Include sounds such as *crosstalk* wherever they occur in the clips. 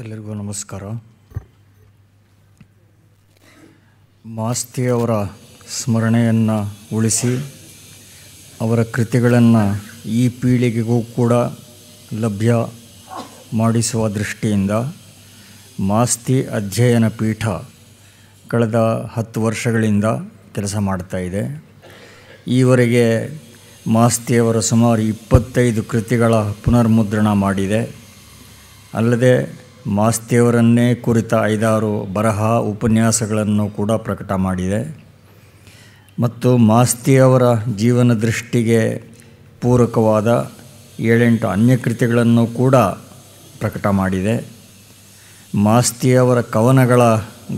ಎಲ್ಲರಿಗೂ ನಮಸ್ಕಾರ ಮಾಸ್ತಿಯವರ ಸ್ಮರಣೆಯನ್ನು ಉಳಿಸಿ ಅವರ ಕೃತಿಗಳನ್ನು ಈ ಪೀಳಿಗೆಗೂ ಕೂಡ ಲಭ್ಯ ಮಾಡಿಸುವ ದೃಷ್ಟಿಯಿಂದ ಮಾಸ್ತಿ ಅಧ್ಯಯನ ಪೀಠ ಕಳೆದ ಹತ್ತು ವರ್ಷಗಳಿಂದ ಕೆಲಸ ಮಾಡ್ತಾಯಿದೆ ಈವರೆಗೆ ಮಾಸ್ತಿಯವರ ಸುಮಾರು ಇಪ್ಪತ್ತೈದು ಕೃತಿಗಳ ಪುನರ್ಮುದ್ರಣ ಮಾಡಿದೆ ಅಲ್ಲದೆ ಮಾಸ್ತಿಯವರನ್ನೇ ಕುರಿತ ಐದಾರು ಬರಹ ಉಪನ್ಯಾಸಗಳನ್ನು ಕೂಡ ಪ್ರಕಟ ಮಾಡಿದೆ ಮತ್ತು ಮಾಸ್ತಿಯವರ ಜೀವನ ದೃಷ್ಟಿಗೆ ಪೂರಕವಾದ ಏಳೆಂಟು ಅನ್ಯ ಕೃತಿಗಳನ್ನು ಕೂಡ ಪ್ರಕಟ ಮಾಡಿದೆ ಮಾಸ್ತಿಯವರ ಕವನಗಳ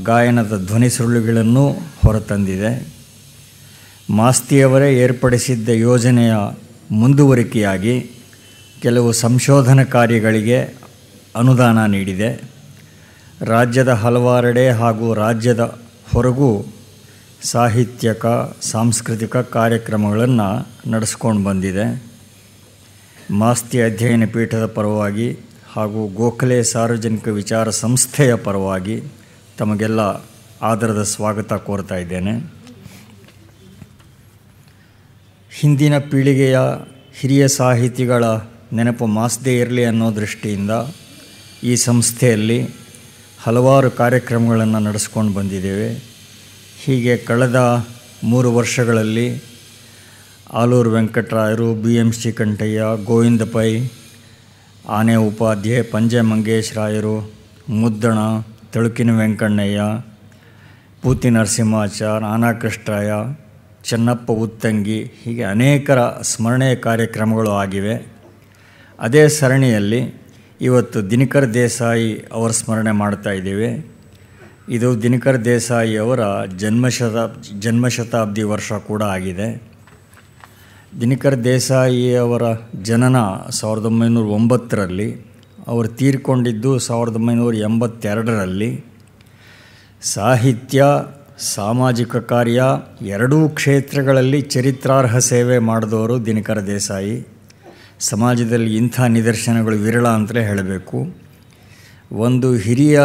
ಗಾಯನದ ಧ್ವನಿ ಸುರುಳಿಗಳನ್ನು ಹೊರತಂದಿದೆ ಮಾಸ್ತಿಯವರೇ ಏರ್ಪಡಿಸಿದ್ದ ಯೋಜನೆಯ ಮುಂದುವರಿಕೆಯಾಗಿ ಕೆಲವು ಸಂಶೋಧನಾ ಕಾರ್ಯಗಳಿಗೆ ಅನುದಾನ ನೀಡಿದೆ ರಾಜ್ಯದ ಹಲವಾರೆಡೆ ಹಾಗೂ ರಾಜ್ಯದ ಹೊರಗೂ ಸಾಹಿತ್ಯಕ ಸಾಂಸ್ಕೃತಿಕ ಕಾರ್ಯಕ್ರಮಗಳನ್ನು ನಡೆಸ್ಕೊಂಡು ಬಂದಿದೆ ಮಾಸ್ತಿ ಅಧ್ಯಯನ ಪೀಠದ ಪರವಾಗಿ ಹಾಗೂ ಗೋಖಲೆ ಸಾರ್ವಜನಿಕ ವಿಚಾರ ಸಂಸ್ಥೆಯ ಪರವಾಗಿ ತಮಗೆಲ್ಲ ಆದರದ ಸ್ವಾಗತ ಕೋರ್ತಾ ಇದ್ದೇನೆ ಹಿಂದಿನ ಪೀಳಿಗೆಯ ಹಿರಿಯ ಸಾಹಿತಿಗಳ ನೆನಪು ಮಾಸದೇ ಇರಲಿ ಅನ್ನೋ ದೃಷ್ಟಿಯಿಂದ ಈ ಸಂಸ್ಥೆಯಲ್ಲಿ ಹಲವಾರು ಕಾರ್ಯಕ್ರಮಗಳನ್ನು ನಡೆಸ್ಕೊಂಡು ಬಂದಿದ್ದೇವೆ ಹೀಗೆ ಕಳೆದ ಮೂರು ವರ್ಷಗಳಲ್ಲಿ ಆಲೂರು ವೆಂಕಟರಾಯರು ಬಿ ಎಂ ಶ್ರೀಕಂಠಯ್ಯ ಗೋವಿಂದ ಪೈ ಆನೆ ಉಪಾಧ್ಯಾಯ ಪಂಜೆ ಮಂಗೇಶ್ ರಾಯರು ಮುದ್ದಣ ತಳುಕಿನ ವೆಂಕಣ್ಣಯ್ಯ ಪೂತಿ ನರಸಿಂಹಾಚಾರ್ ಆನಾಕೃಷ್ಣರಾಯ ಚೆನ್ನಪ್ಪ ಉತ್ತಂಗಿ ಹೀಗೆ ಅನೇಕರ ಸ್ಮರಣೆಯ ಕಾರ್ಯಕ್ರಮಗಳು ಆಗಿವೆ ಅದೇ ಸರಣಿಯಲ್ಲಿ ಇವತ್ತು ದಿನಕರ್ ದೇಸಾಯಿ ಅವರ ಸ್ಮರಣೆ ಮಾಡ್ತಾ ಇದ್ದೀವಿ ಇದು ದಿನಕರ್ ದೇಸಾಯಿ ಅವರ ಜನ್ಮಶತ ಜನ್ಮಶತಾಬ್ದಿ ವರ್ಷ ಕೂಡ ಆಗಿದೆ ದಿನಕರ್ ದೇಸಾಯಿಯವರ ಜನನ ಸಾವಿರದ ಒಂಬೈನೂರ ಒಂಬತ್ತರಲ್ಲಿ ಅವರು ತೀರ್ಕೊಂಡಿದ್ದು ಸಾವಿರದ ಒಂಬೈನೂರ ಎಂಬತ್ತೆರಡರಲ್ಲಿ ಸಾಹಿತ್ಯ ಸಾಮಾಜಿಕ ಕಾರ್ಯ ಎರಡೂ ಕ್ಷೇತ್ರಗಳಲ್ಲಿ ಚರಿತ್ರಾರ್ಹ ಸೇವೆ ಮಾಡಿದವರು ದಿನಕರ ದೇಸಾಯಿ ಸಮಾಜದಲ್ಲಿ ಇಂಥ ನಿದರ್ಶನಗಳು ವಿರಳ ಅಂತಲೇ ಹೇಳಬೇಕು ಒಂದು ಹಿರಿಯ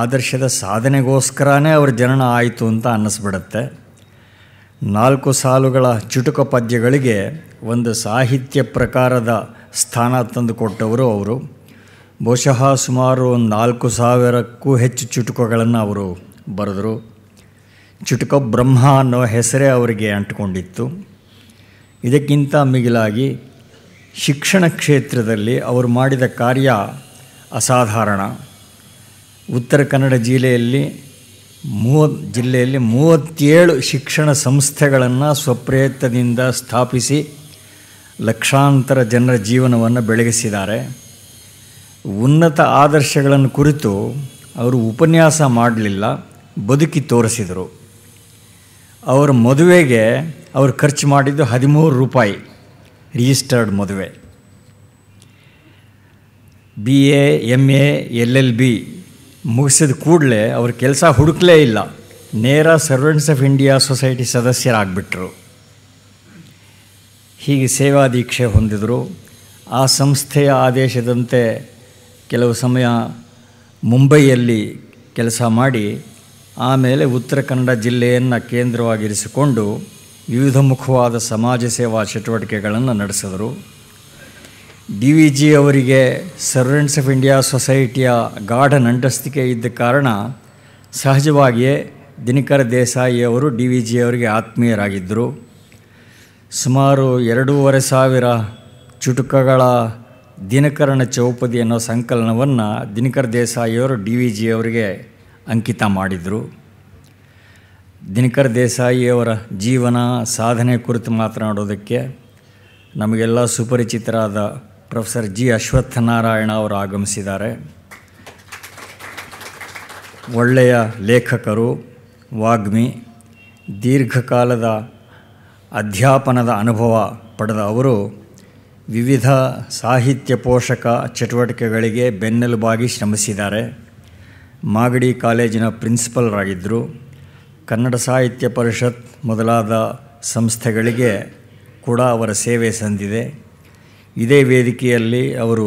ಆದರ್ಶದ ಸಾಧನೆಗೋಸ್ಕರನೇ ಅವ್ರ ಜನನ ಆಯಿತು ಅಂತ ಅನ್ನಿಸ್ಬಿಡತ್ತೆ ನಾಲ್ಕು ಸಾಲುಗಳ ಚುಟುಕ ಪದ್ಯಗಳಿಗೆ ಒಂದು ಸಾಹಿತ್ಯ ಪ್ರಕಾರದ ಸ್ಥಾನ ತಂದುಕೊಟ್ಟವರು ಅವರು ಬಹುಶಃ ಸುಮಾರು ಒಂದು ನಾಲ್ಕು ಸಾವಿರಕ್ಕೂ ಹೆಚ್ಚು ಚುಟುಕಗಳನ್ನು ಅವರು ಬರೆದರು ಚುಟುಕ ಬ್ರಹ್ಮ ಅನ್ನೋ ಹೆಸರೇ ಅವರಿಗೆ ಅಂಟಿಕೊಂಡಿತ್ತು ಇದಕ್ಕಿಂತ ಮಿಗಿಲಾಗಿ ಶಿಕ್ಷಣ ಕ್ಷೇತ್ರದಲ್ಲಿ ಅವರು ಮಾಡಿದ ಕಾರ್ಯ ಅಸಾಧಾರಣ ಉತ್ತರ ಕನ್ನಡ ಜಿಲ್ಲೆಯಲ್ಲಿ ಮೂವ ಜಿಲ್ಲೆಯಲ್ಲಿ ಮೂವತ್ತೇಳು ಶಿಕ್ಷಣ ಸಂಸ್ಥೆಗಳನ್ನು ಸ್ವಪ್ರಯತ್ನದಿಂದ ಸ್ಥಾಪಿಸಿ ಲಕ್ಷಾಂತರ ಜನರ ಜೀವನವನ್ನು ಬೆಳಗಿಸಿದ್ದಾರೆ ಉನ್ನತ ಆದರ್ಶಗಳನ್ನು ಕುರಿತು ಅವರು ಉಪನ್ಯಾಸ ಮಾಡಲಿಲ್ಲ ಬದುಕಿ ತೋರಿಸಿದರು ಅವರ ಮದುವೆಗೆ ಅವರು ಖರ್ಚು ಮಾಡಿದ್ದು ಹದಿಮೂರು ರೂಪಾಯಿ ರಿಜಿಸ್ಟರ್ಡ್ ಮದುವೆ B A M A L L B ಮುಗಿಸಿದ ಕೂಡಲೇ ಅವ್ರ ಕೆಲಸ ಹುಡುಕಲೇ ಇಲ್ಲ ನೇರ ಸರ್ವೆಂಟ್ಸ್ ಆಫ್ ಇಂಡಿಯಾ ಸೊಸೈಟಿ ಸದಸ್ಯರಾಗ್ಬಿಟ್ರು ಹೀಗೆ ಸೇವಾ ದೀಕ್ಷೆ ಹೊಂದಿದರು ಆ ಸಂಸ್ಥೆಯ ಆದೇಶದಂತೆ ಕೆಲವು ಸಮಯ ಮುಂಬೈಯಲ್ಲಿ ಕೆಲಸ ಮಾಡಿ ಆಮೇಲೆ ಉತ್ತರ ಕನ್ನಡ ಜಿಲ್ಲೆಯನ್ನು ಕೇಂದ್ರವಾಗಿರಿಸಿಕೊಂಡು ವಿವಿಧ ಮುಖವಾದ ಸಮಾಜ ಸೇವಾ ಚಟುವಟಿಕೆಗಳನ್ನು ನಡೆಸಿದರು ಡಿ ವಿ ಜಿ ಅವರಿಗೆ ಸರ್ವೆಂಟ್ಸ್ ಆಫ್ ಇಂಡಿಯಾ ಸೊಸೈಟಿಯ ಗಾಢ ನಂಟಸ್ತಿಕೆ ಇದ್ದ ಕಾರಣ ಸಹಜವಾಗಿಯೇ ದಿನಕರ ದೇಸಾಯಿ ಅವರು ಡಿ ವಿ ಜಿ ಅವರಿಗೆ ಆತ್ಮೀಯರಾಗಿದ್ದರು ಸುಮಾರು ಎರಡೂವರೆ ಸಾವಿರ ಚುಟುಕಗಳ ದಿನಕರನ ಚೌಪದಿ ಅನ್ನೋ ಸಂಕಲನವನ್ನು ದಿನಕರ ದೇಸಾಯಿಯವರು ಡಿ ವಿ ಜಿ ಅವರಿಗೆ ಅಂಕಿತ ಮಾಡಿದರು ದಿನಕರ್ ದೇಸಾಯಿಯವರ ಜೀವನ ಸಾಧನೆ ಕುರಿತು ಮಾತನಾಡೋದಕ್ಕೆ ನಮಗೆಲ್ಲ ಸುಪರಿಚಿತರಾದ ಪ್ರೊಫೆಸರ್ ಜಿ ಅಶ್ವತ್ಥನಾರಾಯಣ ಅವರು ಆಗಮಿಸಿದ್ದಾರೆ ಒಳ್ಳೆಯ ಲೇಖಕರು ವಾಗ್ಮಿ ದೀರ್ಘಕಾಲದ ಅಧ್ಯಾಪನದ ಅನುಭವ ಪಡೆದ ಅವರು ವಿವಿಧ ಸಾಹಿತ್ಯ ಪೋಷಕ ಚಟುವಟಿಕೆಗಳಿಗೆ ಬೆನ್ನೆಲುಬಾಗಿ ಶ್ರಮಿಸಿದ್ದಾರೆ ಮಾಗಡಿ ಕಾಲೇಜಿನ ಪ್ರಿನ್ಸಿಪಲ್ರಾಗಿದ್ದರು ಕನ್ನಡ ಸಾಹಿತ್ಯ ಪರಿಷತ್ ಮೊದಲಾದ ಸಂಸ್ಥೆಗಳಿಗೆ ಕೂಡ ಅವರ ಸೇವೆ ಸಂದಿದೆ ಇದೇ ವೇದಿಕೆಯಲ್ಲಿ ಅವರು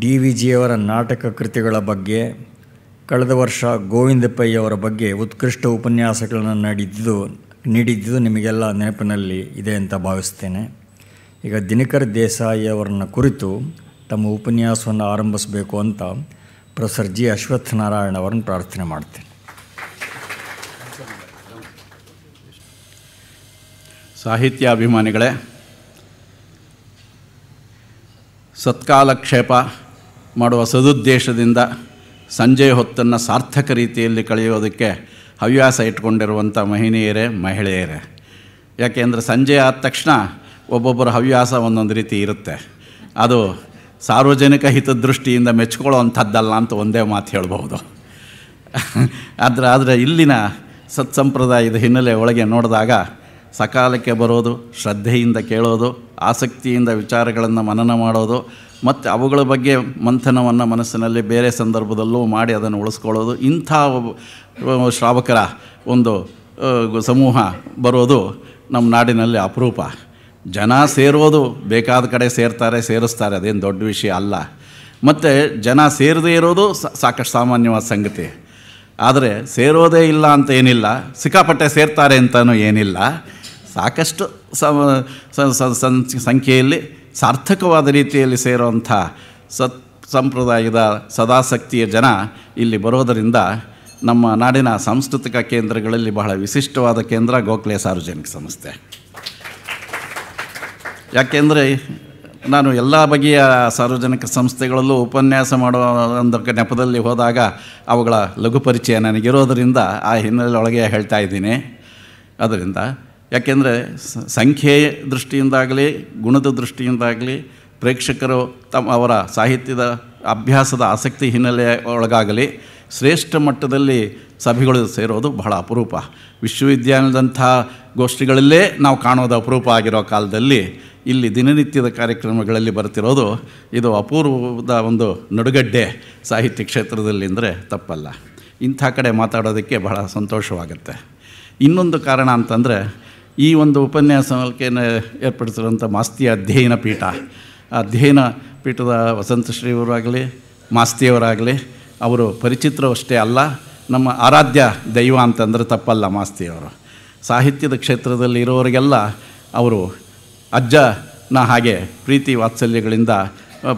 ಡಿ ವಿ ಜಿಯವರ ನಾಟಕ ಕೃತಿಗಳ ಬಗ್ಗೆ ಕಳೆದ ವರ್ಷ ಗೋವಿಂದ ಅವರ ಬಗ್ಗೆ ಉತ್ಕೃಷ್ಟ ಉಪನ್ಯಾಸಗಳನ್ನು ನಡೆದಿದ್ದು ನೀಡಿದ್ದು ನಿಮಗೆಲ್ಲ ನೆನಪಿನಲ್ಲಿ ಇದೆ ಅಂತ ಭಾವಿಸ್ತೇನೆ ಈಗ ದಿನಕರ್ ದೇಸಾಯಿ ಅವರನ್ನ ಕುರಿತು ತಮ್ಮ ಉಪನ್ಯಾಸವನ್ನು ಆರಂಭಿಸಬೇಕು ಅಂತ ಪ್ರೊಫೆಸರ್ ಜಿ ಅಶ್ವತ್ಥನಾರಾಯಣ ಅವರನ್ನು ಪ್ರಾರ್ಥನೆ ಮಾಡ್ತೇನೆ ಸಾಹಿತ್ಯಾಭಿಮಾನಿಗಳೇ ಸತ್ಕಾಲಕ್ಷೇಪ ಮಾಡುವ ಸದುದ್ದೇಶದಿಂದ ಸಂಜೆ ಹೊತ್ತನ್ನು ಸಾರ್ಥಕ ರೀತಿಯಲ್ಲಿ ಕಳೆಯೋದಕ್ಕೆ ಹವ್ಯಾಸ ಇಟ್ಕೊಂಡಿರುವಂಥ ಮಹಿಳೆಯರೇ ಮಹಿಳೆಯರೇ ಅಂದರೆ ಸಂಜೆ ಆದ ತಕ್ಷಣ ಒಬ್ಬೊಬ್ಬರ ಹವ್ಯಾಸ ಒಂದೊಂದು ರೀತಿ ಇರುತ್ತೆ ಅದು ಸಾರ್ವಜನಿಕ ಹಿತದೃಷ್ಟಿಯಿಂದ ಮೆಚ್ಕೊಳ್ಳೋ ಅಂತ ಒಂದೇ ಮಾತು ಹೇಳ್ಬೋದು ಆದರೆ ಆದರೆ ಇಲ್ಲಿನ ಸತ್ಸಂಪ್ರದಾಯದ ಹಿನ್ನೆಲೆ ಒಳಗೆ ನೋಡಿದಾಗ ಸಕಾಲಕ್ಕೆ ಬರೋದು ಶ್ರದ್ಧೆಯಿಂದ ಕೇಳೋದು ಆಸಕ್ತಿಯಿಂದ ವಿಚಾರಗಳನ್ನು ಮನನ ಮಾಡೋದು ಮತ್ತು ಅವುಗಳ ಬಗ್ಗೆ ಮಂಥನವನ್ನು ಮನಸ್ಸಿನಲ್ಲಿ ಬೇರೆ ಸಂದರ್ಭದಲ್ಲೂ ಮಾಡಿ ಅದನ್ನು ಉಳಿಸ್ಕೊಳ್ಳೋದು ಇಂಥ ಶ್ರಾವಕರ ಒಂದು ಸಮೂಹ ಬರೋದು ನಮ್ಮ ನಾಡಿನಲ್ಲಿ ಅಪರೂಪ ಜನ ಸೇರೋದು ಬೇಕಾದ ಕಡೆ ಸೇರ್ತಾರೆ ಸೇರಿಸ್ತಾರೆ ಅದೇನು ದೊಡ್ಡ ವಿಷಯ ಅಲ್ಲ ಮತ್ತು ಜನ ಸೇರದೇ ಇರೋದು ಸಾಕಷ್ಟು ಸಾಮಾನ್ಯವಾದ ಸಂಗತಿ ಆದರೆ ಸೇರೋದೇ ಇಲ್ಲ ಅಂತ ಏನಿಲ್ಲ ಸಿಕ್ಕಾಪಟ್ಟೆ ಸೇರ್ತಾರೆ ಅಂತಲೂ ಏನಿಲ್ಲ ಸಾಕಷ್ಟು ಸಂಖ್ಯೆಯಲ್ಲಿ ಸಾರ್ಥಕವಾದ ರೀತಿಯಲ್ಲಿ ಸೇರುವಂಥ ಸತ್ ಸಂಪ್ರದಾಯದ ಸದಾಸಕ್ತಿಯ ಜನ ಇಲ್ಲಿ ಬರೋದರಿಂದ ನಮ್ಮ ನಾಡಿನ ಸಾಂಸ್ಕೃತಿಕ ಕೇಂದ್ರಗಳಲ್ಲಿ ಬಹಳ ವಿಶಿಷ್ಟವಾದ ಕೇಂದ್ರ ಗೋಖಲೆ ಸಾರ್ವಜನಿಕ ಸಂಸ್ಥೆ ಯಾಕೆಂದರೆ ನಾನು ಎಲ್ಲ ಬಗೆಯ ಸಾರ್ವಜನಿಕ ಸಂಸ್ಥೆಗಳಲ್ಲೂ ಉಪನ್ಯಾಸ ಮಾಡುವ ಒಂದು ನೆಪದಲ್ಲಿ ಹೋದಾಗ ಅವುಗಳ ಲಘು ಪರಿಚಯ ನನಗಿರೋದರಿಂದ ಆ ಹಿನ್ನೆಲೆಯೊಳಗೆ ಹೇಳ್ತಾ ಇದ್ದೀನಿ ಅದರಿಂದ ಯಾಕೆಂದರೆ ಸಂಖ್ಯೆ ದೃಷ್ಟಿಯಿಂದಾಗಲಿ ಗುಣದ ದೃಷ್ಟಿಯಿಂದಾಗಲಿ ಪ್ರೇಕ್ಷಕರು ತಮ್ಮ ಅವರ ಸಾಹಿತ್ಯದ ಅಭ್ಯಾಸದ ಆಸಕ್ತಿ ಹಿನ್ನೆಲೆ ಒಳಗಾಗಲಿ ಶ್ರೇಷ್ಠ ಮಟ್ಟದಲ್ಲಿ ಸಭೆಗಳು ಸೇರೋದು ಬಹಳ ಅಪರೂಪ ವಿಶ್ವವಿದ್ಯಾಲಯದಂಥ ಗೋಷ್ಠಿಗಳಲ್ಲೇ ನಾವು ಕಾಣೋದು ಅಪರೂಪ ಆಗಿರೋ ಕಾಲದಲ್ಲಿ ಇಲ್ಲಿ ದಿನನಿತ್ಯದ ಕಾರ್ಯಕ್ರಮಗಳಲ್ಲಿ ಬರ್ತಿರೋದು ಇದು ಅಪೂರ್ವದ ಒಂದು ನಡುಗಡ್ಡೆ ಸಾಹಿತ್ಯ ಕ್ಷೇತ್ರದಲ್ಲಿ ಅಂದರೆ ತಪ್ಪಲ್ಲ ಇಂಥ ಕಡೆ ಮಾತಾಡೋದಕ್ಕೆ ಬಹಳ ಸಂತೋಷವಾಗುತ್ತೆ ಇನ್ನೊಂದು ಕಾರಣ ಅಂತಂದರೆ ಈ ಒಂದು ಉಪನ್ಯಾಸಕ್ಕೆ ಏರ್ಪಡಿಸಿರುವಂಥ ಮಾಸ್ತಿ ಅಧ್ಯಯನ ಪೀಠ ಅಧ್ಯಯನ ಪೀಠದ ವಸಂತಶ್ರೀಯವರಾಗಲಿ ಮಾಸ್ತಿಯವರಾಗಲಿ ಅವರು ಪರಿಚಿತ್ರವಷ್ಟೇ ಅಲ್ಲ ನಮ್ಮ ಆರಾಧ್ಯ ದೈವ ಅಂತಂದರೆ ತಪ್ಪಲ್ಲ ಮಾಸ್ತಿಯವರು ಸಾಹಿತ್ಯದ ಕ್ಷೇತ್ರದಲ್ಲಿ ಇರೋರಿಗೆಲ್ಲ ಅವರು ಅಜ್ಜನ ಹಾಗೆ ಪ್ರೀತಿ ವಾತ್ಸಲ್ಯಗಳಿಂದ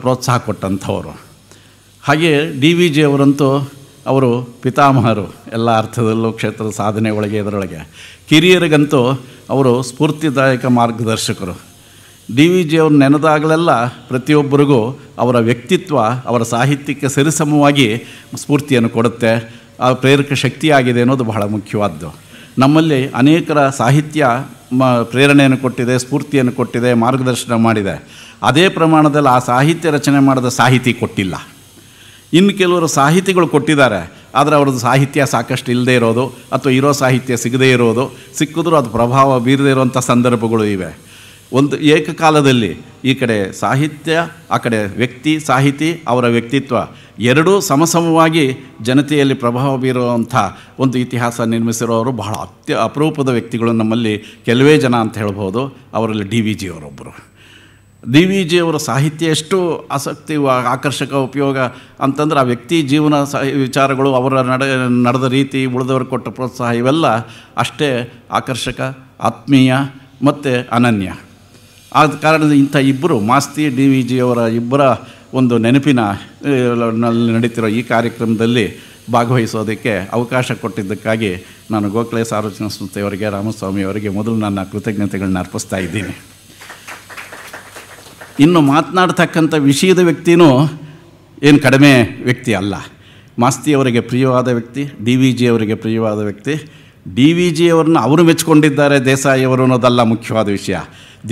ಪ್ರೋತ್ಸಾಹ ಕೊಟ್ಟಂಥವರು ಹಾಗೆ ಡಿ ವಿ ಜಿ ಅವರಂತೂ ಅವರು ಪಿತಾಮಹರು ಎಲ್ಲ ಅರ್ಥದಲ್ಲೂ ಕ್ಷೇತ್ರದ ಸಾಧನೆ ಒಳಗೆ ಇದರೊಳಗೆ ಹಿರಿಯರಿಗಂತೂ ಅವರು ಸ್ಫೂರ್ತಿದಾಯಕ ಮಾರ್ಗದರ್ಶಕರು ಡಿ ವಿ ಜಿ ಅವ್ರು ನೆನೆದಾಗಲೆಲ್ಲ ಪ್ರತಿಯೊಬ್ಬರಿಗೂ ಅವರ ವ್ಯಕ್ತಿತ್ವ ಅವರ ಸಾಹಿತ್ಯಕ್ಕೆ ಸರಿಸಮವಾಗಿ ಸ್ಫೂರ್ತಿಯನ್ನು ಕೊಡುತ್ತೆ ಆ ಪ್ರೇರಕ ಶಕ್ತಿಯಾಗಿದೆ ಅನ್ನೋದು ಬಹಳ ಮುಖ್ಯವಾದ್ದು ನಮ್ಮಲ್ಲಿ ಅನೇಕರ ಸಾಹಿತ್ಯ ಮ ಪ್ರೇರಣೆಯನ್ನು ಕೊಟ್ಟಿದೆ ಸ್ಫೂರ್ತಿಯನ್ನು ಕೊಟ್ಟಿದೆ ಮಾರ್ಗದರ್ಶನ ಮಾಡಿದೆ ಅದೇ ಪ್ರಮಾಣದಲ್ಲಿ ಆ ಸಾಹಿತ್ಯ ರಚನೆ ಮಾಡಿದ ಸಾಹಿತಿ ಕೊಟ್ಟಿಲ್ಲ ಇನ್ನು ಕೆಲವರು ಸಾಹಿತಿಗಳು ಕೊಟ್ಟಿದ್ದಾರೆ ಆದರೆ ಅವ್ರದ್ದು ಸಾಹಿತ್ಯ ಸಾಕಷ್ಟು ಇಲ್ಲದೆ ಇರೋದು ಅಥವಾ ಇರೋ ಸಾಹಿತ್ಯ ಸಿಗದೇ ಇರೋದು ಸಿಕ್ಕಿದ್ರೂ ಅದು ಪ್ರಭಾವ ಬೀರದೇ ಇರುವಂಥ ಸಂದರ್ಭಗಳು ಇವೆ ಒಂದು ಏಕಕಾಲದಲ್ಲಿ ಈ ಕಡೆ ಸಾಹಿತ್ಯ ಆ ಕಡೆ ವ್ಯಕ್ತಿ ಸಾಹಿತಿ ಅವರ ವ್ಯಕ್ತಿತ್ವ ಎರಡೂ ಸಮಸಮವಾಗಿ ಜನತೆಯಲ್ಲಿ ಪ್ರಭಾವ ಬೀರುವಂಥ ಒಂದು ಇತಿಹಾಸ ನಿರ್ಮಿಸಿರೋರು ಬಹಳ ಅತ್ಯ ಅಪರೂಪದ ವ್ಯಕ್ತಿಗಳು ನಮ್ಮಲ್ಲಿ ಕೆಲವೇ ಜನ ಅಂತ ಹೇಳ್ಬೋದು ಅವರಲ್ಲಿ ಡಿ ವಿ ಜಿಯವರೊಬ್ಬರು ಡಿ ವಿ ಜಿಯವರ ಸಾಹಿತ್ಯ ಎಷ್ಟು ಆಸಕ್ತಿ ಆಕರ್ಷಕ ಉಪಯೋಗ ಅಂತಂದ್ರೆ ಆ ವ್ಯಕ್ತಿ ಜೀವನ ಸಹ ವಿಚಾರಗಳು ಅವರ ನಡೆ ನಡೆದ ರೀತಿ ಉಳಿದವರು ಕೊಟ್ಟ ಪ್ರೋತ್ಸಾಹ ಇವೆಲ್ಲ ಅಷ್ಟೇ ಆಕರ್ಷಕ ಆತ್ಮೀಯ ಮತ್ತು ಅನನ್ಯ ಆದ ಕಾರಣದಿಂದ ಇಂಥ ಇಬ್ಬರು ಮಾಸ್ತಿ ಡಿ ವಿ ಜಿಯವರ ಇಬ್ಬರ ಒಂದು ನೆನಪಿನ ನಡೀತಿರೋ ಈ ಕಾರ್ಯಕ್ರಮದಲ್ಲಿ ಭಾಗವಹಿಸೋದಕ್ಕೆ ಅವಕಾಶ ಕೊಟ್ಟಿದ್ದಕ್ಕಾಗಿ ನಾನು ಗೋಖಲೆ ಸಾರ್ವಜನಿಕ ಸಂಸ್ಥೆಯವರಿಗೆ ರಾಮಸ್ವಾಮಿಯವರಿಗೆ ಮೊದಲು ನನ್ನ ಕೃತಜ್ಞತೆಗಳನ್ನ ಅರ್ಪಿಸ್ತಾ ಇದ್ದೀನಿ ಇನ್ನು ಮಾತನಾಡ್ತಕ್ಕಂಥ ವಿಷಯದ ವ್ಯಕ್ತಿನೂ ಏನು ಕಡಿಮೆ ವ್ಯಕ್ತಿ ಅಲ್ಲ ಮಾಸ್ತಿಯವರಿಗೆ ಪ್ರಿಯವಾದ ವ್ಯಕ್ತಿ ಡಿ ವಿ ಜಿ ಅವರಿಗೆ ಪ್ರಿಯವಾದ ವ್ಯಕ್ತಿ ಡಿ ವಿ ಜಿ ಅವರು ಮೆಚ್ಕೊಂಡಿದ್ದಾರೆ ದೇಸಾಯಿಯವರು ಅನ್ನೋದಲ್ಲ ಮುಖ್ಯವಾದ ವಿಷಯ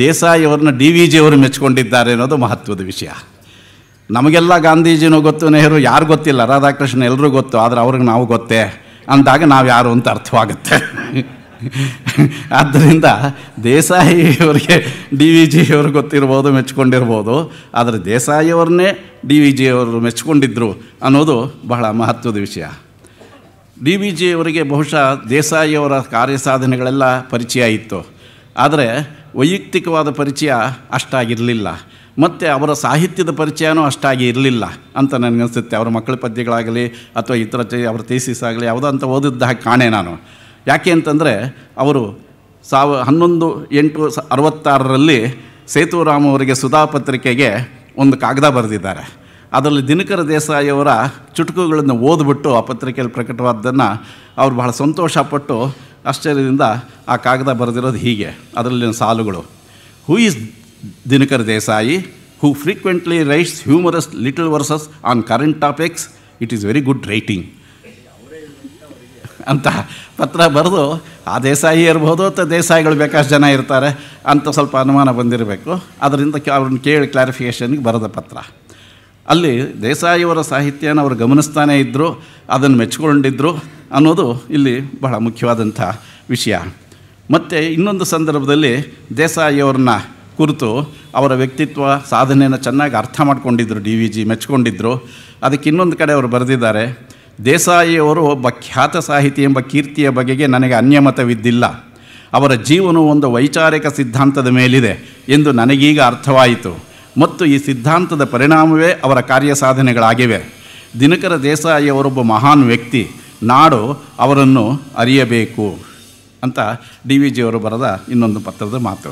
ದೇಸಾಯಿಯವ್ರನ್ನ ಡಿ ವಿ ಜಿ ಅವರು ಮೆಚ್ಕೊಂಡಿದ್ದಾರೆ ಅನ್ನೋದು ಮಹತ್ವದ ವಿಷಯ ನಮಗೆಲ್ಲ ಗಾಂಧೀಜಿನೂ ಗೊತ್ತು ನೆಹರು ಯಾರು ಗೊತ್ತಿಲ್ಲ ರಾಧಾಕೃಷ್ಣ ಎಲ್ಲರೂ ಗೊತ್ತು ಆದರೆ ಅವ್ರಿಗೆ ನಾವು ಗೊತ್ತೇ ಅಂದಾಗ ನಾವು ಯಾರು ಅಂತ ಅರ್ಥವಾಗುತ್ತೆ *laughs* ಆದ್ದರಿಂದ ದೇಸಾಯಿ ಅವರಿಗೆ ಡಿ ವಿ ಜಿಯವರು ಗೊತ್ತಿರ್ಬೋದು ಮೆಚ್ಚಿಕೊಂಡಿರ್ಬೋದು ಆದರೆ ದೇಸಾಯಿಯವ್ರನ್ನೇ ಡಿ ವಿ ಜಿಯವರು ಮೆಚ್ಕೊಂಡಿದ್ರು ಅನ್ನೋದು ಬಹಳ ಮಹತ್ವದ ವಿಷಯ ಡಿ ವಿ ಅವರಿಗೆ ಬಹುಶಃ ದೇಸಾಯಿಯವರ ಸಾಧನೆಗಳೆಲ್ಲ ಪರಿಚಯ ಇತ್ತು ಆದರೆ ವೈಯಕ್ತಿಕವಾದ ಪರಿಚಯ ಅಷ್ಟಾಗಿರಲಿಲ್ಲ ಮತ್ತು ಅವರ ಸಾಹಿತ್ಯದ ಪರಿಚಯನೂ ಅಷ್ಟಾಗಿ ಇರಲಿಲ್ಲ ಅಂತ ನನಗನ್ಸುತ್ತೆ ಅವರ ಮಕ್ಕಳ ಪದ್ಯಗಳಾಗಲಿ ಅಥವಾ ಇತರ ಅವರ ಥೀಸಿಸ್ ಆಗಲಿ ಯಾವುದೋ ಅಂತ ಓದಿದ್ದ ಹಾಗೆ ಕಾಣೆ ನಾನು ಯಾಕೆ ಅಂತಂದರೆ ಅವರು ಸಾವ ಹನ್ನೊಂದು ಎಂಟು ಅರವತ್ತಾರರಲ್ಲಿ ಸೇತುರಾಮ್ ಅವರಿಗೆ ಸುಧಾ ಪತ್ರಿಕೆಗೆ ಒಂದು ಕಾಗದ ಬರೆದಿದ್ದಾರೆ ಅದರಲ್ಲಿ ದಿನಕರ ದೇಸಾಯಿಯವರ ಚುಟುಕುಗಳನ್ನು ಓದ್ಬಿಟ್ಟು ಆ ಪತ್ರಿಕೆಯಲ್ಲಿ ಪ್ರಕಟವಾದ್ದನ್ನು ಅವರು ಬಹಳ ಸಂತೋಷಪಟ್ಟು ಆಶ್ಚರ್ಯದಿಂದ ಆ ಕಾಗದ ಬರೆದಿರೋದು ಹೀಗೆ ಅದರಲ್ಲಿನ ಸಾಲುಗಳು who is Dinakara Desai who frequently writes humorous little verses on current topics it is very good writing ಅಂತ ಪತ್ರ ಬರೆದು ಆ ದೇಸಾಯಿ ಇರ್ಬೋದು ಅಥವಾ ದೇಸಾಯಿಗಳು ಬೇಕಾಷ್ಟು ಜನ ಇರ್ತಾರೆ ಅಂತ ಸ್ವಲ್ಪ ಅನುಮಾನ ಬಂದಿರಬೇಕು ಅದರಿಂದ ಅವ್ರನ್ನ ಕೇಳಿ ಕ್ಲಾರಿಫಿಕೇಷನ್ಗೆ ಬರೆದ ಪತ್ರ ಅಲ್ಲಿ ದೇಸಾಯಿಯವರ ಸಾಹಿತ್ಯನ ಅವರು ಗಮನಿಸ್ತಾನೇ ಇದ್ದರು ಅದನ್ನು ಮೆಚ್ಚಿಕೊಂಡಿದ್ದರು ಅನ್ನೋದು ಇಲ್ಲಿ ಬಹಳ ಮುಖ್ಯವಾದಂಥ ವಿಷಯ ಮತ್ತು ಇನ್ನೊಂದು ಸಂದರ್ಭದಲ್ಲಿ ದೇಸಾಯಿಯವ್ರನ್ನ ಕುರಿತು ಅವರ ವ್ಯಕ್ತಿತ್ವ ಸಾಧನೆಯನ್ನು ಚೆನ್ನಾಗಿ ಅರ್ಥ ಮಾಡಿಕೊಂಡಿದ್ದರು ಡಿ ವಿ ಜಿ ಮೆಚ್ಕೊಂಡಿದ್ದರು ಅದಕ್ಕೆ ಇನ್ನೊಂದು ಕಡೆ ಅವರು ಬರೆದಿದ್ದಾರೆ ದೇಸಾಯಿಯವರು ಒಬ್ಬ ಖ್ಯಾತ ಸಾಹಿತಿ ಎಂಬ ಕೀರ್ತಿಯ ಬಗೆಗೆ ನನಗೆ ಅನ್ಯಮತವಿದ್ದಿಲ್ಲ ಅವರ ಜೀವನವು ಒಂದು ವೈಚಾರಿಕ ಸಿದ್ಧಾಂತದ ಮೇಲಿದೆ ಎಂದು ನನಗೀಗ ಅರ್ಥವಾಯಿತು ಮತ್ತು ಈ ಸಿದ್ಧಾಂತದ ಪರಿಣಾಮವೇ ಅವರ ಕಾರ್ಯ ಸಾಧನೆಗಳಾಗಿವೆ ದಿನಕರ ದೇಸಾಯಿಯವರೊಬ್ಬ ಮಹಾನ್ ವ್ಯಕ್ತಿ ನಾಡು ಅವರನ್ನು ಅರಿಯಬೇಕು ಅಂತ ಡಿ ವಿ ಜಿಯವರು ಬರೆದ ಇನ್ನೊಂದು ಪತ್ರದ ಮಾತು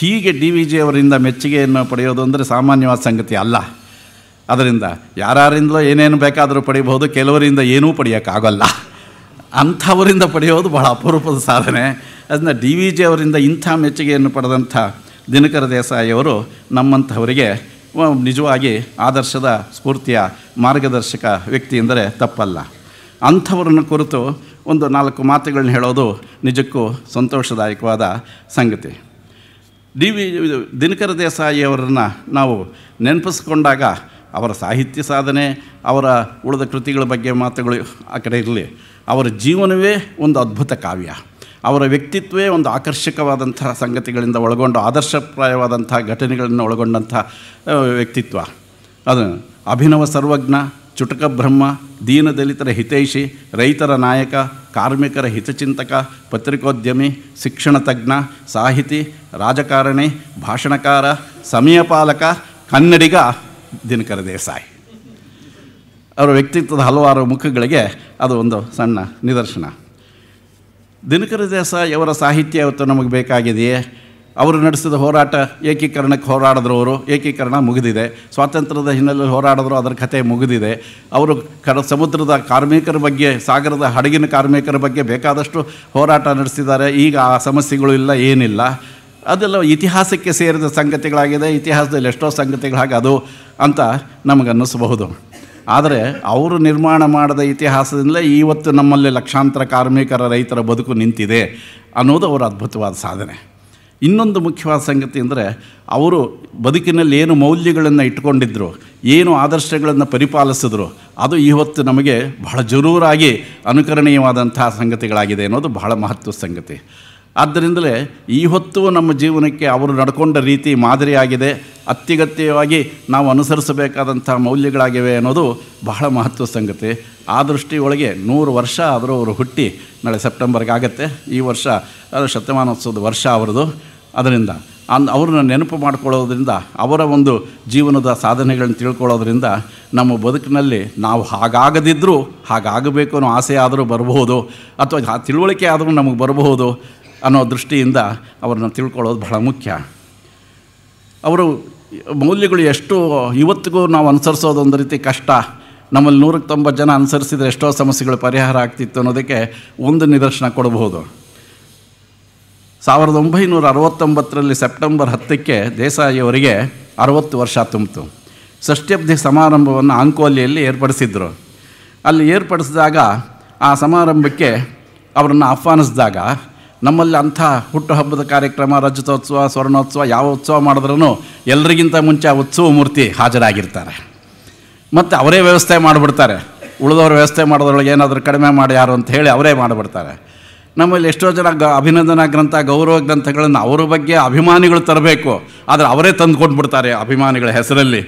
ಹೀಗೆ ಡಿ ವಿ ಜಿಯವರಿಂದ ಮೆಚ್ಚುಗೆಯನ್ನು ಪಡೆಯೋದು ಅಂದರೆ ಸಾಮಾನ್ಯವಾದ ಸಂಗತಿ ಅಲ್ಲ ಅದರಿಂದ ಯಾರಿಂದಲೋ ಏನೇನು ಬೇಕಾದರೂ ಪಡೆಯಬಹುದು ಕೆಲವರಿಂದ ಏನೂ ಪಡೆಯೋಕ್ಕಾಗಲ್ಲ ಅಂಥವರಿಂದ ಪಡೆಯೋದು ಬಹಳ ಅಪರೂಪದ ಸಾಧನೆ ಅದನ್ನ ಡಿ ವಿ ಜಿ ಅವರಿಂದ ಇಂಥ ಮೆಚ್ಚುಗೆಯನ್ನು ಪಡೆದಂಥ ದಿನಕರ ದೇಸಾಯಿಯವರು ನಮ್ಮಂಥವರಿಗೆ ನಿಜವಾಗಿ ಆದರ್ಶದ ಸ್ಫೂರ್ತಿಯ ಮಾರ್ಗದರ್ಶಕ ವ್ಯಕ್ತಿ ಎಂದರೆ ತಪ್ಪಲ್ಲ ಅಂಥವ್ರನ್ನ ಕುರಿತು ಒಂದು ನಾಲ್ಕು ಮಾತುಗಳನ್ನ ಹೇಳೋದು ನಿಜಕ್ಕೂ ಸಂತೋಷದಾಯಕವಾದ ಸಂಗತಿ ಡಿ ವಿ ದಿನಕರ ದೇಸಾಯಿಯವರನ್ನು ನಾವು ನೆನಪಿಸ್ಕೊಂಡಾಗ ಅವರ ಸಾಹಿತ್ಯ ಸಾಧನೆ ಅವರ ಉಳಿದ ಕೃತಿಗಳ ಬಗ್ಗೆ ಮಾತುಗಳು ಆ ಕಡೆ ಇರಲಿ ಅವರ ಜೀವನವೇ ಒಂದು ಅದ್ಭುತ ಕಾವ್ಯ ಅವರ ವ್ಯಕ್ತಿತ್ವವೇ ಒಂದು ಆಕರ್ಷಕವಾದಂಥ ಸಂಗತಿಗಳಿಂದ ಒಳಗೊಂಡು ಆದರ್ಶಪ್ರಾಯವಾದಂಥ ಘಟನೆಗಳನ್ನು ಒಳಗೊಂಡಂಥ ವ್ಯಕ್ತಿತ್ವ ಅದು ಅಭಿನವ ಸರ್ವಜ್ಞ ಚುಟಕ ಬ್ರಹ್ಮ ದೀನದಲಿತರ ಹಿತೈಷಿ ರೈತರ ನಾಯಕ ಕಾರ್ಮಿಕರ ಹಿತಚಿಂತಕ ಪತ್ರಿಕೋದ್ಯಮಿ ಶಿಕ್ಷಣ ತಜ್ಞ ಸಾಹಿತಿ ರಾಜಕಾರಣಿ ಭಾಷಣಕಾರ ಸಮಯಪಾಲಕ ಕನ್ನಡಿಗ ದಿನಕರ ದೇಸಾಯಿ ಅವರ ವ್ಯಕ್ತಿತ್ವದ ಹಲವಾರು ಮುಖಗಳಿಗೆ ಅದು ಒಂದು ಸಣ್ಣ ನಿದರ್ಶನ ದಿನಕರ ದೇಸಾಯಿ ಅವರ ಸಾಹಿತ್ಯ ಇವತ್ತು ನಮಗೆ ಬೇಕಾಗಿದೆಯೇ ಅವರು ನಡೆಸಿದ ಹೋರಾಟ ಏಕೀಕರಣಕ್ಕೆ ಹೋರಾಡಿದ್ರು ಅವರು ಏಕೀಕರಣ ಮುಗಿದಿದೆ ಸ್ವಾತಂತ್ರ್ಯದ ಹಿನ್ನೆಲೆ ಹೋರಾಡಿದ್ರು ಅದರ ಕಥೆ ಮುಗಿದಿದೆ ಅವರು ಕಡ ಸಮುದ್ರದ ಕಾರ್ಮಿಕರ ಬಗ್ಗೆ ಸಾಗರದ ಹಡಗಿನ ಕಾರ್ಮಿಕರ ಬಗ್ಗೆ ಬೇಕಾದಷ್ಟು ಹೋರಾಟ ನಡೆಸಿದ್ದಾರೆ ಈಗ ಆ ಸಮಸ್ಯೆಗಳು ಇಲ್ಲ ಏನಿಲ್ಲ ಅದೆಲ್ಲ ಇತಿಹಾಸಕ್ಕೆ ಸೇರಿದ ಸಂಗತಿಗಳಾಗಿದೆ ಇತಿಹಾಸದಲ್ಲಿ ಎಷ್ಟೋ ಸಂಗತಿಗಳಾಗದು ಅಂತ ನಮಗನ್ನಿಸಬಹುದು ಆದರೆ ಅವರು ನಿರ್ಮಾಣ ಮಾಡಿದ ಇತಿಹಾಸದಿಂದಲೇ ಇವತ್ತು ನಮ್ಮಲ್ಲಿ ಲಕ್ಷಾಂತರ ಕಾರ್ಮಿಕರ ರೈತರ ಬದುಕು ನಿಂತಿದೆ ಅನ್ನೋದು ಅವರ ಅದ್ಭುತವಾದ ಸಾಧನೆ ಇನ್ನೊಂದು ಮುಖ್ಯವಾದ ಸಂಗತಿ ಅಂದರೆ ಅವರು ಬದುಕಿನಲ್ಲಿ ಏನು ಮೌಲ್ಯಗಳನ್ನು ಇಟ್ಕೊಂಡಿದ್ದರು ಏನು ಆದರ್ಶಗಳನ್ನು ಪರಿಪಾಲಿಸಿದ್ರು ಅದು ಇವತ್ತು ನಮಗೆ ಬಹಳ ಜರೂರಾಗಿ ಅನುಕರಣೀಯವಾದಂತಹ ಸಂಗತಿಗಳಾಗಿದೆ ಅನ್ನೋದು ಬಹಳ ಮಹತ್ವದ ಸಂಗತಿ ಆದ್ದರಿಂದಲೇ ಈ ಹೊತ್ತು ನಮ್ಮ ಜೀವನಕ್ಕೆ ಅವರು ನಡ್ಕೊಂಡ ರೀತಿ ಮಾದರಿಯಾಗಿದೆ ಅತ್ಯಗತ್ಯವಾಗಿ ನಾವು ಅನುಸರಿಸಬೇಕಾದಂಥ ಮೌಲ್ಯಗಳಾಗಿವೆ ಅನ್ನೋದು ಬಹಳ ಮಹತ್ವ ಸಂಗತಿ ಆ ದೃಷ್ಟಿಯೊಳಗೆ ನೂರು ವರ್ಷ ಆದರೂ ಅವರು ಹುಟ್ಟಿ ನಾಳೆ ಸೆಪ್ಟೆಂಬರ್ಗೆ ಆಗುತ್ತೆ ಈ ವರ್ಷ ಶತಮಾನೋತ್ಸವದ ವರ್ಷ ಅವರದು ಅದರಿಂದ ಅನ್ ಅವ್ರನ್ನ ನೆನಪು ಮಾಡ್ಕೊಳ್ಳೋದ್ರಿಂದ ಅವರ ಒಂದು ಜೀವನದ ಸಾಧನೆಗಳನ್ನು ತಿಳ್ಕೊಳ್ಳೋದ್ರಿಂದ ನಮ್ಮ ಬದುಕಿನಲ್ಲಿ ನಾವು ಹಾಗಾಗದಿದ್ದರೂ ಹಾಗಾಗಬೇಕು ಅನ್ನೋ ಆಸೆ ಆದರೂ ಬರಬಹುದು ಅಥವಾ ತಿಳುವಳಿಕೆ ಆದರೂ ನಮಗೆ ಬರಬಹುದು ಅನ್ನೋ ದೃಷ್ಟಿಯಿಂದ ಅವರನ್ನು ತಿಳ್ಕೊಳ್ಳೋದು ಬಹಳ ಮುಖ್ಯ ಅವರು ಮೌಲ್ಯಗಳು ಎಷ್ಟು ಇವತ್ತಿಗೂ ನಾವು ಅನುಸರಿಸೋದು ಒಂದು ರೀತಿ ಕಷ್ಟ ನಮ್ಮಲ್ಲಿ ನೂರಕ್ಕೆ ತೊಂಬತ್ತು ಜನ ಅನುಸರಿಸಿದರೆ ಎಷ್ಟೋ ಸಮಸ್ಯೆಗಳು ಪರಿಹಾರ ಆಗ್ತಿತ್ತು ಅನ್ನೋದಕ್ಕೆ ಒಂದು ನಿದರ್ಶನ ಕೊಡಬಹುದು ಸಾವಿರದ ಒಂಬೈನೂರ ಅರವತ್ತೊಂಬತ್ತರಲ್ಲಿ ಸೆಪ್ಟೆಂಬರ್ ಹತ್ತಕ್ಕೆ ದೇಸಾಯಿಯವರಿಗೆ ಅರವತ್ತು ವರ್ಷ ತುಂಬಿತು ಷಷ್ಟ್ಯಬ್ಧಿ ಸಮಾರಂಭವನ್ನು ಅಂಕೋಲಿಯಲ್ಲಿ ಏರ್ಪಡಿಸಿದ್ರು ಅಲ್ಲಿ ಏರ್ಪಡಿಸಿದಾಗ ಆ ಸಮಾರಂಭಕ್ಕೆ ಅವರನ್ನು ಆಹ್ವಾನಿಸಿದಾಗ ನಮ್ಮಲ್ಲಿ ಅಂಥ ಹುಟ್ಟುಹಬ್ಬದ ಕಾರ್ಯಕ್ರಮ ರಜತೋತ್ಸವ ಸ್ವರ್ಣೋತ್ಸವ ಯಾವ ಉತ್ಸವ ಮಾಡಿದ್ರೂ ಎಲ್ರಿಗಿಂತ ಮುಂಚೆ ಆ ಉತ್ಸವ ಮೂರ್ತಿ ಹಾಜರಾಗಿರ್ತಾರೆ ಮತ್ತು ಅವರೇ ವ್ಯವಸ್ಥೆ ಮಾಡಿಬಿಡ್ತಾರೆ ಉಳಿದವ್ರ ವ್ಯವಸ್ಥೆ ಮಾಡೋದ್ರೊಳಗೆ ಏನಾದರೂ ಕಡಿಮೆ ಮಾಡಿ ಯಾರು ಅಂತ ಹೇಳಿ ಅವರೇ ಮಾಡಿಬಿಡ್ತಾರೆ ನಮ್ಮಲ್ಲಿ ಎಷ್ಟೋ ಜನ ಗ ಅಭಿನಂದನಾ ಗ್ರಂಥ ಗೌರವ ಗ್ರಂಥಗಳನ್ನು ಅವರ ಬಗ್ಗೆ ಅಭಿಮಾನಿಗಳು ತರಬೇಕು ಆದರೆ ಅವರೇ ತಂದು ಕೊಟ್ಬಿಡ್ತಾರೆ ಅಭಿಮಾನಿಗಳ ಹೆಸರಲ್ಲಿ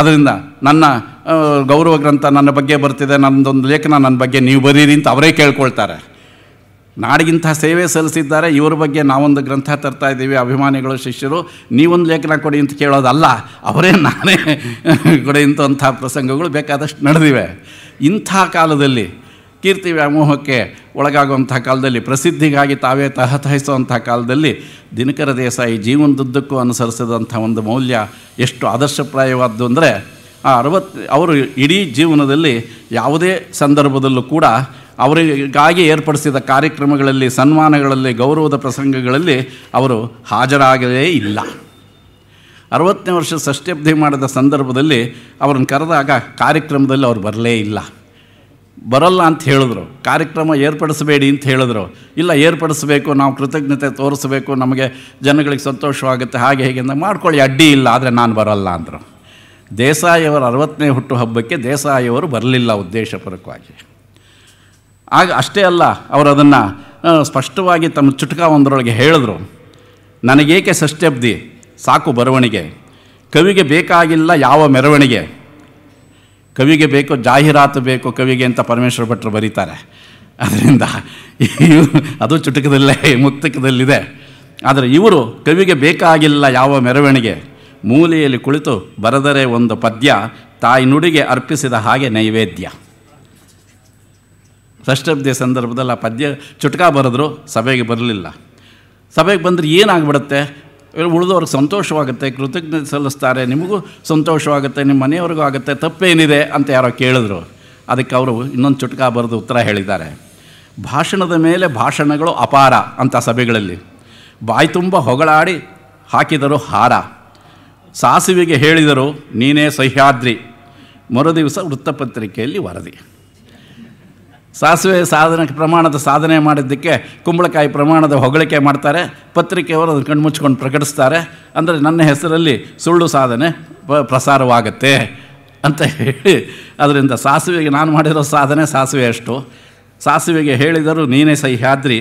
ಅದರಿಂದ ನನ್ನ ಗೌರವ ಗ್ರಂಥ ನನ್ನ ಬಗ್ಗೆ ಬರ್ತಿದೆ ನನ್ನದೊಂದು ಲೇಖನ ನನ್ನ ಬಗ್ಗೆ ನೀವು ಬರೀರಿ ಅಂತ ಅವರೇ ಕೇಳ್ಕೊಳ್ತಾರೆ ನಾಡಿಗಿಂಥ ಸೇವೆ ಸಲ್ಲಿಸಿದ್ದಾರೆ ಇವರ ಬಗ್ಗೆ ನಾವೊಂದು ಗ್ರಂಥ ತರ್ತಾ ಇದ್ದೀವಿ ಅಭಿಮಾನಿಗಳು ಶಿಷ್ಯರು ನೀವೊಂದು ಲೇಖನ ಕೊಡಿ ಅಂತ ಕೇಳೋದಲ್ಲ ಅವರೇ ನಾನೇ *laughs* ಕೊಡಿ ಇಂಥ ಪ್ರಸಂಗಗಳು ಬೇಕಾದಷ್ಟು ನಡೆದಿವೆ ಇಂಥ ಕಾಲದಲ್ಲಿ ಕೀರ್ತಿ ವ್ಯಾಮೋಹಕ್ಕೆ ಒಳಗಾಗುವಂಥ ಕಾಲದಲ್ಲಿ ಪ್ರಸಿದ್ಧಿಗಾಗಿ ತಾವೇ ತಹತಹಿಸುವಂಥ ಕಾಲದಲ್ಲಿ ದಿನಕರ ದೇಸಾಯಿ ಜೀವನದುದ್ದಕ್ಕೂ ಅನುಸರಿಸಿದಂಥ ಒಂದು ಮೌಲ್ಯ ಎಷ್ಟು ಆದರ್ಶಪ್ರಾಯವಾದ್ದು ಅಂದರೆ ಆ ಅರವತ್ತು ಅವರು ಇಡೀ ಜೀವನದಲ್ಲಿ ಯಾವುದೇ ಸಂದರ್ಭದಲ್ಲೂ ಕೂಡ ಅವರಿಗಾಗಿ ಏರ್ಪಡಿಸಿದ ಕಾರ್ಯಕ್ರಮಗಳಲ್ಲಿ ಸನ್ಮಾನಗಳಲ್ಲಿ ಗೌರವದ ಪ್ರಸಂಗಗಳಲ್ಲಿ ಅವರು ಹಾಜರಾಗಲೇ ಇಲ್ಲ ಅರವತ್ತನೇ ವರ್ಷ ಷಷ್ಠ್ಯಬ್ಧಿ ಮಾಡಿದ ಸಂದರ್ಭದಲ್ಲಿ ಅವ್ರನ್ನ ಕರೆದಾಗ ಕಾರ್ಯಕ್ರಮದಲ್ಲಿ ಅವ್ರು ಬರಲೇ ಇಲ್ಲ ಬರಲ್ಲ ಅಂತ ಹೇಳಿದ್ರು ಕಾರ್ಯಕ್ರಮ ಏರ್ಪಡಿಸಬೇಡಿ ಅಂತ ಹೇಳಿದ್ರು ಇಲ್ಲ ಏರ್ಪಡಿಸಬೇಕು ನಾವು ಕೃತಜ್ಞತೆ ತೋರಿಸಬೇಕು ನಮಗೆ ಜನಗಳಿಗೆ ಸಂತೋಷವಾಗುತ್ತೆ ಹಾಗೆ ಹೇಗೆ ಅಂತ ಮಾಡ್ಕೊಳ್ಳಿ ಅಡ್ಡಿ ಇಲ್ಲ ಆದರೆ ನಾನು ಬರಲ್ಲ ಅಂದರು ದೇಸಾಯಿಯವರ ಅರವತ್ತನೇ ಹುಟ್ಟು ಹಬ್ಬಕ್ಕೆ ದೇಸಾಯಿಯವರು ಬರಲಿಲ್ಲ ಉದ್ದೇಶಪೂರ್ವಕವಾಗಿ ಆಗ ಅಷ್ಟೇ ಅಲ್ಲ ಅವರು ಅದನ್ನು ಸ್ಪಷ್ಟವಾಗಿ ತಮ್ಮ ಚುಟುಕ ಒಂದರೊಳಗೆ ಹೇಳಿದ್ರು ನನಗೇಕೆ ಷಷ್ಟ್ಯಬ್ದಿ ಸಾಕು ಬರವಣಿಗೆ ಕವಿಗೆ ಬೇಕಾಗಿಲ್ಲ ಯಾವ ಮೆರವಣಿಗೆ ಕವಿಗೆ ಬೇಕು ಜಾಹೀರಾತು ಬೇಕು ಕವಿಗೆ ಅಂತ ಪರಮೇಶ್ವರ ಭಟ್ರು ಬರೀತಾರೆ ಅದರಿಂದ ಅದು ಚುಟುಕದಲ್ಲೇ ಮುಕ್ತಕದಲ್ಲಿದೆ ಆದರೆ ಇವರು ಕವಿಗೆ ಬೇಕಾಗಿಲ್ಲ ಯಾವ ಮೆರವಣಿಗೆ ಮೂಲೆಯಲ್ಲಿ ಕುಳಿತು ಬರೆದರೆ ಒಂದು ಪದ್ಯ ತಾಯಿ ನುಡಿಗೆ ಅರ್ಪಿಸಿದ ಹಾಗೆ ನೈವೇದ್ಯ ಷಷ್ಠ ಸಂದರ್ಭದಲ್ಲಿ ಆ ಪದ್ಯ ಚುಟ್ಕಾ ಬರೆದ್ರು ಸಭೆಗೆ ಬರಲಿಲ್ಲ ಸಭೆಗೆ ಬಂದರೆ ಏನಾಗ್ಬಿಡುತ್ತೆ ಉಳಿದವ್ರಿಗೆ ಸಂತೋಷವಾಗುತ್ತೆ ಕೃತಜ್ಞತೆ ಸಲ್ಲಿಸ್ತಾರೆ ನಿಮಗೂ ಸಂತೋಷವಾಗುತ್ತೆ ನಿಮ್ಮ ಮನೆಯವ್ರಿಗೂ ಆಗುತ್ತೆ ತಪ್ಪೇನಿದೆ ಅಂತ ಯಾರೋ ಕೇಳಿದ್ರು ಅದಕ್ಕೆ ಅವರು ಇನ್ನೊಂದು ಚುಟ್ಕಾ ಬರೆದು ಉತ್ತರ ಹೇಳಿದ್ದಾರೆ ಭಾಷಣದ ಮೇಲೆ ಭಾಷಣಗಳು ಅಪಾರ ಅಂತ ಸಭೆಗಳಲ್ಲಿ ಬಾಯಿ ತುಂಬ ಹೊಗಳಾಡಿ ಹಾಕಿದರು ಹಾರ ಸಾಸಿವೆಗೆ ಹೇಳಿದರು ನೀನೇ ಸಹ್ಯಾದ್ರಿ ಮರುದಿವಸ ವೃತ್ತಪತ್ರಿಕೆಯಲ್ಲಿ ವರದಿ ಸಾಸಿವೆ ಸಾಧನ ಪ್ರಮಾಣದ ಸಾಧನೆ ಮಾಡಿದ್ದಕ್ಕೆ ಕುಂಬಳಕಾಯಿ ಪ್ರಮಾಣದ ಹೊಗಳಿಕೆ ಮಾಡ್ತಾರೆ ಪತ್ರಿಕೆಯವರು ಅದನ್ನು ಕಣ್ಮುಚ್ಕೊಂಡು ಪ್ರಕಟಿಸ್ತಾರೆ ಅಂದರೆ ನನ್ನ ಹೆಸರಲ್ಲಿ ಸುಳ್ಳು ಸಾಧನೆ ಪ್ರಸಾರವಾಗತ್ತೆ ಅಂತ ಹೇಳಿ ಅದರಿಂದ ಸಾಸಿವೆಗೆ ನಾನು ಮಾಡಿರೋ ಸಾಧನೆ ಸಾಸಿವೆ ಅಷ್ಟು ಸಾಸಿವೆಗೆ ಹೇಳಿದರೂ ನೀನೇ ಸಹ್ಯಾದ್ರಿ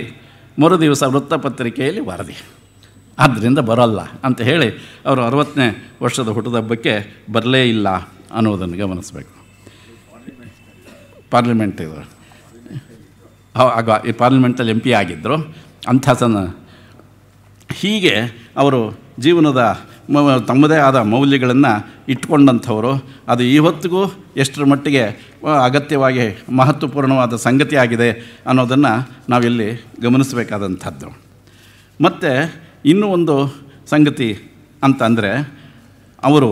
ಮರು ದಿವಸ ವೃತ್ತಪತ್ರಿಕೆಯಲ್ಲಿ ವರದಿ ಆದ್ದರಿಂದ ಬರೋಲ್ಲ ಅಂತ ಹೇಳಿ ಅವರು ಅರವತ್ತನೇ ವರ್ಷದ ಹುಟ್ಟದಬ್ಬಕ್ಕೆ ಬರಲೇ ಇಲ್ಲ ಅನ್ನೋದನ್ನು ಗಮನಿಸಬೇಕು ಪಾರ್ಲಿಮೆಂಟ್ ಇದು ಆಗ ಈ ಪಾರ್ಲಿಮೆಂಟಲ್ಲಿ ಎಂ ಪಿ ಆಗಿದ್ದರು ಸನ್ನ ಹೀಗೆ ಅವರು ಜೀವನದ ತಮ್ಮದೇ ಆದ ಮೌಲ್ಯಗಳನ್ನು ಇಟ್ಕೊಂಡಂಥವರು ಅದು ಇವತ್ತಿಗೂ ಎಷ್ಟರ ಮಟ್ಟಿಗೆ ಅಗತ್ಯವಾಗಿ ಮಹತ್ವಪೂರ್ಣವಾದ ಸಂಗತಿ ಆಗಿದೆ ಅನ್ನೋದನ್ನು ನಾವಿಲ್ಲಿ ಗಮನಿಸಬೇಕಾದಂಥದ್ದು ಮತ್ತು ಇನ್ನೂ ಒಂದು ಸಂಗತಿ ಅಂತಂದರೆ ಅವರು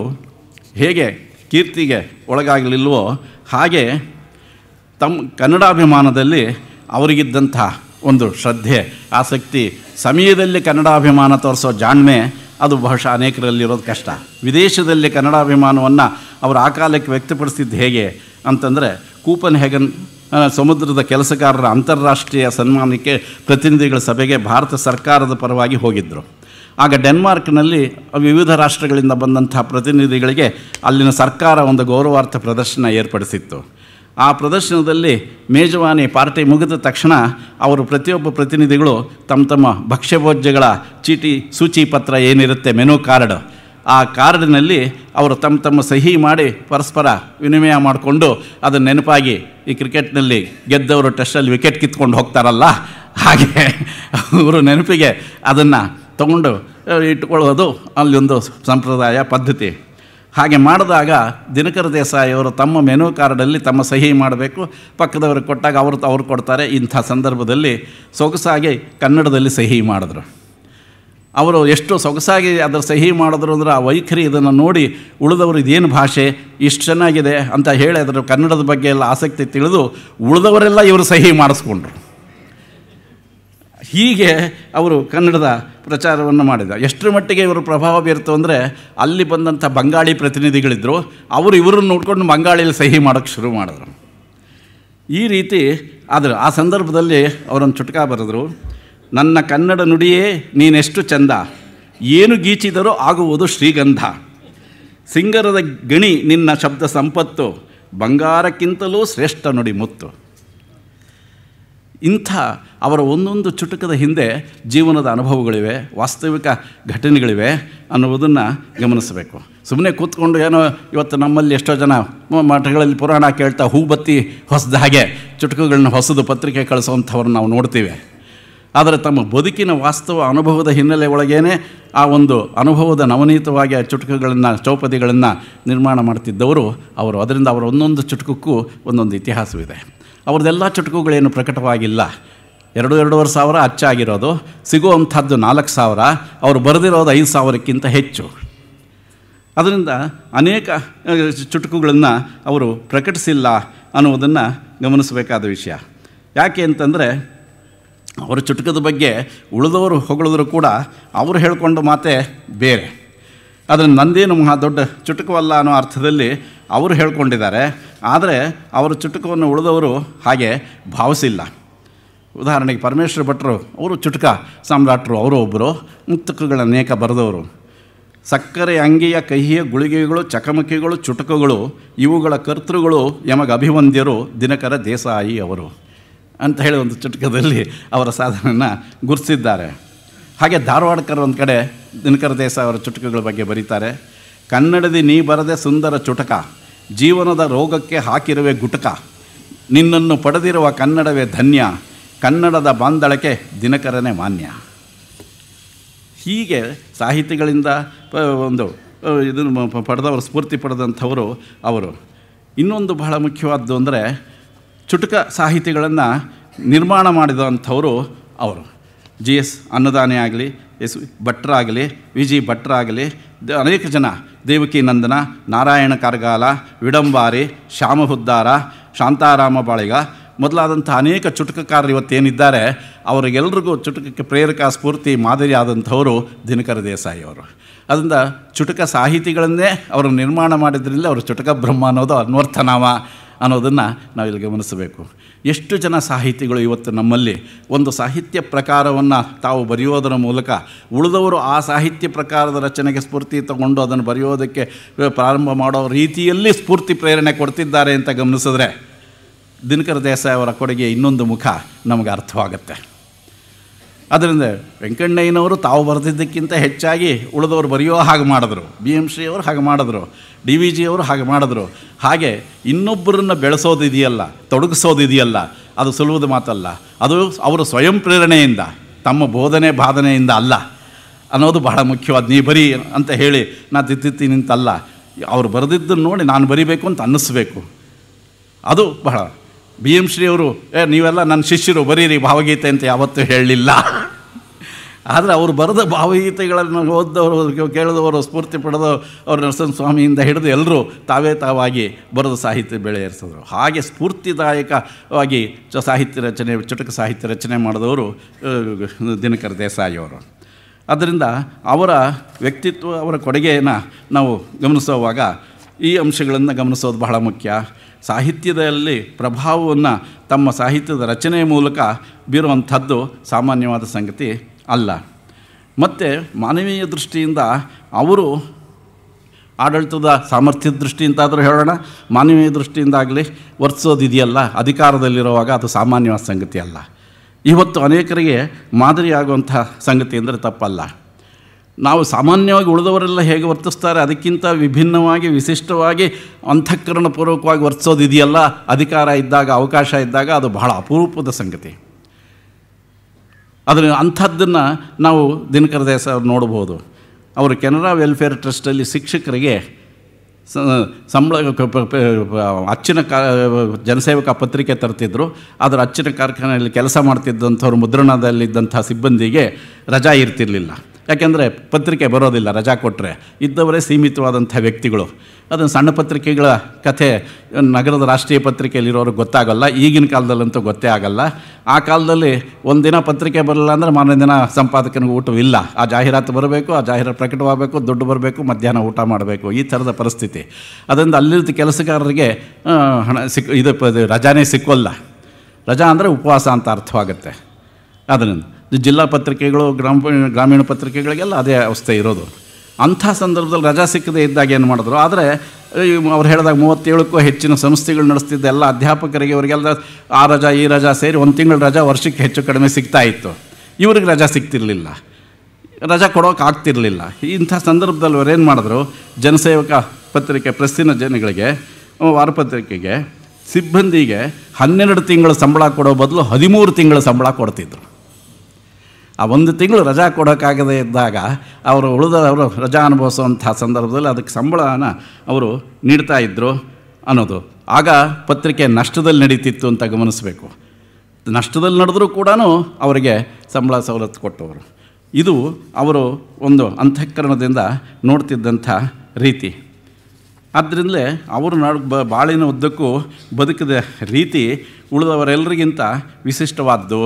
ಹೇಗೆ ಕೀರ್ತಿಗೆ ಒಳಗಾಗಲಿಲ್ವೋ ಹಾಗೆ ತಮ್ಮ ಕನ್ನಡಾಭಿಮಾನದಲ್ಲಿ ಅವರಿಗಿದ್ದಂಥ ಒಂದು ಶ್ರದ್ಧೆ ಆಸಕ್ತಿ ಸಮಯದಲ್ಲಿ ಕನ್ನಡಾಭಿಮಾನ ತೋರಿಸೋ ಜಾಣ್ಮೆ ಅದು ಬಹುಶಃ ಅನೇಕರಲ್ಲಿರೋದು ಕಷ್ಟ ವಿದೇಶದಲ್ಲಿ ಕನ್ನಡಾಭಿಮಾನವನ್ನು ಅವರು ಆ ಕಾಲಕ್ಕೆ ವ್ಯಕ್ತಪಡಿಸಿದ್ದು ಹೇಗೆ ಅಂತಂದರೆ ಕೂಪನ್ ಹೆಗನ್ ಸಮುದ್ರದ ಕೆಲಸಗಾರರ ಅಂತಾರಾಷ್ಟ್ರೀಯ ಸನ್ಮಾನಕ್ಕೆ ಪ್ರತಿನಿಧಿಗಳ ಸಭೆಗೆ ಭಾರತ ಸರ್ಕಾರದ ಪರವಾಗಿ ಹೋಗಿದ್ದರು ಆಗ ಡೆನ್ಮಾರ್ಕ್ನಲ್ಲಿ ವಿವಿಧ ರಾಷ್ಟ್ರಗಳಿಂದ ಬಂದಂಥ ಪ್ರತಿನಿಧಿಗಳಿಗೆ ಅಲ್ಲಿನ ಸರ್ಕಾರ ಒಂದು ಗೌರವಾರ್ಥ ಪ್ರದರ್ಶನ ಏರ್ಪಡಿಸಿತ್ತು ಆ ಪ್ರದರ್ಶನದಲ್ಲಿ ಮೇಜವಾನಿ ಪಾರ್ಟಿ ಮುಗಿದ ತಕ್ಷಣ ಅವರು ಪ್ರತಿಯೊಬ್ಬ ಪ್ರತಿನಿಧಿಗಳು ತಮ್ಮ ತಮ್ಮ ಭಕ್ಷ್ಯಭೋಜ್ಯಗಳ ಚೀಟಿ ಸೂಚಿ ಪತ್ರ ಏನಿರುತ್ತೆ ಮೆನು ಕಾರ್ಡ್ ಆ ಕಾರ್ಡಿನಲ್ಲಿ ಅವರು ತಮ್ಮ ತಮ್ಮ ಸಹಿ ಮಾಡಿ ಪರಸ್ಪರ ವಿನಿಮಯ ಮಾಡಿಕೊಂಡು ಅದನ್ನು ನೆನಪಾಗಿ ಈ ಕ್ರಿಕೆಟ್ನಲ್ಲಿ ಗೆದ್ದವರು ಟೆಸ್ಟಲ್ಲಿ ವಿಕೆಟ್ ಕಿತ್ಕೊಂಡು ಹೋಗ್ತಾರಲ್ಲ ಹಾಗೆ ಅವರು ನೆನಪಿಗೆ ಅದನ್ನು ತಗೊಂಡು ಇಟ್ಕೊಳ್ಳೋದು ಒಂದು ಸಂಪ್ರದಾಯ ಪದ್ಧತಿ ಹಾಗೆ ಮಾಡಿದಾಗ ದಿನಕರ ದೇಸಾಯಿಯವರು ತಮ್ಮ ಮೆನು ಕಾರ್ಡಲ್ಲಿ ತಮ್ಮ ಸಹಿ ಮಾಡಬೇಕು ಪಕ್ಕದವ್ರಿಗೆ ಕೊಟ್ಟಾಗ ಅವರು ಅವ್ರು ಕೊಡ್ತಾರೆ ಇಂಥ ಸಂದರ್ಭದಲ್ಲಿ ಸೊಗಸಾಗಿ ಕನ್ನಡದಲ್ಲಿ ಸಹಿ ಮಾಡಿದ್ರು ಅವರು ಎಷ್ಟು ಸೊಗಸಾಗಿ ಅದರ ಸಹಿ ಮಾಡಿದ್ರು ಅಂದ್ರೆ ಆ ವೈಖರಿ ಇದನ್ನು ನೋಡಿ ಉಳಿದವರು ಇದೇನು ಭಾಷೆ ಇಷ್ಟು ಚೆನ್ನಾಗಿದೆ ಅಂತ ಹೇಳಿ ಅದರ ಕನ್ನಡದ ಬಗ್ಗೆ ಎಲ್ಲ ಆಸಕ್ತಿ ತಿಳಿದು ಉಳಿದವರೆಲ್ಲ ಇವರು ಸಹಿ ಮಾಡಿಸ್ಕೊಂಡ್ರು ಹೀಗೆ ಅವರು ಕನ್ನಡದ ಪ್ರಚಾರವನ್ನು ಮಾಡಿದ ಎಷ್ಟರ ಮಟ್ಟಿಗೆ ಇವರು ಪ್ರಭಾವ ಬೀರ್ತು ಅಂದರೆ ಅಲ್ಲಿ ಬಂದಂಥ ಬಂಗಾಳಿ ಪ್ರತಿನಿಧಿಗಳಿದ್ದರು ಅವರು ಇವರನ್ನು ನೋಡಿಕೊಂಡು ಬಂಗಾಳಿಯಲ್ಲಿ ಸಹಿ ಮಾಡೋಕ್ಕೆ ಶುರು ಮಾಡಿದ್ರು ಈ ರೀತಿ ಆದರೆ ಆ ಸಂದರ್ಭದಲ್ಲಿ ಅವರೊಂದು ಚುಟ್ಕ ಬರೆದ್ರು ನನ್ನ ಕನ್ನಡ ನುಡಿಯೇ ನೀನೆಷ್ಟು ಚಂದ ಏನು ಗೀಚಿದರೂ ಆಗುವುದು ಶ್ರೀಗಂಧ ಸಿಂಗರದ ಗಣಿ ನಿನ್ನ ಶಬ್ದ ಸಂಪತ್ತು ಬಂಗಾರಕ್ಕಿಂತಲೂ ಶ್ರೇಷ್ಠ ನುಡಿ ಮುತ್ತು ಇಂಥ ಅವರ ಒಂದೊಂದು ಚುಟುಕದ ಹಿಂದೆ ಜೀವನದ ಅನುಭವಗಳಿವೆ ವಾಸ್ತವಿಕ ಘಟನೆಗಳಿವೆ ಅನ್ನುವುದನ್ನು ಗಮನಿಸಬೇಕು ಸುಮ್ಮನೆ ಕೂತ್ಕೊಂಡು ಏನೋ ಇವತ್ತು ನಮ್ಮಲ್ಲಿ ಎಷ್ಟೋ ಜನ ಮಠಗಳಲ್ಲಿ ಪುರಾಣ ಕೇಳ್ತಾ ಹೂ ಬತ್ತಿ ಹೊಸದ ಹಾಗೆ ಚುಟುಕುಗಳನ್ನ ಹೊಸದು ಪತ್ರಿಕೆ ಕಳಿಸುವಂಥವ್ರನ್ನ ನಾವು ನೋಡ್ತೀವಿ ಆದರೆ ತಮ್ಮ ಬದುಕಿನ ವಾಸ್ತವ ಅನುಭವದ ಹಿನ್ನೆಲೆ ಒಳಗೇನೆ ಆ ಒಂದು ಅನುಭವದ ನವನೀತವಾಗಿ ಆ ಚುಟುಕುಗಳನ್ನು ಚೌಪದಿಗಳನ್ನು ನಿರ್ಮಾಣ ಮಾಡ್ತಿದ್ದವರು ಅವರು ಅದರಿಂದ ಅವರ ಒಂದೊಂದು ಚುಟುಕಕ್ಕೂ ಒಂದೊಂದು ಇತಿಹಾಸವಿದೆ ಅವ್ರದ್ದೆಲ್ಲ ಚುಟುಕುಗಳೇನು ಪ್ರಕಟವಾಗಿಲ್ಲ ಎರಡು ಎರಡೂವರೆ ಸಾವಿರ ಅಚ್ಚಾಗಿರೋದು ಸಿಗುವಂಥದ್ದು ನಾಲ್ಕು ಸಾವಿರ ಅವರು ಬರೆದಿರೋದು ಐದು ಸಾವಿರಕ್ಕಿಂತ ಹೆಚ್ಚು ಅದರಿಂದ ಅನೇಕ ಚುಟುಕುಗಳನ್ನು ಅವರು ಪ್ರಕಟಿಸಿಲ್ಲ ಅನ್ನುವುದನ್ನು ಗಮನಿಸಬೇಕಾದ ವಿಷಯ ಯಾಕೆ ಅಂತಂದರೆ ಅವರ ಚುಟುಕದ ಬಗ್ಗೆ ಉಳಿದವರು ಹೊಗಳಿದ್ರು ಕೂಡ ಅವರು ಹೇಳಿಕೊಂಡು ಮಾತೇ ಬೇರೆ ಆದರೆ ನಂದೇನು ಮಹಾ ದೊಡ್ಡ ಚುಟುಕವಲ್ಲ ಅನ್ನೋ ಅರ್ಥದಲ್ಲಿ ಅವರು ಹೇಳ್ಕೊಂಡಿದ್ದಾರೆ ಆದರೆ ಅವರ ಚುಟುಕವನ್ನು ಉಳಿದವರು ಹಾಗೆ ಭಾವಿಸಿಲ್ಲ ಉದಾಹರಣೆಗೆ ಪರಮೇಶ್ವರ ಭಟ್ರು ಅವರು ಚುಟುಕ ಸಾಮ್ರಾಟ್ರು ಅವರು ಒಬ್ಬರು ಮುತ್ತುಕಗಳ ಅನೇಕ ಬರೆದವರು ಸಕ್ಕರೆ ಅಂಗಿಯ ಕಹಿಯ ಗುಳಿಗೆಗಳು ಚಕಮಕಿಗಳು ಚುಟುಕಗಳು ಇವುಗಳ ಕರ್ತೃಗಳು ಯಮಗ ಅಭಿವಂದ್ಯರು ದಿನಕರ ದೇಸಾಯಿ ಅವರು ಅಂತ ಹೇಳಿ ಒಂದು ಚುಟುಕದಲ್ಲಿ ಅವರ ಸಾಧನೆಯನ್ನು ಗುರುತಿಸಿದ್ದಾರೆ ಹಾಗೆ ಧಾರವಾಡಕರ್ ಒಂದು ಕಡೆ ದಿನಕರ ದೇಸಾಯಿ ಅವರ ಚುಟುಕಗಳ ಬಗ್ಗೆ ಬರೀತಾರೆ ಕನ್ನಡದಿ ನೀ ಬರದೆ ಸುಂದರ ಚುಟಕ ಜೀವನದ ರೋಗಕ್ಕೆ ಹಾಕಿರುವೆ ಗುಟಕ ನಿನ್ನನ್ನು ಪಡೆದಿರುವ ಕನ್ನಡವೇ ಧನ್ಯ ಕನ್ನಡದ ಬಾಂಧಳಕ್ಕೆ ದಿನಕರನೇ ಮಾನ್ಯ ಹೀಗೆ ಸಾಹಿತಿಗಳಿಂದ ಒಂದು ಇದನ್ನು ಪಡೆದವರು ಸ್ಫೂರ್ತಿ ಪಡೆದಂಥವರು ಅವರು ಇನ್ನೊಂದು ಬಹಳ ಮುಖ್ಯವಾದ್ದು ಅಂದರೆ ಚುಟುಕ ಸಾಹಿತಿಗಳನ್ನು ನಿರ್ಮಾಣ ಮಾಡಿದಂಥವರು ಅವರು ಜಿ ಎಸ್ ಅನ್ನದಾನೆ ಆಗಲಿ ಎಸ್ ಭಟ್ರಾಗಲಿ ವಿ ಜಿ ಭಟ್ರಾಗಲಿ ಅನೇಕ ಜನ ನಂದನ ನಾರಾಯಣ ಕಾರ್ಗಾಲ ವಿಡಂಬಾರಿ ಶ್ಯಾಮಹುದ್ದಾರ ಶಾಂತಾರಾಮ ಬಾಳಿಗ ಮೊದಲಾದಂಥ ಅನೇಕ ಚುಟುಕಕಾರರು ಇವತ್ತೇನಿದ್ದಾರೆ ಅವರಿಗೆಲ್ರಿಗೂ ಚುಟುಕಕ್ಕೆ ಪ್ರೇರಕ ಸ್ಫೂರ್ತಿ ಮಾದರಿ ಆದಂಥವರು ದಿನಕರ ದೇಸಾಯಿ ಅವರು ಅದರಿಂದ ಚುಟುಕ ಸಾಹಿತಿಗಳನ್ನೇ ಅವರು ನಿರ್ಮಾಣ ಮಾಡಿದ್ರಿಂದ ಅವರು ಚುಟಕ ಬ್ರಹ್ಮ ಅನ್ನೋದು ಅನ್ವರ್ಥನಾಮ ಅನ್ನೋದನ್ನು ನಾವಿಲ್ಲಿ ಗಮನಿಸಬೇಕು ಎಷ್ಟು ಜನ ಸಾಹಿತಿಗಳು ಇವತ್ತು ನಮ್ಮಲ್ಲಿ ಒಂದು ಸಾಹಿತ್ಯ ಪ್ರಕಾರವನ್ನು ತಾವು ಬರೆಯೋದರ ಮೂಲಕ ಉಳಿದವರು ಆ ಸಾಹಿತ್ಯ ಪ್ರಕಾರದ ರಚನೆಗೆ ಸ್ಫೂರ್ತಿ ತಗೊಂಡು ಅದನ್ನು ಬರೆಯೋದಕ್ಕೆ ಪ್ರಾರಂಭ ಮಾಡೋ ರೀತಿಯಲ್ಲಿ ಸ್ಫೂರ್ತಿ ಪ್ರೇರಣೆ ಕೊಡ್ತಿದ್ದಾರೆ ಅಂತ ಗಮನಿಸಿದ್ರೆ ದಿನಕರ ದೇಸಾಯಿ ಅವರ ಕೊಡುಗೆ ಇನ್ನೊಂದು ಮುಖ ನಮಗೆ ಅರ್ಥವಾಗುತ್ತೆ ಅದರಿಂದ ವೆಂಕಣ್ಣಯ್ಯನವರು ತಾವು ಬರೆದಿದ್ದಕ್ಕಿಂತ ಹೆಚ್ಚಾಗಿ ಉಳಿದವರು ಬರೆಯೋ ಹಾಗೆ ಮಾಡಿದ್ರು ಬಿ ಎಮ್ ಶ್ರೀ ಅವರು ಹಾಗೆ ಮಾಡಿದ್ರು ಡಿ ವಿ ಜಿಯವರು ಹಾಗೆ ಮಾಡಿದ್ರು ಹಾಗೆ ಇನ್ನೊಬ್ಬರನ್ನು ಬೆಳೆಸೋದಿದೆಯಲ್ಲ ತೊಡಗಿಸೋದಿದೆಯಲ್ಲ ಅದು ಸುಲಭದ ಮಾತಲ್ಲ ಅದು ಅವರು ಸ್ವಯಂ ಪ್ರೇರಣೆಯಿಂದ ತಮ್ಮ ಬೋಧನೆ ಬಾಧನೆಯಿಂದ ಅಲ್ಲ ಅನ್ನೋದು ಬಹಳ ಮುಖ್ಯವಾದ ನೀ ಬರೀ ಅಂತ ಹೇಳಿ ನಾನು ತಿತ್ತಿತ್ತಿ ನಿಂತಲ್ಲ ಅವರು ಬರೆದಿದ್ದನ್ನು ನೋಡಿ ನಾನು ಬರಿಬೇಕು ಅಂತ ಅನ್ನಿಸ್ಬೇಕು ಅದು ಬಹಳ ಬಿ ಎಂ ಶ್ರೀ ಅವರು ಏ ನೀವೆಲ್ಲ ನನ್ನ ಶಿಷ್ಯರು ಬರೀರಿ ಭಾವಗೀತೆ ಅಂತ ಯಾವತ್ತೂ ಹೇಳಲಿಲ್ಲ ಆದರೆ ಅವರು ಬರೆದ ಭಾವಗೀತೆಗಳನ್ನು ಓದಿದವರು ಕೇಳಿದವರು ಸ್ಫೂರ್ತಿ ಪಡೆದು ಅವರು ನರಸಿಂಹ ಸ್ವಾಮಿಯಿಂದ ಹಿಡಿದು ಎಲ್ಲರೂ ತಾವೇ ತಾವಾಗಿ ಬರೆದ ಸಾಹಿತ್ಯ ಬೆಳೆ ಏರಿಸಿದ್ರು ಹಾಗೆ ಸ್ಫೂರ್ತಿದಾಯಕವಾಗಿ ಚ ಸಾಹಿತ್ಯ ರಚನೆ ಚುಟುಕ ಸಾಹಿತ್ಯ ರಚನೆ ಮಾಡಿದವರು ದಿನಕರ ದೇಸಾಯಿ ಅವರು ಆದ್ದರಿಂದ ಅವರ ವ್ಯಕ್ತಿತ್ವ ಅವರ ಕೊಡುಗೆಯನ್ನು ನಾವು ಗಮನಿಸುವಾಗ ಈ ಅಂಶಗಳನ್ನು ಗಮನಿಸೋದು ಬಹಳ ಮುಖ್ಯ ಸಾಹಿತ್ಯದಲ್ಲಿ ಪ್ರಭಾವವನ್ನು ತಮ್ಮ ಸಾಹಿತ್ಯದ ರಚನೆಯ ಮೂಲಕ ಬೀರುವಂಥದ್ದು ಸಾಮಾನ್ಯವಾದ ಸಂಗತಿ ಅಲ್ಲ ಮತ್ತು ಮಾನವೀಯ ದೃಷ್ಟಿಯಿಂದ ಅವರು ಆಡಳಿತದ ಸಾಮರ್ಥ್ಯದ ದೃಷ್ಟಿಯಿಂದ ಆದರೂ ಹೇಳೋಣ ಮಾನವೀಯ ದೃಷ್ಟಿಯಿಂದಾಗಲಿ ವರ್ತಿಸೋದಿದೆಯಲ್ಲ ಅಧಿಕಾರದಲ್ಲಿರುವಾಗ ಅದು ಸಾಮಾನ್ಯವಾದ ಸಂಗತಿ ಅಲ್ಲ ಇವತ್ತು ಅನೇಕರಿಗೆ ಮಾದರಿಯಾಗುವಂಥ ಸಂಗತಿ ಅಂದರೆ ತಪ್ಪಲ್ಲ ನಾವು ಸಾಮಾನ್ಯವಾಗಿ ಉಳಿದವರೆಲ್ಲ ಹೇಗೆ ವರ್ತಿಸ್ತಾರೆ ಅದಕ್ಕಿಂತ ವಿಭಿನ್ನವಾಗಿ ವಿಶಿಷ್ಟವಾಗಿ ಅಂತಃಕರಣಪೂರ್ವಕವಾಗಿ ವರ್ತಿಸೋದಿದೆಯಲ್ಲ ಅಧಿಕಾರ ಇದ್ದಾಗ ಅವಕಾಶ ಇದ್ದಾಗ ಅದು ಬಹಳ ಅಪರೂಪದ ಸಂಗತಿ ಅದನ್ನು ಅಂಥದ್ದನ್ನು ನಾವು ದಿನಕರ ದೇಸ ನೋಡಬಹುದು ನೋಡ್ಬೋದು ಅವರು ಕೆನರಾ ವೆಲ್ಫೇರ್ ಟ್ರಸ್ಟಲ್ಲಿ ಶಿಕ್ಷಕರಿಗೆ ಸಂಬಳ ಅಚ್ಚಿನ ಕಾ ಜನಸೇವಕ ಪತ್ರಿಕೆ ತರ್ತಿದ್ರು ಅದರ ಅಚ್ಚಿನ ಕಾರ್ಖಾನೆಯಲ್ಲಿ ಕೆಲಸ ಮಾಡ್ತಿದ್ದಂಥವ್ರು ಮುದ್ರಣದಲ್ಲಿದ್ದಂಥ ಸಿಬ್ಬಂದಿಗೆ ರಜಾ ಇರ್ತಿರಲಿಲ್ಲ ಯಾಕೆಂದರೆ ಪತ್ರಿಕೆ ಬರೋದಿಲ್ಲ ರಜಾ ಕೊಟ್ಟರೆ ಇದ್ದವರೇ ಸೀಮಿತವಾದಂಥ ವ್ಯಕ್ತಿಗಳು ಅದನ್ನು ಸಣ್ಣ ಪತ್ರಿಕೆಗಳ ಕಥೆ ನಗರದ ರಾಷ್ಟ್ರೀಯ ಪತ್ರಿಕೆಯಲ್ಲಿರೋರು ಗೊತ್ತಾಗಲ್ಲ ಈಗಿನ ಕಾಲದಲ್ಲಂತೂ ಗೊತ್ತೇ ಆಗಲ್ಲ ಆ ಕಾಲದಲ್ಲಿ ಒಂದಿನ ಪತ್ರಿಕೆ ಬರಲ್ಲ ಅಂದರೆ ಮಾರನೇ ದಿನ ಸಂಪಾದಕನಿಗೆ ಊಟವಿಲ್ಲ ಆ ಜಾಹೀರಾತು ಬರಬೇಕು ಆ ಜಾಹೀರಾತು ಪ್ರಕಟವಾಗಬೇಕು ದುಡ್ಡು ಬರಬೇಕು ಮಧ್ಯಾಹ್ನ ಊಟ ಮಾಡಬೇಕು ಈ ಥರದ ಪರಿಸ್ಥಿತಿ ಅದರಿಂದ ಅಲ್ಲಿರ್ದ ಕೆಲಸಗಾರರಿಗೆ ಹಣ ಸಿಕ್ಕ ಇದು ರಜಾನೇ ಸಿಕ್ಕೋಲ್ಲ ರಜಾ ಅಂದರೆ ಉಪವಾಸ ಅಂತ ಅರ್ಥವಾಗುತ್ತೆ ಅದರಿಂದ ಜಿಲ್ಲಾ ಪತ್ರಿಕೆಗಳು ಗ್ರಾಮ ಗ್ರಾಮೀಣ ಪತ್ರಿಕೆಗಳಿಗೆಲ್ಲ ಅದೇ ಅವಸ್ಥೆ ಇರೋದು ಅಂಥ ಸಂದರ್ಭದಲ್ಲಿ ರಜಾ ಸಿಕ್ಕದೇ ಇದ್ದಾಗ ಏನು ಮಾಡಿದ್ರು ಆದರೆ ಅವ್ರು ಹೇಳಿದಾಗ ಮೂವತ್ತೇಳಕ್ಕೂ ಹೆಚ್ಚಿನ ಸಂಸ್ಥೆಗಳು ನಡೆಸ್ತಿದ್ದ ಎಲ್ಲ ಅಧ್ಯಾಪಕರಿಗೆ ಇವರಿಗೆಲ್ಲ ಆ ರಜಾ ಈ ರಜಾ ಸೇರಿ ಒಂದು ತಿಂಗಳ ರಜಾ ವರ್ಷಕ್ಕೆ ಹೆಚ್ಚು ಕಡಿಮೆ ಸಿಗ್ತಾ ಇತ್ತು ಇವ್ರಿಗೆ ರಜಾ ಸಿಗ್ತಿರಲಿಲ್ಲ ರಜಾ ಕೊಡೋಕೆ ಆಗ್ತಿರಲಿಲ್ಲ ಇಂಥ ಸಂದರ್ಭದಲ್ಲಿ ಅವರೇನು ಮಾಡಿದ್ರು ಜನಸೇವಕ ಪತ್ರಿಕೆ ಪ್ರಸ್ತಿನ ಜನಗಳಿಗೆ ವಾರಪತ್ರಿಕೆಗೆ ಸಿಬ್ಬಂದಿಗೆ ಹನ್ನೆರಡು ತಿಂಗಳ ಸಂಬಳ ಕೊಡೋ ಬದಲು ಹದಿಮೂರು ತಿಂಗಳ ಸಂಬಳ ಕೊಡ್ತಿದ್ರು ಆ ಒಂದು ತಿಂಗಳು ರಜಾ ಕೊಡೋಕ್ಕಾಗದೇ ಇದ್ದಾಗ ಅವರು ಅವರು ರಜಾ ಅನುಭವಿಸುವಂಥ ಸಂದರ್ಭದಲ್ಲಿ ಅದಕ್ಕೆ ಸಂಬಳನ ಅವರು ನೀಡ್ತಾ ಇದ್ದರು ಅನ್ನೋದು ಆಗ ಪತ್ರಿಕೆ ನಷ್ಟದಲ್ಲಿ ನಡೀತಿತ್ತು ಅಂತ ಗಮನಿಸಬೇಕು ನಷ್ಟದಲ್ಲಿ ನಡೆದರೂ ಕೂಡ ಅವರಿಗೆ ಸಂಬಳ ಸವಲತ್ತು ಕೊಟ್ಟವರು ಇದು ಅವರು ಒಂದು ಅಂತಃಕರಣದಿಂದ ನೋಡ್ತಿದ್ದಂಥ ರೀತಿ ಆದ್ದರಿಂದಲೇ ಅವರು ನಾಡು ಬ ಬಾಳಿನ ಉದ್ದಕ್ಕೂ ಬದುಕಿದ ರೀತಿ ಉಳಿದವರೆಲ್ಲರಿಗಿಂತ ವಿಶಿಷ್ಟವಾದ್ದು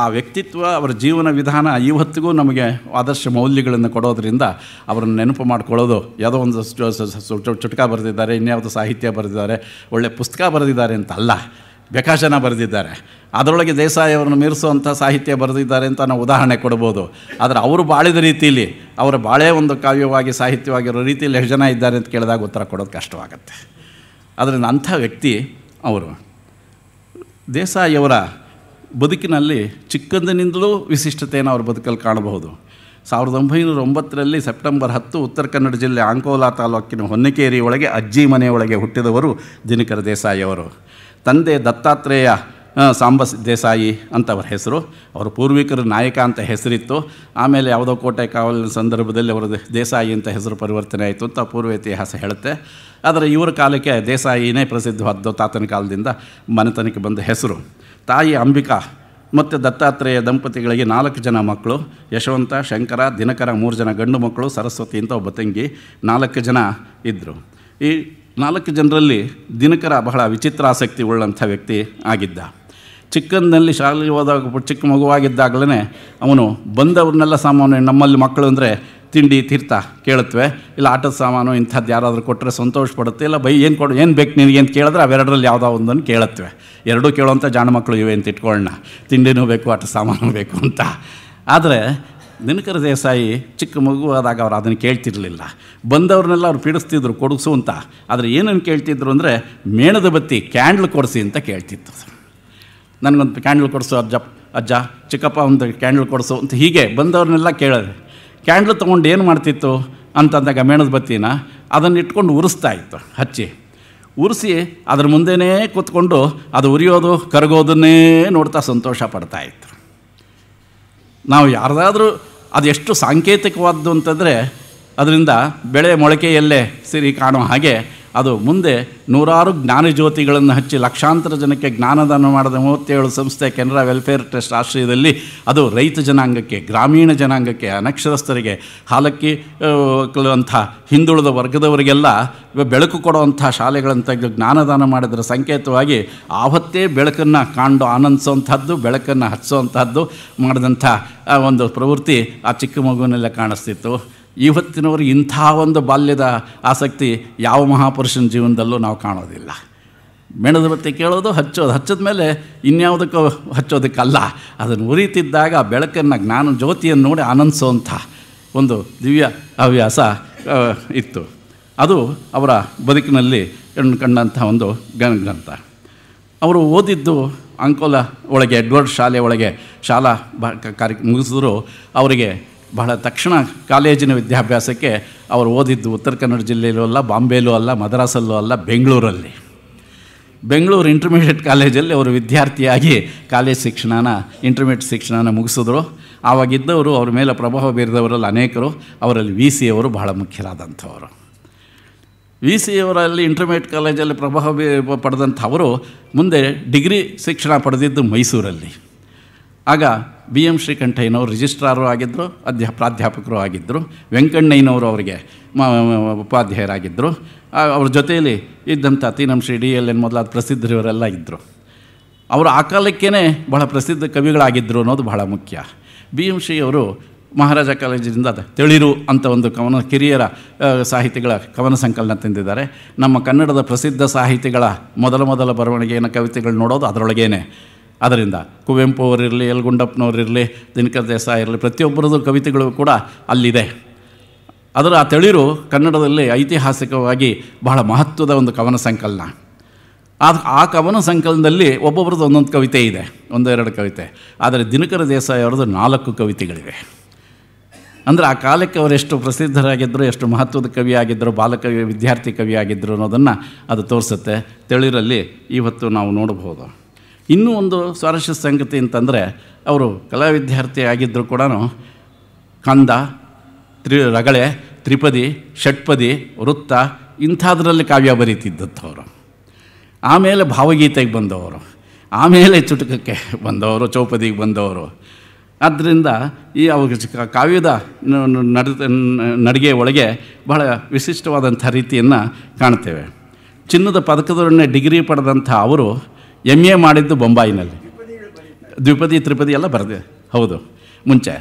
ಆ ವ್ಯಕ್ತಿತ್ವ ಅವರ ಜೀವನ ವಿಧಾನ ಇವತ್ತಿಗೂ ನಮಗೆ ಆದರ್ಶ ಮೌಲ್ಯಗಳನ್ನು ಕೊಡೋದರಿಂದ ಅವರನ್ನು ನೆನಪು ಮಾಡ್ಕೊಳ್ಳೋದು ಯಾವುದೋ ಒಂದು ಚುಟುಕ ಬರೆದಿದ್ದಾರೆ ಇನ್ಯಾವುದೋ ಸಾಹಿತ್ಯ ಬರೆದಿದ್ದಾರೆ ಒಳ್ಳೆಯ ಪುಸ್ತಕ ಬರೆದಿದ್ದಾರೆ ಅಂತ ಅಲ್ಲ ಬೆಕಾಶನ ಬರೆದಿದ್ದಾರೆ ಅದರೊಳಗೆ ದೇಸಾಯಿಯವರನ್ನು ಮೀರಿಸುವಂಥ ಸಾಹಿತ್ಯ ಬರೆದಿದ್ದಾರೆ ಅಂತ ನಾವು ಉದಾಹರಣೆ ಕೊಡ್ಬೋದು ಆದರೆ ಅವರು ಬಾಳಿದ ರೀತಿಯಲ್ಲಿ ಅವರ ಬಾಳೆ ಒಂದು ಕಾವ್ಯವಾಗಿ ಸಾಹಿತ್ಯವಾಗಿರೋ ರೀತಿಯಲ್ಲಿ ಎಷ್ಟು ಜನ ಇದ್ದಾರೆ ಅಂತ ಕೇಳಿದಾಗ ಉತ್ತರ ಕೊಡೋದು ಕಷ್ಟವಾಗುತ್ತೆ ಅದರಿಂದ ಅಂಥ ವ್ಯಕ್ತಿ ಅವರು ದೇಸಾಯಿಯವರ ಬದುಕಿನಲ್ಲಿ ಚಿಕ್ಕಂದಿನಿಂದಲೂ ವಿಶಿಷ್ಟತೆಯನ್ನು ಅವ್ರ ಬದುಕಲ್ಲಿ ಕಾಣಬಹುದು ಸಾವಿರದ ಒಂಬೈನೂರ ಒಂಬತ್ತರಲ್ಲಿ ಸೆಪ್ಟೆಂಬರ್ ಹತ್ತು ಉತ್ತರ ಕನ್ನಡ ಜಿಲ್ಲೆ ಅಂಕೋಲಾ ತಾಲೂಕಿನ ಹೊನ್ನಕೇರಿಯೊಳಗೆ ಒಳಗೆ ಅಜ್ಜಿ ಮನೆಯೊಳಗೆ ಹುಟ್ಟಿದವರು ದಿನಕರ ದೇಸಾಯಿಯವರು ತಂದೆ ದತ್ತಾತ್ರೇಯ ಸಾಂಬ ದೇಸಾಯಿ ಅಂತವರ ಹೆಸರು ಅವರ ಪೂರ್ವಿಕರ ನಾಯಕ ಅಂತ ಹೆಸರಿತ್ತು ಆಮೇಲೆ ಯಾವುದೋ ಕೋಟೆ ಕಾವಲಿನ ಸಂದರ್ಭದಲ್ಲಿ ಅವರ ದೇಸಾಯಿ ಅಂತ ಹೆಸರು ಪರಿವರ್ತನೆ ಆಯಿತು ಅಂತ ಪೂರ್ವ ಇತಿಹಾಸ ಹೇಳುತ್ತೆ ಆದರೆ ಇವರ ಕಾಲಕ್ಕೆ ದೇಸಾಯಿನೇ ಪ್ರಸಿದ್ಧವಾದ್ದು ತಾತನ ಕಾಲದಿಂದ ಮನೆತನಕ್ಕೆ ಬಂದ ಹೆಸರು ತಾಯಿ ಅಂಬಿಕಾ ಮತ್ತು ದತ್ತಾತ್ರೇಯ ದಂಪತಿಗಳಿಗೆ ನಾಲ್ಕು ಜನ ಮಕ್ಕಳು ಯಶವಂತ ಶಂಕರ ದಿನಕರ ಮೂರು ಜನ ಗಂಡು ಮಕ್ಕಳು ಸರಸ್ವತಿ ಅಂತ ಒಬ್ಬ ತಂಗಿ ನಾಲ್ಕು ಜನ ಇದ್ದರು ಈ ನಾಲ್ಕು ಜನರಲ್ಲಿ ದಿನಕರ ಬಹಳ ವಿಚಿತ್ರ ಆಸಕ್ತಿ ಉಳ್ಳಂಥ ವ್ಯಕ್ತಿ ಆಗಿದ್ದ ಚಿಕ್ಕಂದಿನಲ್ಲಿ ಶಾಲೆಗೆ ಹೋದಾಗ ಚಿಕ್ಕ ಮಗುವಾಗಿದ್ದಾಗಲೇ ಅವನು ಬಂದವ್ರನ್ನೆಲ್ಲ ಸಾಮಾನ್ಯ ನಮ್ಮಲ್ಲಿ ಮಕ್ಕಳು ಅಂದರೆ ತಿಂಡಿ ತೀರ್ಥ ಕೇಳುತ್ತವೆ ಇಲ್ಲ ಆಟದ ಸಾಮಾನು ಇಂಥದ್ದು ಯಾರಾದರೂ ಕೊಟ್ಟರೆ ಸಂತೋಷ ಪಡುತ್ತೆ ಇಲ್ಲ ಬೈ ಏನು ಕೊಡು ಏನು ಬೇಕು ನಿನಗೆ ಅಂತ ಕೇಳಿದ್ರೆ ಅವೆರಡರಲ್ಲಿ ಯಾವುದೋ ಒಂದನ್ನು ಕೇಳುತ್ತವೆ ಎರಡೂ ಕೇಳುವಂಥ ಜಾಣ ಮಕ್ಕಳು ಇವೆ ಅಂತ ಇಟ್ಕೊಳ್ಳೋಣ ತಿಂಡಿನೂ ಬೇಕು ಆಟದ ಸಾಮಾನು ಬೇಕು ಅಂತ ಆದರೆ ದಿನಕರ ದೇಸಾಯಿ ಚಿಕ್ಕ ಮಗುವಾದಾಗ ಆದಾಗ ಅವ್ರು ಅದನ್ನು ಕೇಳ್ತಿರಲಿಲ್ಲ ಬಂದವ್ರನ್ನೆಲ್ಲ ಅವ್ರು ಪೀಡಿಸ್ತಿದ್ರು ಕೊಡಿಸು ಅಂತ ಆದರೆ ಏನನ್ನು ಕೇಳ್ತಿದ್ರು ಅಂದರೆ ಮೇಣದ ಬತ್ತಿ ಕ್ಯಾಂಡ್ಲ್ ಕೊಡಿಸಿ ಅಂತ ಕೇಳ್ತಿತ್ತು ನನಗೊಂದು ಕ್ಯಾಂಡ್ಲ್ ಕೊಡಿಸು ಅಜ್ಜ ಅಜ್ಜ ಚಿಕ್ಕಪ್ಪ ಒಂದು ಕ್ಯಾಂಡಲ್ ಕೊಡಿಸು ಅಂತ ಹೀಗೆ ಬಂದವ್ರನ್ನೆಲ್ಲ ಕೇಳಿದೆ ಕ್ಯಾಂಡಲ್ ತೊಗೊಂಡು ಏನು ಮಾಡ್ತಿತ್ತು ಅಂತಂದಾಗ ಮೇಣದ ಬತ್ತಿನ ಅದನ್ನು ಇಟ್ಕೊಂಡು ಉರಿಸ್ತಾ ಇತ್ತು ಹಚ್ಚಿ ಉರಿಸಿ ಅದ್ರ ಮುಂದೆನೇ ಕೂತ್ಕೊಂಡು ಅದು ಉರಿಯೋದು ಕರಗೋದನ್ನೇ ನೋಡ್ತಾ ಸಂತೋಷ ಪಡ್ತಾ ಇತ್ತು ನಾವು ಯಾರ್ದಾದ್ರೂ ಅದೆಷ್ಟು ಸಾಂಕೇತಿಕವಾದ್ದು ಅಂತಂದರೆ ಅದರಿಂದ ಬೆಳೆ ಮೊಳಕೆಯಲ್ಲೇ ಸಿರಿ ಕಾಣೋ ಹಾಗೆ ಅದು ಮುಂದೆ ನೂರಾರು ಜ್ಞಾನಜ್ಯೋತಿಗಳನ್ನು ಹಚ್ಚಿ ಲಕ್ಷಾಂತರ ಜನಕ್ಕೆ ಜ್ಞಾನದಾನ ಮಾಡಿದ ಮೂವತ್ತೇಳು ಸಂಸ್ಥೆ ಕೆನರಾ ವೆಲ್ಫೇರ್ ಟ್ರಸ್ಟ್ ಆಶ್ರಯದಲ್ಲಿ ಅದು ರೈತ ಜನಾಂಗಕ್ಕೆ ಗ್ರಾಮೀಣ ಜನಾಂಗಕ್ಕೆ ಅನಕ್ಷರಸ್ಥರಿಗೆ ಹಾಲಕ್ಕಿ ಅಂಥ ಹಿಂದುಳಿದ ವರ್ಗದವರಿಗೆಲ್ಲ ಬೆಳಕು ಕೊಡುವಂಥ ಶಾಲೆಗಳನ್ನು ತೆಗೆದು ಜ್ಞಾನದಾನ ಮಾಡಿದರ ಸಂಕೇತವಾಗಿ ಆವತ್ತೇ ಬೆಳಕನ್ನು ಕಾಂಡು ಆನಂದಿಸುವಂಥದ್ದು ಬೆಳಕನ್ನು ಹಚ್ಚುವಂಥದ್ದು ಮಾಡಿದಂಥ ಒಂದು ಪ್ರವೃತ್ತಿ ಆ ಚಿಕ್ಕ ಮಗುವಿನಲ್ಲೇ ಕಾಣಿಸ್ತಿತ್ತು ಇವತ್ತಿನವರು ಇಂಥ ಒಂದು ಬಾಲ್ಯದ ಆಸಕ್ತಿ ಯಾವ ಮಹಾಪುರುಷನ ಜೀವನದಲ್ಲೂ ನಾವು ಕಾಣೋದಿಲ್ಲ ಮೆಣದ ಬತ್ತಿ ಕೇಳೋದು ಹಚ್ಚೋದು ಹಚ್ಚಿದ ಮೇಲೆ ಇನ್ಯಾವುದಕ್ಕೂ ಹಚ್ಚೋದಕ್ಕಲ್ಲ ಅದನ್ನು ಉರಿತಿದ್ದಾಗ ಬೆಳಕನ್ನು ಜ್ಞಾನ ಜ್ಯೋತಿಯನ್ನು ನೋಡಿ ಆನಂದಿಸುವಂಥ ಒಂದು ದಿವ್ಯ ಹವ್ಯಾಸ ಇತ್ತು ಅದು ಅವರ ಬದುಕಿನಲ್ಲಿ ಕಂಡಂಥ ಒಂದು ಗ್ರಂಥ ಅವರು ಓದಿದ್ದು ಅಂಕೋಲ ಒಳಗೆ ಎಡ್ವರ್ಡ್ ಶಾಲೆ ಒಳಗೆ ಶಾಲಾ ಕಾರ್ಯ ಮುಗಿಸಿದ್ರು ಅವರಿಗೆ ಬಹಳ ತಕ್ಷಣ ಕಾಲೇಜಿನ ವಿದ್ಯಾಭ್ಯಾಸಕ್ಕೆ ಅವರು ಓದಿದ್ದು ಉತ್ತರ ಕನ್ನಡ ಜಿಲ್ಲೆಯಲ್ಲೂ ಅಲ್ಲ ಬಾಂಬೆಲೂ ಅಲ್ಲ ಮದ್ರಾಸಲ್ಲೂ ಅಲ್ಲ ಬೆಂಗಳೂರಲ್ಲಿ ಬೆಂಗಳೂರು ಇಂಟರ್ಮೀಡಿಯೇಟ್ ಕಾಲೇಜಲ್ಲಿ ಅವರು ವಿದ್ಯಾರ್ಥಿಯಾಗಿ ಕಾಲೇಜ್ ಶಿಕ್ಷಣನ ಇಂಟರ್ಮೀಡಿಯೇಟ್ ಶಿಕ್ಷಣನ ಮುಗಿಸಿದ್ರು ಆವಾಗಿದ್ದವರು ಅವ್ರ ಮೇಲೆ ಪ್ರಭಾವ ಬೀರಿದವರಲ್ಲಿ ಅನೇಕರು ಅವರಲ್ಲಿ ವಿ ಸಿ ಅವರು ಬಹಳ ಮುಖ್ಯರಾದಂಥವರು ವಿ ಸಿ ಅವರಲ್ಲಿ ಇಂಟರ್ಮೀಡಿಯೇಟ್ ಕಾಲೇಜಲ್ಲಿ ಪ್ರಭಾವ ಬೀ ಪಡೆದಂಥವರು ಮುಂದೆ ಡಿಗ್ರಿ ಶಿಕ್ಷಣ ಪಡೆದಿದ್ದು ಮೈಸೂರಲ್ಲಿ ಆಗ ಬಿ ಎಂ ಶ್ರೀಕಂಠಯ್ಯನವರು ರಿಜಿಸ್ಟ್ರಾರು ಆಗಿದ್ದರು ಅಧ್ಯಾ ಪ್ರಾಧ್ಯಾಪಕರು ಆಗಿದ್ದರು ವೆಂಕಣ್ಣಯ್ಯನವರು ಅವರಿಗೆ ಉಪಾಧ್ಯಾಯರಾಗಿದ್ದರು ಅವ್ರ ಜೊತೆಯಲ್ಲಿ ಇದ್ದಂಥ Tinam Shri D L N ಮೊದಲಾದ ಪ್ರಸಿದ್ಧರಿವರೆಲ್ಲ ಇದ್ದರು ಅವರು ಆ ಕಾಲಕ್ಕೇ ಬಹಳ ಪ್ರಸಿದ್ಧ ಕವಿಗಳಾಗಿದ್ದರು ಅನ್ನೋದು ಬಹಳ ಮುಖ್ಯ ಬಿ ಎಂ ಶ್ರೀ ಅವರು ಮಹಾರಾಜ ಕಾಲೇಜಿನಿಂದ ತಿಳಿರು ಅಂತ ಒಂದು ಕವನ ಕಿರಿಯರ ಸಾಹಿತಿಗಳ ಕವನ ಸಂಕಲನ ತಂದಿದ್ದಾರೆ ನಮ್ಮ ಕನ್ನಡದ ಪ್ರಸಿದ್ಧ ಸಾಹಿತಿಗಳ ಮೊದಲ ಮೊದಲ ಬರವಣಿಗೆಯನ್ನು ಕವಿತೆಗಳು ನೋಡೋದು ಅದರೊಳಗೇನೆ ಅದರಿಂದ ಕುವೆಂಪು ಅವರಿರಲಿ ಇರಲಿ ದಿನಕರ ದೇಸಾಯಿ ಇರಲಿ ಪ್ರತಿಯೊಬ್ಬರದ್ದು ಕವಿತೆಗಳು ಕೂಡ ಅಲ್ಲಿದೆ ಅದರ ಆ ತಳಿರು ಕನ್ನಡದಲ್ಲಿ ಐತಿಹಾಸಿಕವಾಗಿ ಬಹಳ ಮಹತ್ವದ ಒಂದು ಕವನ ಸಂಕಲನ ಅದು ಆ ಕವನ ಸಂಕಲನದಲ್ಲಿ ಒಬ್ಬೊಬ್ಬರದ್ದು ಒಂದೊಂದು ಕವಿತೆ ಇದೆ ಒಂದೆರಡು ಕವಿತೆ ಆದರೆ ದಿನಕರ ದೇಸಾಯಿ ಅವರದ್ದು ನಾಲ್ಕು ಕವಿತೆಗಳಿವೆ ಅಂದರೆ ಆ ಕಾಲಕ್ಕೆ ಅವರೆಷ್ಟು ಪ್ರಸಿದ್ಧರಾಗಿದ್ದರು ಎಷ್ಟು ಮಹತ್ವದ ಕವಿಯಾಗಿದ್ದರು ಬಾಲಕವಿ ವಿದ್ಯಾರ್ಥಿ ಕವಿಯಾಗಿದ್ದರು ಅನ್ನೋದನ್ನು ಅದು ತೋರಿಸುತ್ತೆ ತಳಿರಲ್ಲಿ ಇವತ್ತು ನಾವು ನೋಡಬಹುದು ಇನ್ನೂ ಒಂದು ಸ್ವಾರಸ್ಯ ಸಂಗತಿ ಅಂತಂದರೆ ಅವರು ಕಲಾ ವಿದ್ಯಾರ್ಥಿ ಆಗಿದ್ದರೂ ಕೂಡ ಕಂದ ತ್ರಿ ರಗಳೆ ತ್ರಿಪದಿ ಷಟ್ಪದಿ ವೃತ್ತ ಇಂಥದ್ರಲ್ಲಿ ಕಾವ್ಯ ಬರೀತಿದ್ದಂಥ ಅವರು ಆಮೇಲೆ ಭಾವಗೀತೆಗೆ ಬಂದವರು ಆಮೇಲೆ ಚುಟುಕಕ್ಕೆ ಬಂದವರು ಚೌಪದಿಗೆ ಬಂದವರು ಆದ್ದರಿಂದ ಈ ಅವ ಕಾವ್ಯದ ನಡ ನಡಿಗೆ ಒಳಗೆ ಬಹಳ ವಿಶಿಷ್ಟವಾದಂಥ ರೀತಿಯನ್ನು ಕಾಣ್ತೇವೆ ಚಿನ್ನದ ಪದಕದೊಡನೆ ಡಿಗ್ರಿ ಪಡೆದಂಥ ಅವರು ಎಮ್ ಎ ಮಾಡಿದ್ದು ಬೊಂಬಾಯಿನಲ್ಲಿ ದ್ವಿಪದಿ ತ್ರಿಪದಿ ಎಲ್ಲ ಬರೆದೆ ಹೌದು ಮುಂಚೆ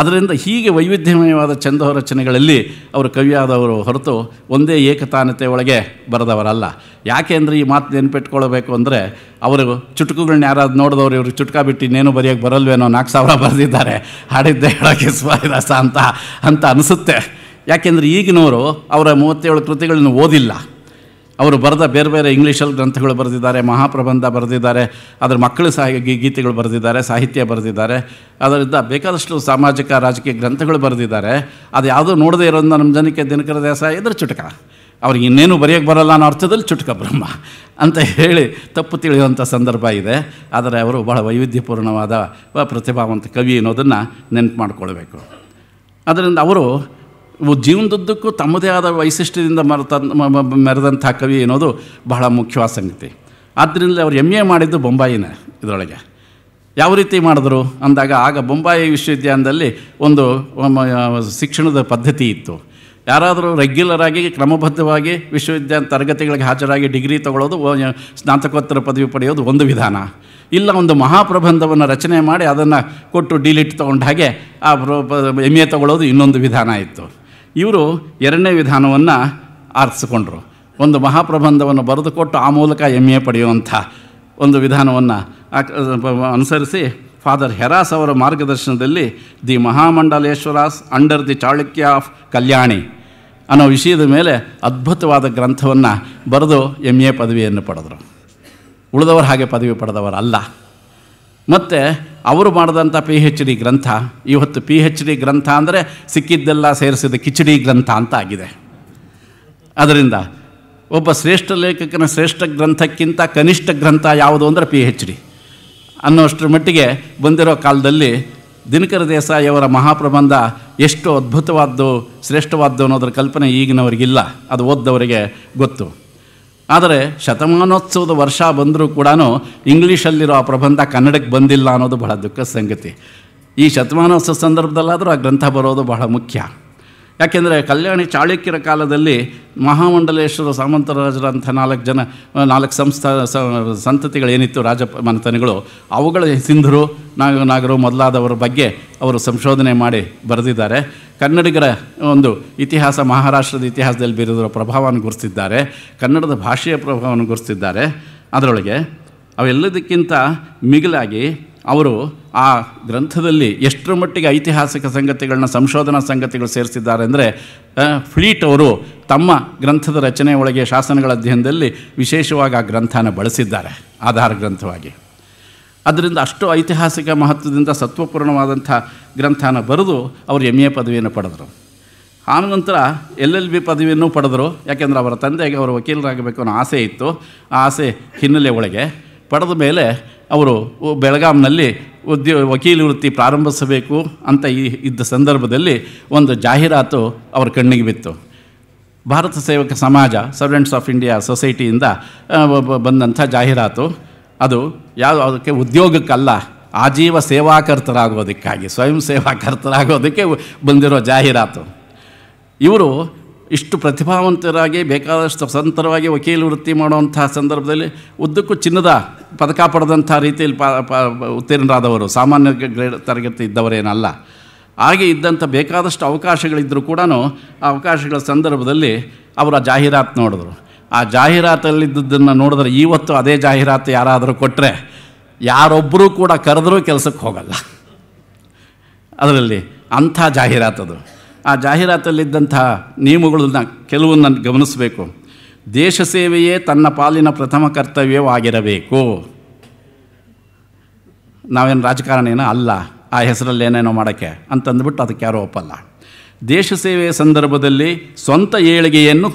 ಅದರಿಂದ ಹೀಗೆ ವೈವಿಧ್ಯಮಯವಾದ ಚಂದ ರಚನೆಗಳಲ್ಲಿ ಅವರು ಕವಿಯಾದವರು ಹೊರತು ಒಂದೇ ಏಕತಾನತೆ ಒಳಗೆ ಬರೆದವರಲ್ಲ ಯಾಕೆ ಅಂದರೆ ಈ ಮಾತು ನೆನಪಿಟ್ಕೊಳ್ಬೇಕು ಅಂದರೆ ಅವರು ಚುಟುಕುಗಳನ್ನ ಯಾರಾದ್ರು ನೋಡಿದವರು ಇವರು ಚುಟ್ಕ ಬಿಟ್ಟು ಇನ್ನೇನು ಬರೆಯೋಕ್ಕೆ ಬರಲ್ವೇನೋ ನಾಲ್ಕು ಸಾವಿರ ಬರೆದಿದ್ದಾರೆ ಹಾಡಿದ್ದೆ ಹೇಳೋಕ್ಕೆ ಸ್ವಾದಾಸ ಅಂತ ಅಂತ ಅನಿಸುತ್ತೆ ಯಾಕೆಂದರೆ ಈಗಿನವರು ಅವರ ಮೂವತ್ತೇಳು ಕೃತಿಗಳನ್ನು ಓದಿಲ್ಲ ಅವರು ಬರೆದ ಬೇರೆ ಬೇರೆ ಇಂಗ್ಲೀಷಲ್ಲಿ ಗ್ರಂಥಗಳು ಬರೆದಿದ್ದಾರೆ ಮಹಾಪ್ರಬಂಧ ಬರೆದಿದ್ದಾರೆ ಅದರ ಮಕ್ಕಳು ಸಹ ಗೀತೆಗಳು ಬರೆದಿದ್ದಾರೆ ಸಾಹಿತ್ಯ ಬರೆದಿದ್ದಾರೆ ಅದರಿಂದ ಬೇಕಾದಷ್ಟು ಸಾಮಾಜಿಕ ರಾಜಕೀಯ ಗ್ರಂಥಗಳು ಬರೆದಿದ್ದಾರೆ ಅದು ಯಾವುದೂ ನೋಡದೇ ಇರೋದನ್ನ ನಮ್ಮ ಜನಕ್ಕೆ ದಿನಕರ ದೇಸ ಇದ್ರ ಚುಟಕ ಅವ್ರಿಗೆ ಇನ್ನೇನು ಬರೆಯೋಕ್ಕೆ ಬರಲ್ಲ ಅನ್ನೋ ಅರ್ಥದಲ್ಲಿ ಚುಟಕ ಬ್ರಹ್ಮ ಅಂತ ಹೇಳಿ ತಪ್ಪು ತಿಳಿಯುವಂಥ ಸಂದರ್ಭ ಇದೆ ಆದರೆ ಅವರು ಬಹಳ ವೈವಿಧ್ಯಪೂರ್ಣವಾದ ಪ್ರತಿಭಾವಂತ ಕವಿ ಅನ್ನೋದನ್ನು ನೆನಪು ಮಾಡಿಕೊಳ್ಬೇಕು ಅದರಿಂದ ಅವರು ಜೀವನದುದ್ದಕ್ಕೂ ತಮ್ಮದೇ ಆದ ವೈಶಿಷ್ಟ್ಯದಿಂದ ಮರೆತ ಮೆರೆದಂಥ ಕವಿ ಅನ್ನೋದು ಬಹಳ ಮುಖ್ಯವಾದ ಸಂಗತಿ ಆದ್ದರಿಂದ ಅವರು ಎಮ್ ಎ ಮಾಡಿದ್ದು ಬೊಂಬಾಯಿನ ಇದರೊಳಗೆ ಯಾವ ರೀತಿ ಮಾಡಿದ್ರು ಅಂದಾಗ ಆಗ ಬೊಂಬಾಯಿ ವಿಶ್ವವಿದ್ಯಾಲಯದಲ್ಲಿ ಒಂದು ಶಿಕ್ಷಣದ ಪದ್ಧತಿ ಇತ್ತು ಯಾರಾದರೂ ರೆಗ್ಯುಲರಾಗಿ ಕ್ರಮಬದ್ಧವಾಗಿ ವಿಶ್ವವಿದ್ಯಾಲಯ ತರಗತಿಗಳಿಗೆ ಹಾಜರಾಗಿ ಡಿಗ್ರಿ ತಗೊಳ್ಳೋದು ಸ್ನಾತಕೋತ್ತರ ಪದವಿ ಪಡೆಯೋದು ಒಂದು ವಿಧಾನ ಇಲ್ಲ ಒಂದು ಮಹಾಪ್ರಬಂಧವನ್ನು ರಚನೆ ಮಾಡಿ ಅದನ್ನು ಕೊಟ್ಟು ಡಿಲೀಟ್ ತೊಗೊಂಡ ಹಾಗೆ ಆ ಎಮ್ ಎ ತಗೊಳ್ಳೋದು ಇನ್ನೊಂದು ವಿಧಾನ ಇತ್ತು ಇವರು ಎರಡನೇ ವಿಧಾನವನ್ನು ಆರಿಸಿಕೊಂಡ್ರು ಒಂದು ಮಹಾಪ್ರಬಂಧವನ್ನು ಬರೆದುಕೊಟ್ಟು ಆ ಮೂಲಕ ಎಮ್ ಎ ಪಡೆಯುವಂಥ ಒಂದು ವಿಧಾನವನ್ನು ಅನುಸರಿಸಿ ಫಾದರ್ ಹೆರಾಸ್ ಅವರ ಮಾರ್ಗದರ್ಶನದಲ್ಲಿ the Mahamandaleshwaras under the Chalukya of Kalyani ಅನ್ನೋ ವಿಷಯದ ಮೇಲೆ ಅದ್ಭುತವಾದ ಗ್ರಂಥವನ್ನು ಬರೆದು ಎಮ್ ಎ ಪದವಿಯನ್ನು ಪಡೆದರು ಉಳಿದವರು ಹಾಗೆ ಪದವಿ ಪಡೆದವರಲ್ಲ ಮತ್ತು ಅವರು ಮಾಡಿದಂಥ ಪಿ ಹೆಚ್ ಡಿ ಗ್ರಂಥ ಇವತ್ತು ಪಿ ಹೆಚ್ ಡಿ ಗ್ರಂಥ ಅಂದರೆ ಸಿಕ್ಕಿದ್ದೆಲ್ಲ ಸೇರಿಸಿದ ಕಿಚಡಿ ಗ್ರಂಥ ಅಂತ ಆಗಿದೆ ಅದರಿಂದ ಒಬ್ಬ ಶ್ರೇಷ್ಠ ಲೇಖಕನ ಶ್ರೇಷ್ಠ ಗ್ರಂಥಕ್ಕಿಂತ ಕನಿಷ್ಠ ಗ್ರಂಥ ಯಾವುದು ಅಂದರೆ ಪಿ ಹೆಚ್ ಡಿ ಅನ್ನೋಷ್ಟರ ಮಟ್ಟಿಗೆ ಬಂದಿರೋ ಕಾಲದಲ್ಲಿ ದಿನಕರ ದೇಸಾಯಿಯವರ ಮಹಾಪ್ರಬಂಧ ಎಷ್ಟು ಅದ್ಭುತವಾದ್ದು ಶ್ರೇಷ್ಠವಾದ್ದು ಅನ್ನೋದರ ಕಲ್ಪನೆ ಈಗಿನವರಿಗಿಲ್ಲ ಅದು ಓದ್ದವರಿಗೆ ಗೊತ್ತು ಆದರೆ ಶತಮಾನೋತ್ಸವದ ವರ್ಷ ಬಂದರೂ ಕೂಡ ಇಂಗ್ಲೀಷಲ್ಲಿರೋ ಆ ಪ್ರಬಂಧ ಕನ್ನಡಕ್ಕೆ ಬಂದಿಲ್ಲ ಅನ್ನೋದು ಬಹಳ ದುಃಖದ ಸಂಗತಿ ಈ ಶತಮಾನೋತ್ಸವ ಸಂದರ್ಭದಲ್ಲಾದರೂ ಆ ಗ್ರಂಥ ಬರೋದು ಬಹಳ ಮುಖ್ಯ ಯಾಕೆಂದರೆ ಕಲ್ಯಾಣಿ ಚಾಳುಕ್ಯರ ಕಾಲದಲ್ಲಿ ಮಹಾಮಂಡಲೇಶ್ವರ ಸಾಮಂತರಾಜರಂಥ ನಾಲ್ಕು ಜನ ನಾಲ್ಕು ಸಂಸ್ಥಾ ಸಂತತಿಗಳೇನಿತ್ತು ರಾಜ ಮನೆತನಗಳು ಅವುಗಳ ಸಿಂಧರು ನಾಗ ನಾಗರು ಮೊದಲಾದವರ ಬಗ್ಗೆ ಅವರು ಸಂಶೋಧನೆ ಮಾಡಿ ಬರೆದಿದ್ದಾರೆ ಕನ್ನಡಿಗರ ಒಂದು ಇತಿಹಾಸ ಮಹಾರಾಷ್ಟ್ರದ ಇತಿಹಾಸದಲ್ಲಿ ಬೀರೋದರ ಪ್ರಭಾವವನ್ನು ಗುರುತಿದ್ದಾರೆ ಕನ್ನಡದ ಭಾಷೆಯ ಪ್ರಭಾವವನ್ನು ಗುರುತಿದ್ದಾರೆ ಅದರೊಳಗೆ ಅವೆಲ್ಲದಕ್ಕಿಂತ ಮಿಗಿಲಾಗಿ ಅವರು ಆ ಗ್ರಂಥದಲ್ಲಿ ಎಷ್ಟರ ಮಟ್ಟಿಗೆ ಐತಿಹಾಸಿಕ ಸಂಗತಿಗಳನ್ನ ಸಂಶೋಧನಾ ಸಂಗತಿಗಳು ಸೇರಿಸಿದ್ದಾರೆ ಅಂದರೆ ಫ್ಲೀಟ್ ಅವರು ತಮ್ಮ ಗ್ರಂಥದ ರಚನೆ ಒಳಗೆ ಶಾಸನಗಳ ಅಧ್ಯಯನದಲ್ಲಿ ವಿಶೇಷವಾಗಿ ಆ ಗ್ರಂಥನ ಬಳಸಿದ್ದಾರೆ ಆಧಾರ ಗ್ರಂಥವಾಗಿ ಅದರಿಂದ ಅಷ್ಟು ಐತಿಹಾಸಿಕ ಮಹತ್ವದಿಂದ ಸತ್ವಪೂರ್ಣವಾದಂಥ ಗ್ರಂಥನ ಬರೆದು ಅವರು ಎಮ್ ಎ ಪದವಿಯನ್ನು ಪಡೆದರು ಆನಂತರ ಎಲ್ ಎಲ್ ಬಿ ಪದವಿಯನ್ನು ಪಡೆದರು ಯಾಕೆಂದರೆ ಅವರ ತಂದೆಗೆ ಅವರು ವಕೀಲರಾಗಬೇಕು ಅನ್ನೋ ಆಸೆ ಇತ್ತು ಆ ಆಸೆ ಹಿನ್ನೆಲೆ ಒಳಗೆ ಪಡೆದ ಮೇಲೆ ಅವರು ಬೆಳಗಾಂನಲ್ಲಿ ಉದ್ಯೋ ವಕೀಲ ವೃತ್ತಿ ಪ್ರಾರಂಭಿಸಬೇಕು ಅಂತ ಈ ಇದ್ದ ಸಂದರ್ಭದಲ್ಲಿ ಒಂದು ಜಾಹೀರಾತು ಅವರ ಕಣ್ಣಿಗೆ ಬಿತ್ತು ಭಾರತ ಸೇವಕ ಸಮಾಜ ಸರ್ವೆಂಟ್ಸ್ ಆಫ್ ಇಂಡಿಯಾ ಸೊಸೈಟಿಯಿಂದ ಬಂದಂಥ ಜಾಹೀರಾತು ಅದು ಯಾವ ಅದಕ್ಕೆ ಉದ್ಯೋಗಕ್ಕಲ್ಲ ಆಜೀವ ಸೇವಾಕರ್ತರಾಗೋದಕ್ಕಾಗಿ ಸ್ವಯಂ ಸೇವಾಕರ್ತರಾಗೋದಕ್ಕೆ ಬಂದಿರೋ ಜಾಹೀರಾತು ಇವರು ಇಷ್ಟು ಪ್ರತಿಭಾವಂತರಾಗಿ ಬೇಕಾದಷ್ಟು ಸ್ವತಂತ್ರವಾಗಿ ವಕೀಲ ವೃತ್ತಿ ಮಾಡುವಂತಹ ಸಂದರ್ಭದಲ್ಲಿ ಉದ್ದಕ್ಕೂ ಚಿನ್ನದ ಪದಕ ಪಡೆದಂಥ ರೀತಿಯಲ್ಲಿ ಪ ಉತ್ತೀರ್ಣರಾದವರು ಸಾಮಾನ್ಯ ಗ್ರೇಡ್ ತರಗತಿ ಇದ್ದವರೇನಲ್ಲ ಹಾಗೆ ಇದ್ದಂಥ ಬೇಕಾದಷ್ಟು ಅವಕಾಶಗಳಿದ್ದರೂ ಕೂಡ ಆ ಅವಕಾಶಗಳ ಸಂದರ್ಭದಲ್ಲಿ ಅವರ ಜಾಹೀರಾತು ನೋಡಿದ್ರು ಆ ಜಾಹೀರಾತಲ್ಲಿದ್ದುದನ್ನು ನೋಡಿದ್ರೆ ಇವತ್ತು ಅದೇ ಜಾಹೀರಾತು ಯಾರಾದರೂ ಕೊಟ್ಟರೆ ಯಾರೊಬ್ಬರೂ ಕೂಡ ಕರೆದರೂ ಕೆಲಸಕ್ಕೆ ಹೋಗಲ್ಲ ಅದರಲ್ಲಿ ಅಂಥ ಜಾಹೀರಾತದು ಆ ಜಾಹೀರಾತಲ್ಲಿದ್ದಂತಹ ನಿಯಮಗಳನ್ನ ಕೆಲವನ್ನ ಗಮನಿಸಬೇಕು ದೇಶ ಸೇವೆಯೇ ತನ್ನ ಪಾಲಿನ ಪ್ರಥಮ ಕರ್ತವ್ಯವಾಗಿರಬೇಕು ನಾವೇನು ರಾಜಕಾರಣೇನೋ ಅಲ್ಲ ಆ ಹೆಸರಲ್ಲಿ ಏನೇನೋ ಮಾಡೋಕ್ಕೆ ಅಂತಂದ್ಬಿಟ್ಟು ಅದಕ್ಕೆ ಯಾರೂ ಒಪ್ಪಲ್ಲ ದೇಶ ಸೇವೆಯ ಸಂದರ್ಭದಲ್ಲಿ ಸ್ವಂತ ಏಳಿಗೆಯನ್ನು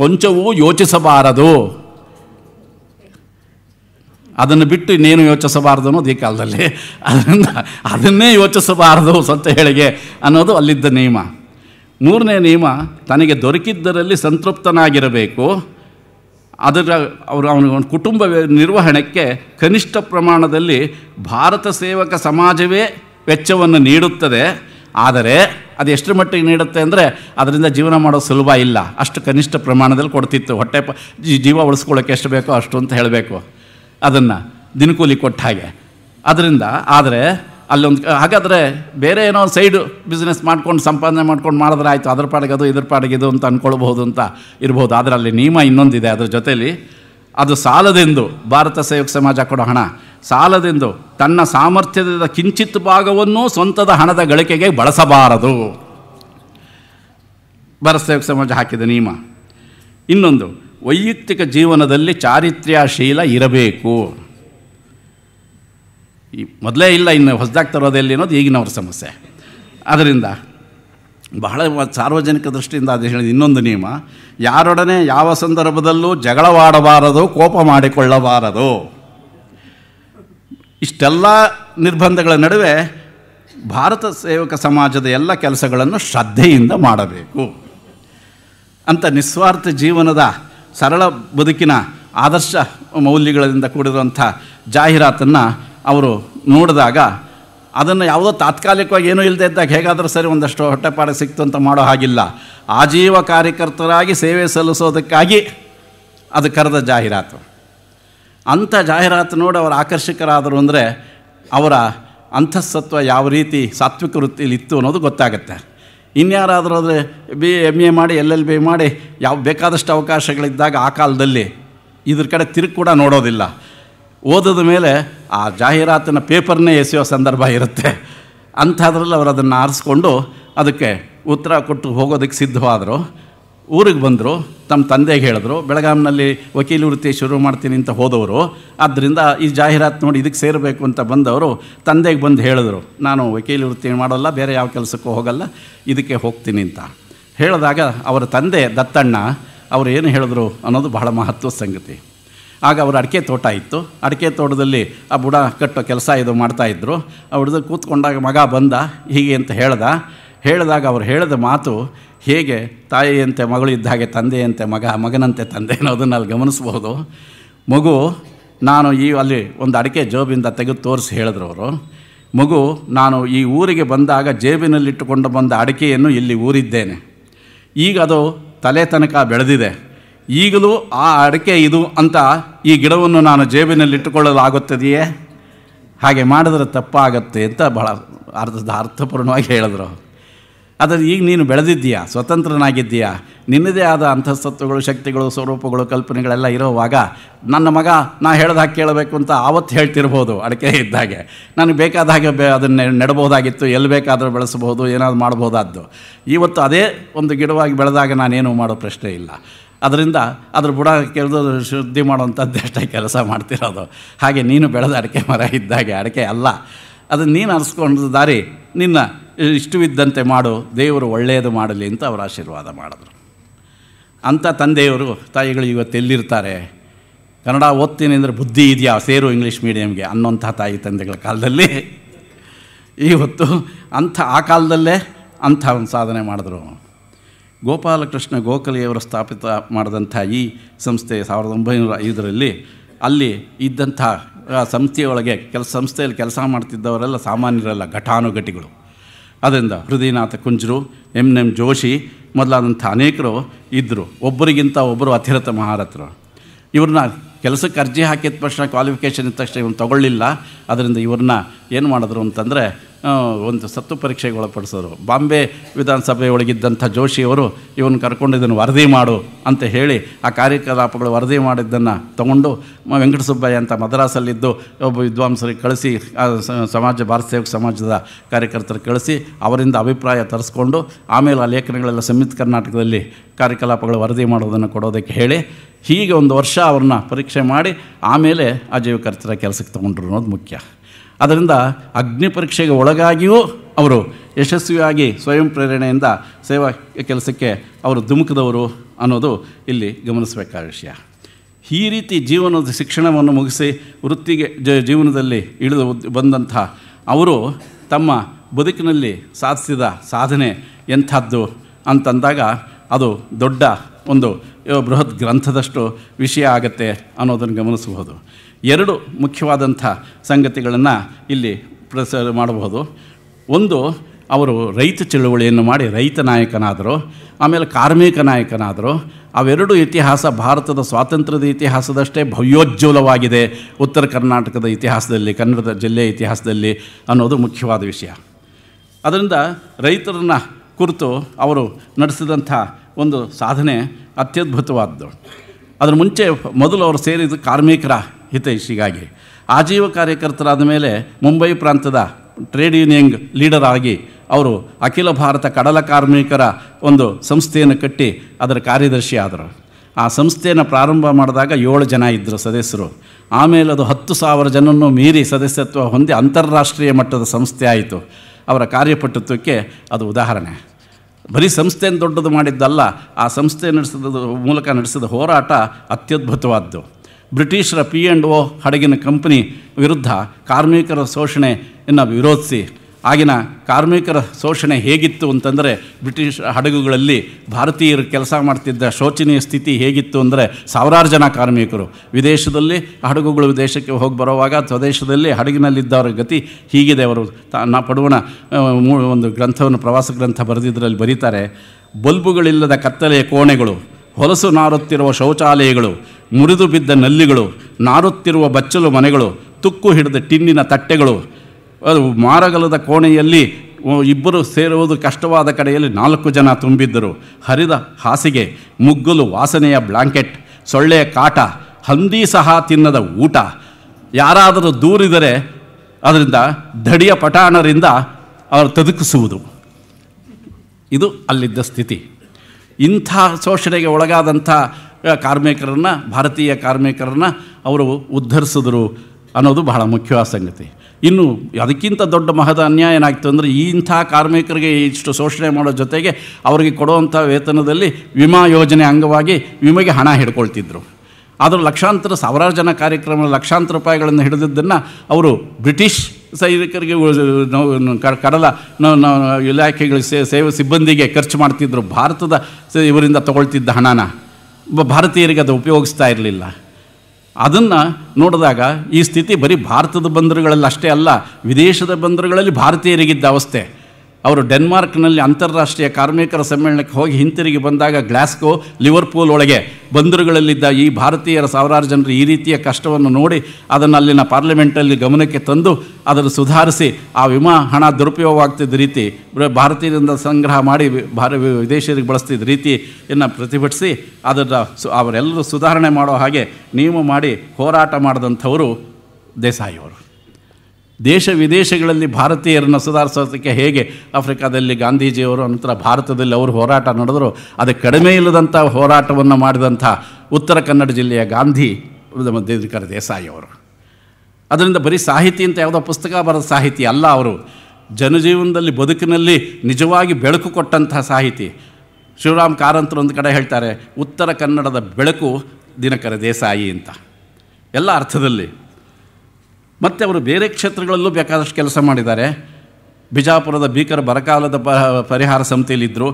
ಕೊಂಚವೂ ಯೋಚಿಸಬಾರದು ಅದನ್ನು ಬಿಟ್ಟು ಇನ್ನೇನು ಯೋಚಿಸಬಾರದು ಅನ್ನೋದು ಈ ಕಾಲದಲ್ಲಿ ಅದರಿಂದ ಅದನ್ನೇ ಯೋಚಿಸಬಾರದು ಸ್ವಂತ ಏಳಿಗೆ ಅನ್ನೋದು ಅಲ್ಲಿದ್ದ ನಿಯಮ ಮೂರನೇ ನಿಯಮ ತನಗೆ ದೊರಕಿದ್ದರಲ್ಲಿ ಸಂತೃಪ್ತನಾಗಿರಬೇಕು ಅದರ ಅವರು ಅವನ ಕುಟುಂಬ ನಿರ್ವಹಣೆಗೆ ಕನಿಷ್ಠ ಪ್ರಮಾಣದಲ್ಲಿ ಭಾರತ ಸೇವಕ ಸಮಾಜವೇ ವೆಚ್ಚವನ್ನು ನೀಡುತ್ತದೆ ಆದರೆ ಅದು ಎಷ್ಟು ಮಟ್ಟಿಗೆ ನೀಡುತ್ತೆ ಅಂದರೆ ಅದರಿಂದ ಜೀವನ ಮಾಡೋ ಸುಲಭ ಇಲ್ಲ ಅಷ್ಟು ಕನಿಷ್ಠ ಪ್ರಮಾಣದಲ್ಲಿ ಕೊಡ್ತಿತ್ತು ಹೊಟ್ಟೆ ಪ ಜೀವ ಉಳಿಸ್ಕೊಳ್ಳೋಕೆ ಎಷ್ಟು ಬೇಕೋ ಅಷ್ಟು ಅಂತ ಹೇಳಬೇಕು ಅದನ್ನು ದಿನಕೂಲಿ ಕೊಟ್ಟ ಹಾಗೆ ಅದರಿಂದ ಆದರೆ ಅಲ್ಲೊಂದು ಹಾಗಾದರೆ ಬೇರೆ ಏನೋ ಒಂದು ಸೈಡು ಬಿಸ್ನೆಸ್ ಮಾಡ್ಕೊಂಡು ಸಂಪಾದನೆ ಮಾಡ್ಕೊಂಡು ಮಾಡಿದ್ರೆ ಆಯಿತು ಅದ್ರ ಪಾಡಿಗೆ ಅದು ಇದ್ರ ಪಾಡಿಗೆ ಇದು ಅಂತ ಅಂದ್ಕೊಳ್ಬಹುದು ಅಂತ ಇರ್ಬೋದು ಆದರೆ ಅಲ್ಲಿ ನಿಯಮ ಇನ್ನೊಂದಿದೆ ಅದ್ರ ಜೊತೆಯಲ್ಲಿ ಅದು ಸಾಲದೆಂದು ಭಾರತ ಸೇವಕ ಸಮಾಜ ಕೊಡೋ ಹಣ ಸಾಲದೆಂದು ತನ್ನ ಸಾಮರ್ಥ್ಯದ ಕಿಂಚಿತ್ ಭಾಗವನ್ನು ಸ್ವಂತದ ಹಣದ ಗಳಿಕೆಗೆ ಬಳಸಬಾರದು ಭಾರತ ಸೇವಕ ಸಮಾಜ ಹಾಕಿದ ನಿಯಮ ಇನ್ನೊಂದು ವೈಯಕ್ತಿಕ ಜೀವನದಲ್ಲಿ ಚಾರಿತ್ರ್ಯಶೀಲ ಇರಬೇಕು ಈ ಮೊದಲೇ ಇಲ್ಲ ಇನ್ನು ಹೊಸದಾಗಿ ತರೋದೆಲ್ಲಿ ಅನ್ನೋದು ಈಗಿನವ್ರ ಸಮಸ್ಯೆ ಅದರಿಂದ ಬಹಳ ಸಾರ್ವಜನಿಕ ದೃಷ್ಟಿಯಿಂದ ಅದು ಹೇಳಿದ ಇನ್ನೊಂದು ನಿಯಮ ಯಾರೊಡನೆ ಯಾವ ಸಂದರ್ಭದಲ್ಲೂ ಜಗಳವಾಡಬಾರದು ಕೋಪ ಮಾಡಿಕೊಳ್ಳಬಾರದು ಇಷ್ಟೆಲ್ಲ ನಿರ್ಬಂಧಗಳ ನಡುವೆ ಭಾರತ ಸೇವಕ ಸಮಾಜದ ಎಲ್ಲ ಕೆಲಸಗಳನ್ನು ಶ್ರದ್ಧೆಯಿಂದ ಮಾಡಬೇಕು ಅಂತ ನಿಸ್ವಾರ್ಥ ಜೀವನದ ಸರಳ ಬದುಕಿನ ಆದರ್ಶ ಮೌಲ್ಯಗಳಿಂದ ಕೂಡಿರುವಂಥ ಜಾಹೀರಾತನ್ನು ಅವರು ನೋಡಿದಾಗ ಅದನ್ನು ಯಾವುದೋ ತಾತ್ಕಾಲಿಕವಾಗಿ ಏನೂ ಇಲ್ಲದೆ ಇದ್ದಾಗ ಹೇಗಾದರೂ ಸರಿ ಒಂದಷ್ಟು ಹೊಟ್ಟೆಪಾಡ ಸಿಕ್ತು ಅಂತ ಮಾಡೋ ಹಾಗಿಲ್ಲ ಆಜೀವ ಕಾರ್ಯಕರ್ತರಾಗಿ ಸೇವೆ ಸಲ್ಲಿಸೋದಕ್ಕಾಗಿ ಅದು ಕರೆದ ಜಾಹೀರಾತು ಅಂಥ ಜಾಹೀರಾತು ನೋಡಿ ಅವರು ಆಕರ್ಷಕರಾದರು ಅಂದರೆ ಅವರ ಅಂತಃಸತ್ವ ಯಾವ ರೀತಿ ಸಾತ್ವಿಕ ವೃತ್ತಿಲಿತ್ತು ಇತ್ತು ಅನ್ನೋದು ಗೊತ್ತಾಗುತ್ತೆ ಇನ್ಯಾರಾದರೂ ಆದರೆ ಬಿ ಎಮ್ ಎ ಮಾಡಿ ಎಲ್ ಎಲ್ ಬಿ ಮಾಡಿ ಯಾವ ಬೇಕಾದಷ್ಟು ಅವಕಾಶಗಳಿದ್ದಾಗ ಆ ಕಾಲದಲ್ಲಿ ಇದ್ರ ಕಡೆ ತಿರುಗಿ ಕೂಡ ನೋಡೋದಿಲ್ಲ ಓದಿದ ಮೇಲೆ ಆ ಜಾಹೀರಾತಿನ ಪೇಪರ್ನೇ ಎಸೆಯೋ ಸಂದರ್ಭ ಇರುತ್ತೆ ಅಂಥದ್ರಲ್ಲಿ ಅವರು ಅದನ್ನು ಆರಿಸ್ಕೊಂಡು ಅದಕ್ಕೆ ಉತ್ತರ ಕೊಟ್ಟು ಹೋಗೋದಕ್ಕೆ ಸಿದ್ಧವಾದರು ಊರಿಗೆ ಬಂದರು ತಮ್ಮ ತಂದೆಗೆ ಹೇಳಿದ್ರು ಬೆಳಗಾಂನಲ್ಲಿ ವಕೀಲ ವೃತ್ತಿ ಶುರು ಮಾಡ್ತೀನಿ ಅಂತ ಹೋದವರು ಆದ್ದರಿಂದ ಈ ಜಾಹೀರಾತು ನೋಡಿ ಇದಕ್ಕೆ ಸೇರಬೇಕು ಅಂತ ಬಂದವರು ತಂದೆಗೆ ಬಂದು ಹೇಳಿದ್ರು ನಾನು ವಕೀಲ ವೃತ್ತಿ ಮಾಡೋಲ್ಲ ಬೇರೆ ಯಾವ ಕೆಲಸಕ್ಕೂ ಹೋಗಲ್ಲ ಇದಕ್ಕೆ ಹೋಗ್ತೀನಿ ಅಂತ ಹೇಳಿದಾಗ ಅವರ ತಂದೆ ದತ್ತಣ್ಣ ಅವರು ಏನು ಹೇಳಿದ್ರು ಅನ್ನೋದು ಬಹಳ ಮಹತ್ವದ ಸಂಗತಿ ಆಗ ಅವರು ಅಡಿಕೆ ತೋಟ ಇತ್ತು ಅಡಿಕೆ ತೋಟದಲ್ಲಿ ಆ ಬುಡ ಕಟ್ಟೋ ಕೆಲಸ ಇದು ಮಾಡ್ತಾಯಿದ್ರು ಅವ್ರದ್ದು ಕೂತ್ಕೊಂಡಾಗ ಮಗ ಬಂದ ಹೀಗೆ ಅಂತ ಹೇಳ್ದ ಹೇಳಿದಾಗ ಅವ್ರು ಹೇಳಿದ ಮಾತು ಹೇಗೆ ತಾಯಿಯಂತೆ ಮಗಳು ಇದ್ದ ಹಾಗೆ ತಂದೆಯಂತೆ ಮಗ ಮಗನಂತೆ ತಂದೆ ಅನ್ನೋದನ್ನು ಅಲ್ಲಿ ಗಮನಿಸ್ಬೋದು ಮಗು ನಾನು ಈ ಅಲ್ಲಿ ಒಂದು ಅಡಿಕೆ ಜೋಬಿಂದ ತೆಗೆದು ತೋರಿಸಿ ಹೇಳಿದ್ರು ಅವರು ಮಗು ನಾನು ಈ ಊರಿಗೆ ಬಂದಾಗ ಜೇಬಿನಲ್ಲಿಟ್ಟುಕೊಂಡು ಬಂದ ಅಡಿಕೆಯನ್ನು ಇಲ್ಲಿ ಊರಿದ್ದೇನೆ ಈಗ ಅದು ತಲೆ ತನಕ ಬೆಳೆದಿದೆ ಈಗಲೂ ಆ ಅಡಕೆ ಇದು ಅಂತ ಈ ಗಿಡವನ್ನು ನಾನು ಆಗುತ್ತದೆಯೇ ಹಾಗೆ ಮಾಡಿದ್ರೆ ತಪ್ಪಾಗತ್ತೆ ಅಂತ ಬಹಳ ಅರ್ಧದ ಅರ್ಥಪೂರ್ಣವಾಗಿ ಹೇಳಿದ್ರು ಆದರೆ ಈಗ ನೀನು ಬೆಳೆದಿದ್ದೀಯಾ ಸ್ವತಂತ್ರನಾಗಿದ್ದೀಯಾ ನಿನ್ನದೇ ಆದ ಅಂತಸ್ತತ್ವಗಳು ಶಕ್ತಿಗಳು ಸ್ವರೂಪಗಳು ಕಲ್ಪನೆಗಳೆಲ್ಲ ಇರೋವಾಗ ನನ್ನ ಮಗ ನಾ ಹೇಳ್ದಾಗ ಕೇಳಬೇಕು ಅಂತ ಆವತ್ತು ಹೇಳ್ತಿರ್ಬೋದು ಅಡಿಕೆ ಇದ್ದಾಗೆ ನನಗೆ ಬೇಕಾದ ಹಾಗೆ ಬೆ ಅದನ್ನು ನೆಡಬಹುದಾಗಿತ್ತು ಎಲ್ಲಿ ಬೇಕಾದರೂ ಬೆಳೆಸಬಹುದು ಏನಾದರೂ ಮಾಡ್ಬೋದಾದ್ದು ಇವತ್ತು ಅದೇ ಒಂದು ಗಿಡವಾಗಿ ಬೆಳೆದಾಗ ನಾನೇನು ಮಾಡೋ ಪ್ರಶ್ನೆ ಇಲ್ಲ ಅದರಿಂದ ಅದ್ರ ಬುಡ ಕೆರೆದು ಶುದ್ಧಿ ಅಷ್ಟೇ ಕೆಲಸ ಮಾಡ್ತಿರೋದು ಹಾಗೆ ನೀನು ಬೆಳೆದ ಅಡಿಕೆ ಮರ ಇದ್ದಾಗೆ ಅಡಿಕೆ ಅಲ್ಲ ಅದು ನೀನು ಅರ್ಸ್ಕೊಂಡು ದಾರಿ ನಿನ್ನ ಇಷ್ಟವಿದ್ದಂತೆ ಮಾಡು ದೇವರು ಒಳ್ಳೆಯದು ಮಾಡಲಿ ಅಂತ ಅವರು ಆಶೀರ್ವಾದ ಮಾಡಿದ್ರು ಅಂಥ ತಂದೆಯವರು ತಾಯಿಗಳು ಇವತ್ತು ಎಲ್ಲಿರ್ತಾರೆ ಕನ್ನಡ ಓದ್ತೀನಿ ಅಂದರೆ ಬುದ್ಧಿ ಇದೆಯಾ ಸೇರು ಇಂಗ್ಲೀಷ್ ಮೀಡಿಯಮ್ಗೆ ಅನ್ನೋಂಥ ತಾಯಿ ತಂದೆಗಳ ಕಾಲದಲ್ಲಿ ಇವತ್ತು ಅಂಥ ಆ ಕಾಲದಲ್ಲೇ ಅಂಥ ಒಂದು ಸಾಧನೆ ಮಾಡಿದ್ರು ಗೋಪಾಲಕೃಷ್ಣ ಗೋಖಲೆಯವರು ಸ್ಥಾಪಿತ ಮಾಡಿದಂಥ ಈ ಸಂಸ್ಥೆ ಸಾವಿರದ ಒಂಬೈನೂರ ಐದರಲ್ಲಿ ಅಲ್ಲಿ ಇದ್ದಂಥ ಸಂಸ್ಥೆಯೊಳಗೆ ಕೆಲಸ ಸಂಸ್ಥೆಯಲ್ಲಿ ಕೆಲಸ ಮಾಡ್ತಿದ್ದವರೆಲ್ಲ ಸಾಮಾನ್ಯರೆಲ್ಲ ಘಟಾನುಘಟಿಗಳು ಅದರಿಂದ ಹೃದಯನಾಥ ಕುಂಜರು ಎಮ್ ಎಂ ಜೋಶಿ ಮೊದಲಾದಂಥ ಅನೇಕರು ಇದ್ದರು ಒಬ್ಬರಿಗಿಂತ ಒಬ್ಬರು ಅತಿರಥ ಮಹಾರಥರು ಇವ್ರನ್ನ ಕೆಲಸಕ್ಕೆ ಅರ್ಜಿ ಹಾಕಿದ ತಕ್ಷಣ ಕ್ವಾಲಿಫಿಕೇಷನ್ ಇದ್ದ ತಕ್ಷಣ ಇವ್ನ ತಗೊಳ್ಳಿಲ್ಲ ಅದರಿಂದ ಇವ್ರನ್ನ ಏನು ಮಾಡಿದ್ರು ಅಂತಂದರೆ ಒಂದು ಸತ್ತು ಪರೀಕ್ಷೆಗೆ ಒಳಪಡಿಸೋರು ಬಾಂಬೆ ವಿಧಾನಸಭೆಯೊಳಗಿದ್ದಂಥ ಜೋಶಿಯವರು ಇವನು ಕರ್ಕೊಂಡು ವರದಿ ಮಾಡು ಅಂತ ಹೇಳಿ ಆ ಕಾರ್ಯಕಲಾಪಗಳು ವರದಿ ಮಾಡಿದ್ದನ್ನು ತಗೊಂಡು ವೆಂಕಟಸುಬ್ಬಯ್ಯ ಅಂತ ಮದ್ರಾಸಲ್ಲಿದ್ದು ಒಬ್ಬ ವಿದ್ವಾಂಸರಿಗೆ ಕಳಿಸಿ ಸಮಾಜ ಭಾರತ ಸೇವಕ ಸಮಾಜದ ಕಾರ್ಯಕರ್ತರು ಕಳಿಸಿ ಅವರಿಂದ ಅಭಿಪ್ರಾಯ ತರಿಸ್ಕೊಂಡು ಆಮೇಲೆ ಆ ಲೇಖನಗಳೆಲ್ಲ ಸಂಯುಕ್ತ ಕರ್ನಾಟಕದಲ್ಲಿ ಕಾರ್ಯಕಲಾಪಗಳು ವರದಿ ಮಾಡೋದನ್ನು ಕೊಡೋದಕ್ಕೆ ಹೇಳಿ ಹೀಗೆ ಒಂದು ವರ್ಷ ಅವ್ರನ್ನ ಪರೀಕ್ಷೆ ಮಾಡಿ ಆಮೇಲೆ ಆ ಜೀವಕರ್ತರ ಕೆಲಸಕ್ಕೆ ತೊಗೊಂಡ್ರು ಅನ್ನೋದು ಮುಖ್ಯ ಅದರಿಂದ ಅಗ್ನಿ ಪರೀಕ್ಷೆಗೆ ಒಳಗಾಗಿಯೂ ಅವರು ಯಶಸ್ವಿಯಾಗಿ ಸ್ವಯಂ ಪ್ರೇರಣೆಯಿಂದ ಸೇವಾ ಕೆಲಸಕ್ಕೆ ಅವರು ಧುಮುಕಿದವರು ಅನ್ನೋದು ಇಲ್ಲಿ ಗಮನಿಸಬೇಕಾದ ವಿಷಯ ಈ ರೀತಿ ಜೀವನದ ಶಿಕ್ಷಣವನ್ನು ಮುಗಿಸಿ ವೃತ್ತಿಗೆ ಜ ಜೀವನದಲ್ಲಿ ಇಳಿದು ಬಂದಂಥ ಅವರು ತಮ್ಮ ಬದುಕಿನಲ್ಲಿ ಸಾಧಿಸಿದ ಸಾಧನೆ ಎಂಥದ್ದು ಅಂತಂದಾಗ ಅದು ದೊಡ್ಡ ಒಂದು ಬೃಹತ್ ಗ್ರಂಥದಷ್ಟು ವಿಷಯ ಆಗತ್ತೆ ಅನ್ನೋದನ್ನು ಗಮನಿಸಬಹುದು ಎರಡು ಮುಖ್ಯವಾದಂಥ ಸಂಗತಿಗಳನ್ನು ಇಲ್ಲಿ ಪ್ರಸಾರ ಮಾಡಬಹುದು ಒಂದು ಅವರು ರೈತ ಚಳುವಳಿಯನ್ನು ಮಾಡಿ ರೈತ ನಾಯಕನಾದರು ಆಮೇಲೆ ಕಾರ್ಮಿಕ ನಾಯಕನಾದರು ಅವೆರಡು ಇತಿಹಾಸ ಭಾರತದ ಸ್ವಾತಂತ್ರ್ಯದ ಇತಿಹಾಸದಷ್ಟೇ ಭವ್ಯೋಜ್ವಲವಾಗಿದೆ ಉತ್ತರ ಕರ್ನಾಟಕದ ಇತಿಹಾಸದಲ್ಲಿ ಕನ್ನಡದ ಜಿಲ್ಲೆಯ ಇತಿಹಾಸದಲ್ಲಿ ಅನ್ನೋದು ಮುಖ್ಯವಾದ ವಿಷಯ ಅದರಿಂದ ರೈತರನ್ನ ಕುರಿತು ಅವರು ನಡೆಸಿದಂಥ ಒಂದು ಸಾಧನೆ ಅತ್ಯದ್ಭುತವಾದದ್ದು ಅದರ ಮುಂಚೆ ಮೊದಲು ಅವರು ಸೇರಿದ್ದು ಕಾರ್ಮಿಕರ ಹಿತೈಷಿಗಾಗಿ ಆಜೀವ ಕಾರ್ಯಕರ್ತರಾದ ಮೇಲೆ ಮುಂಬೈ ಪ್ರಾಂತದ ಟ್ರೇಡ್ ಯೂನಿಯನ್ ಲೀಡರ್ ಆಗಿ ಅವರು ಅಖಿಲ ಭಾರತ ಕಡಲ ಕಾರ್ಮಿಕರ ಒಂದು ಸಂಸ್ಥೆಯನ್ನು ಕಟ್ಟಿ ಅದರ ಕಾರ್ಯದರ್ಶಿ ಆದರು ಆ ಸಂಸ್ಥೆಯನ್ನು ಪ್ರಾರಂಭ ಮಾಡಿದಾಗ ಏಳು ಜನ ಇದ್ದರು ಸದಸ್ಯರು ಆಮೇಲೆ ಅದು ಹತ್ತು ಸಾವಿರ ಜನನ್ನು ಮೀರಿ ಸದಸ್ಯತ್ವ ಹೊಂದಿ ಅಂತಾರಾಷ್ಟ್ರೀಯ ಮಟ್ಟದ ಸಂಸ್ಥೆ ಆಯಿತು ಅವರ ಕಾರ್ಯಪಟುತ್ವಕ್ಕೆ ಅದು ಉದಾಹರಣೆ ಬರೀ ಸಂಸ್ಥೆಯನ್ನು ದೊಡ್ಡದು ಮಾಡಿದ್ದಲ್ಲ ಆ ಸಂಸ್ಥೆ ನಡೆಸಿದ ಮೂಲಕ ನಡೆಸಿದ ಹೋರಾಟ ಅತ್ಯದ್ಭುತವಾದ್ದು ಬ್ರಿಟಿಷರ ಪಿ ಆ್ಯಂಡ್ ಒ ಹಡಗಿನ ಕಂಪನಿ ವಿರುದ್ಧ ಕಾರ್ಮಿಕರ ಶೋಷಣೆಯನ್ನು ವಿರೋಧಿಸಿ ಆಗಿನ ಕಾರ್ಮಿಕರ ಶೋಷಣೆ ಹೇಗಿತ್ತು ಅಂತಂದರೆ ಬ್ರಿಟಿಷ್ ಹಡಗುಗಳಲ್ಲಿ ಭಾರತೀಯರು ಕೆಲಸ ಮಾಡ್ತಿದ್ದ ಶೋಚನೀಯ ಸ್ಥಿತಿ ಹೇಗಿತ್ತು ಅಂದರೆ ಸಾವಿರಾರು ಜನ ಕಾರ್ಮಿಕರು ವಿದೇಶದಲ್ಲಿ ಹಡಗುಗಳು ವಿದೇಶಕ್ಕೆ ಹೋಗಿ ಬರುವಾಗ ಸ್ವದೇಶದಲ್ಲಿ ಹಡಗಿನಲ್ಲಿದ್ದವರ ಗತಿ ಹೀಗಿದೆ ಅವರು ತ ನಾ ಪಡುವಣ ಒಂದು ಗ್ರಂಥವನ್ನು ಪ್ರವಾಸ ಗ್ರಂಥ ಬರೆದಿದ್ದರಲ್ಲಿ ಬರೀತಾರೆ ಬಲ್ಬುಗಳಿಲ್ಲದ ಕತ್ತಲೆಯ ಕೋಣೆಗಳು ಹೊಲಸು ನಾರುತ್ತಿರುವ ಶೌಚಾಲಯಗಳು ಮುರಿದು ಬಿದ್ದ ನಲ್ಲಿಗಳು ನಾರುತ್ತಿರುವ ಬಚ್ಚಲು ಮನೆಗಳು ತುಕ್ಕು ಹಿಡಿದ ಟಿನ್ನಿನ ತಟ್ಟೆಗಳು ಅದು ಮಾರಗಲದ ಕೋಣೆಯಲ್ಲಿ ಇಬ್ಬರು ಸೇರುವುದು ಕಷ್ಟವಾದ ಕಡೆಯಲ್ಲಿ ನಾಲ್ಕು ಜನ ತುಂಬಿದ್ದರು ಹರಿದ ಹಾಸಿಗೆ ಮುಗ್ಗುಲು ವಾಸನೆಯ ಬ್ಲಾಂಕೆಟ್ ಸೊಳ್ಳೆಯ ಕಾಟ ಹಂದಿ ಸಹ ತಿನ್ನದ ಊಟ ಯಾರಾದರೂ ದೂರಿದರೆ ಅದರಿಂದ ದಡಿಯ ಪಟಾಣರಿಂದ ಅವರು ತದುಕಿಸುವುದು ಇದು ಅಲ್ಲಿದ್ದ ಸ್ಥಿತಿ ಇಂಥ ಶೋಷಣೆಗೆ ಒಳಗಾದಂಥ ಕಾರ್ಮಿಕರನ್ನು ಭಾರತೀಯ ಕಾರ್ಮಿಕರನ್ನು ಅವರು ಉದ್ಧರಿಸಿದ್ರು ಅನ್ನೋದು ಬಹಳ ಮುಖ್ಯವಾದ ಸಂಗತಿ ಇನ್ನು ಅದಕ್ಕಿಂತ ದೊಡ್ಡ ಮಹದ ಅನ್ಯಾಯ ಏನಾಗ್ತದೆ ಅಂದರೆ ಇಂಥ ಕಾರ್ಮಿಕರಿಗೆ ಇಷ್ಟು ಶೋಷಣೆ ಮಾಡೋ ಜೊತೆಗೆ ಅವರಿಗೆ ಕೊಡುವಂಥ ವೇತನದಲ್ಲಿ ವಿಮಾ ಯೋಜನೆ ಅಂಗವಾಗಿ ವಿಮೆಗೆ ಹಣ ಹಿಡ್ಕೊಳ್ತಿದ್ರು ಆದರೂ ಲಕ್ಷಾಂತರ ಸಾವಿರಾರು ಜನ ಕಾರ್ಯಕ್ರಮ ಲಕ್ಷಾಂತರ ರೂಪಾಯಿಗಳನ್ನು ಹಿಡಿದಿದ್ದನ್ನು ಅವರು ಬ್ರಿಟಿಷ್ ಸೈನಿಕರಿಗೆ ಕಡಲ ಇಲಾಖೆಗಳ ಸೇ ಸೇವೆ ಸಿಬ್ಬಂದಿಗೆ ಖರ್ಚು ಮಾಡ್ತಿದ್ರು ಭಾರತದ ಇವರಿಂದ ತಗೊಳ್ತಿದ್ದ ಹಣನ ಭಾರತೀಯರಿಗೆ ಅದು ಉಪಯೋಗಿಸ್ತಾ ಇರಲಿಲ್ಲ ಅದನ್ನು ನೋಡಿದಾಗ ಈ ಸ್ಥಿತಿ ಬರೀ ಭಾರತದ ಬಂದರುಗಳಲ್ಲಿ ಅಷ್ಟೇ ಅಲ್ಲ ವಿದೇಶದ ಬಂದರುಗಳಲ್ಲಿ ಭಾರತೀಯರಿಗಿದ್ದ ಅವಸ್ಥೆ ಅವರು ಡೆನ್ಮಾರ್ಕ್ನಲ್ಲಿ ಅಂತಾರಾಷ್ಟ್ರೀಯ ಕಾರ್ಮಿಕರ ಸಮ್ಮೇಳನಕ್ಕೆ ಹೋಗಿ ಹಿಂತಿರುಗಿ ಬಂದಾಗ ಗ್ಲಾಸ್ಗೋ ಲಿವರ್ಪೂಲ್ ಒಳಗೆ ಬಂದರುಗಳಲ್ಲಿದ್ದ ಈ ಭಾರತೀಯರ ಸಾವಿರಾರು ಜನರು ಈ ರೀತಿಯ ಕಷ್ಟವನ್ನು ನೋಡಿ ಅದನ್ನು ಅಲ್ಲಿನ ಪಾರ್ಲಿಮೆಂಟಲ್ಲಿ ಗಮನಕ್ಕೆ ತಂದು ಅದನ್ನು ಸುಧಾರಿಸಿ ಆ ವಿಮಾ ಹಣ ದುರುಪಯೋಗವಾಗ್ತಿದ್ದ ರೀತಿ ಭಾರತೀಯರಿಂದ ಸಂಗ್ರಹ ಮಾಡಿ ಭಾರ ವಿದೇಶಿಯರಿಗೆ ಬಳಸ್ತಿದ್ದ ರೀತಿಯನ್ನು ಪ್ರತಿಭಟಿಸಿ ಅದರ ಸು ಅವರೆಲ್ಲರೂ ಸುಧಾರಣೆ ಮಾಡೋ ಹಾಗೆ ನಿಯಮ ಮಾಡಿ ಹೋರಾಟ ಮಾಡಿದಂಥವರು ದೇಸಾಯಿಯವರು ದೇಶ ವಿದೇಶಗಳಲ್ಲಿ ಭಾರತೀಯರನ್ನು ಸುಧಾರಿಸೋದಕ್ಕೆ ಹೇಗೆ ಆಫ್ರಿಕಾದಲ್ಲಿ ಗಾಂಧೀಜಿಯವರು ನಂತರ ಭಾರತದಲ್ಲಿ ಅವರು ಹೋರಾಟ ನಡೆದರು ಅದಕ್ಕೆ ಕಡಿಮೆ ಇಲ್ಲದಂಥ ಹೋರಾಟವನ್ನು ಮಾಡಿದಂಥ ಉತ್ತರ ಕನ್ನಡ ಜಿಲ್ಲೆಯ ಗಾಂಧಿ ದೇವಿಕರ ದೇಸಾಯಿ ಅವರು ಅದರಿಂದ ಬರೀ ಸಾಹಿತಿ ಅಂತ ಯಾವುದೋ ಪುಸ್ತಕ ಬರೆದ ಸಾಹಿತಿ ಅಲ್ಲ ಅವರು ಜನಜೀವನದಲ್ಲಿ ಬದುಕಿನಲ್ಲಿ ನಿಜವಾಗಿ ಬೆಳಕು ಕೊಟ್ಟಂತಹ ಸಾಹಿತಿ ಶಿವರಾಮ್ ಕಾರಂತರು ಒಂದು ಕಡೆ ಹೇಳ್ತಾರೆ ಉತ್ತರ ಕನ್ನಡದ ಬೆಳಕು ದಿನಕರ ದೇಸಾಯಿ ಅಂತ ಎಲ್ಲ ಅರ್ಥದಲ್ಲಿ ಮತ್ತು ಅವರು ಬೇರೆ ಕ್ಷೇತ್ರಗಳಲ್ಲೂ ಬೇಕಾದಷ್ಟು ಕೆಲಸ ಮಾಡಿದ್ದಾರೆ ಬಿಜಾಪುರದ ಭೀಕರ ಬರಕಾಲದ ಪ ಪರಿಹಾರ ಸಮಿತಿಯಲ್ಲಿದ್ದರು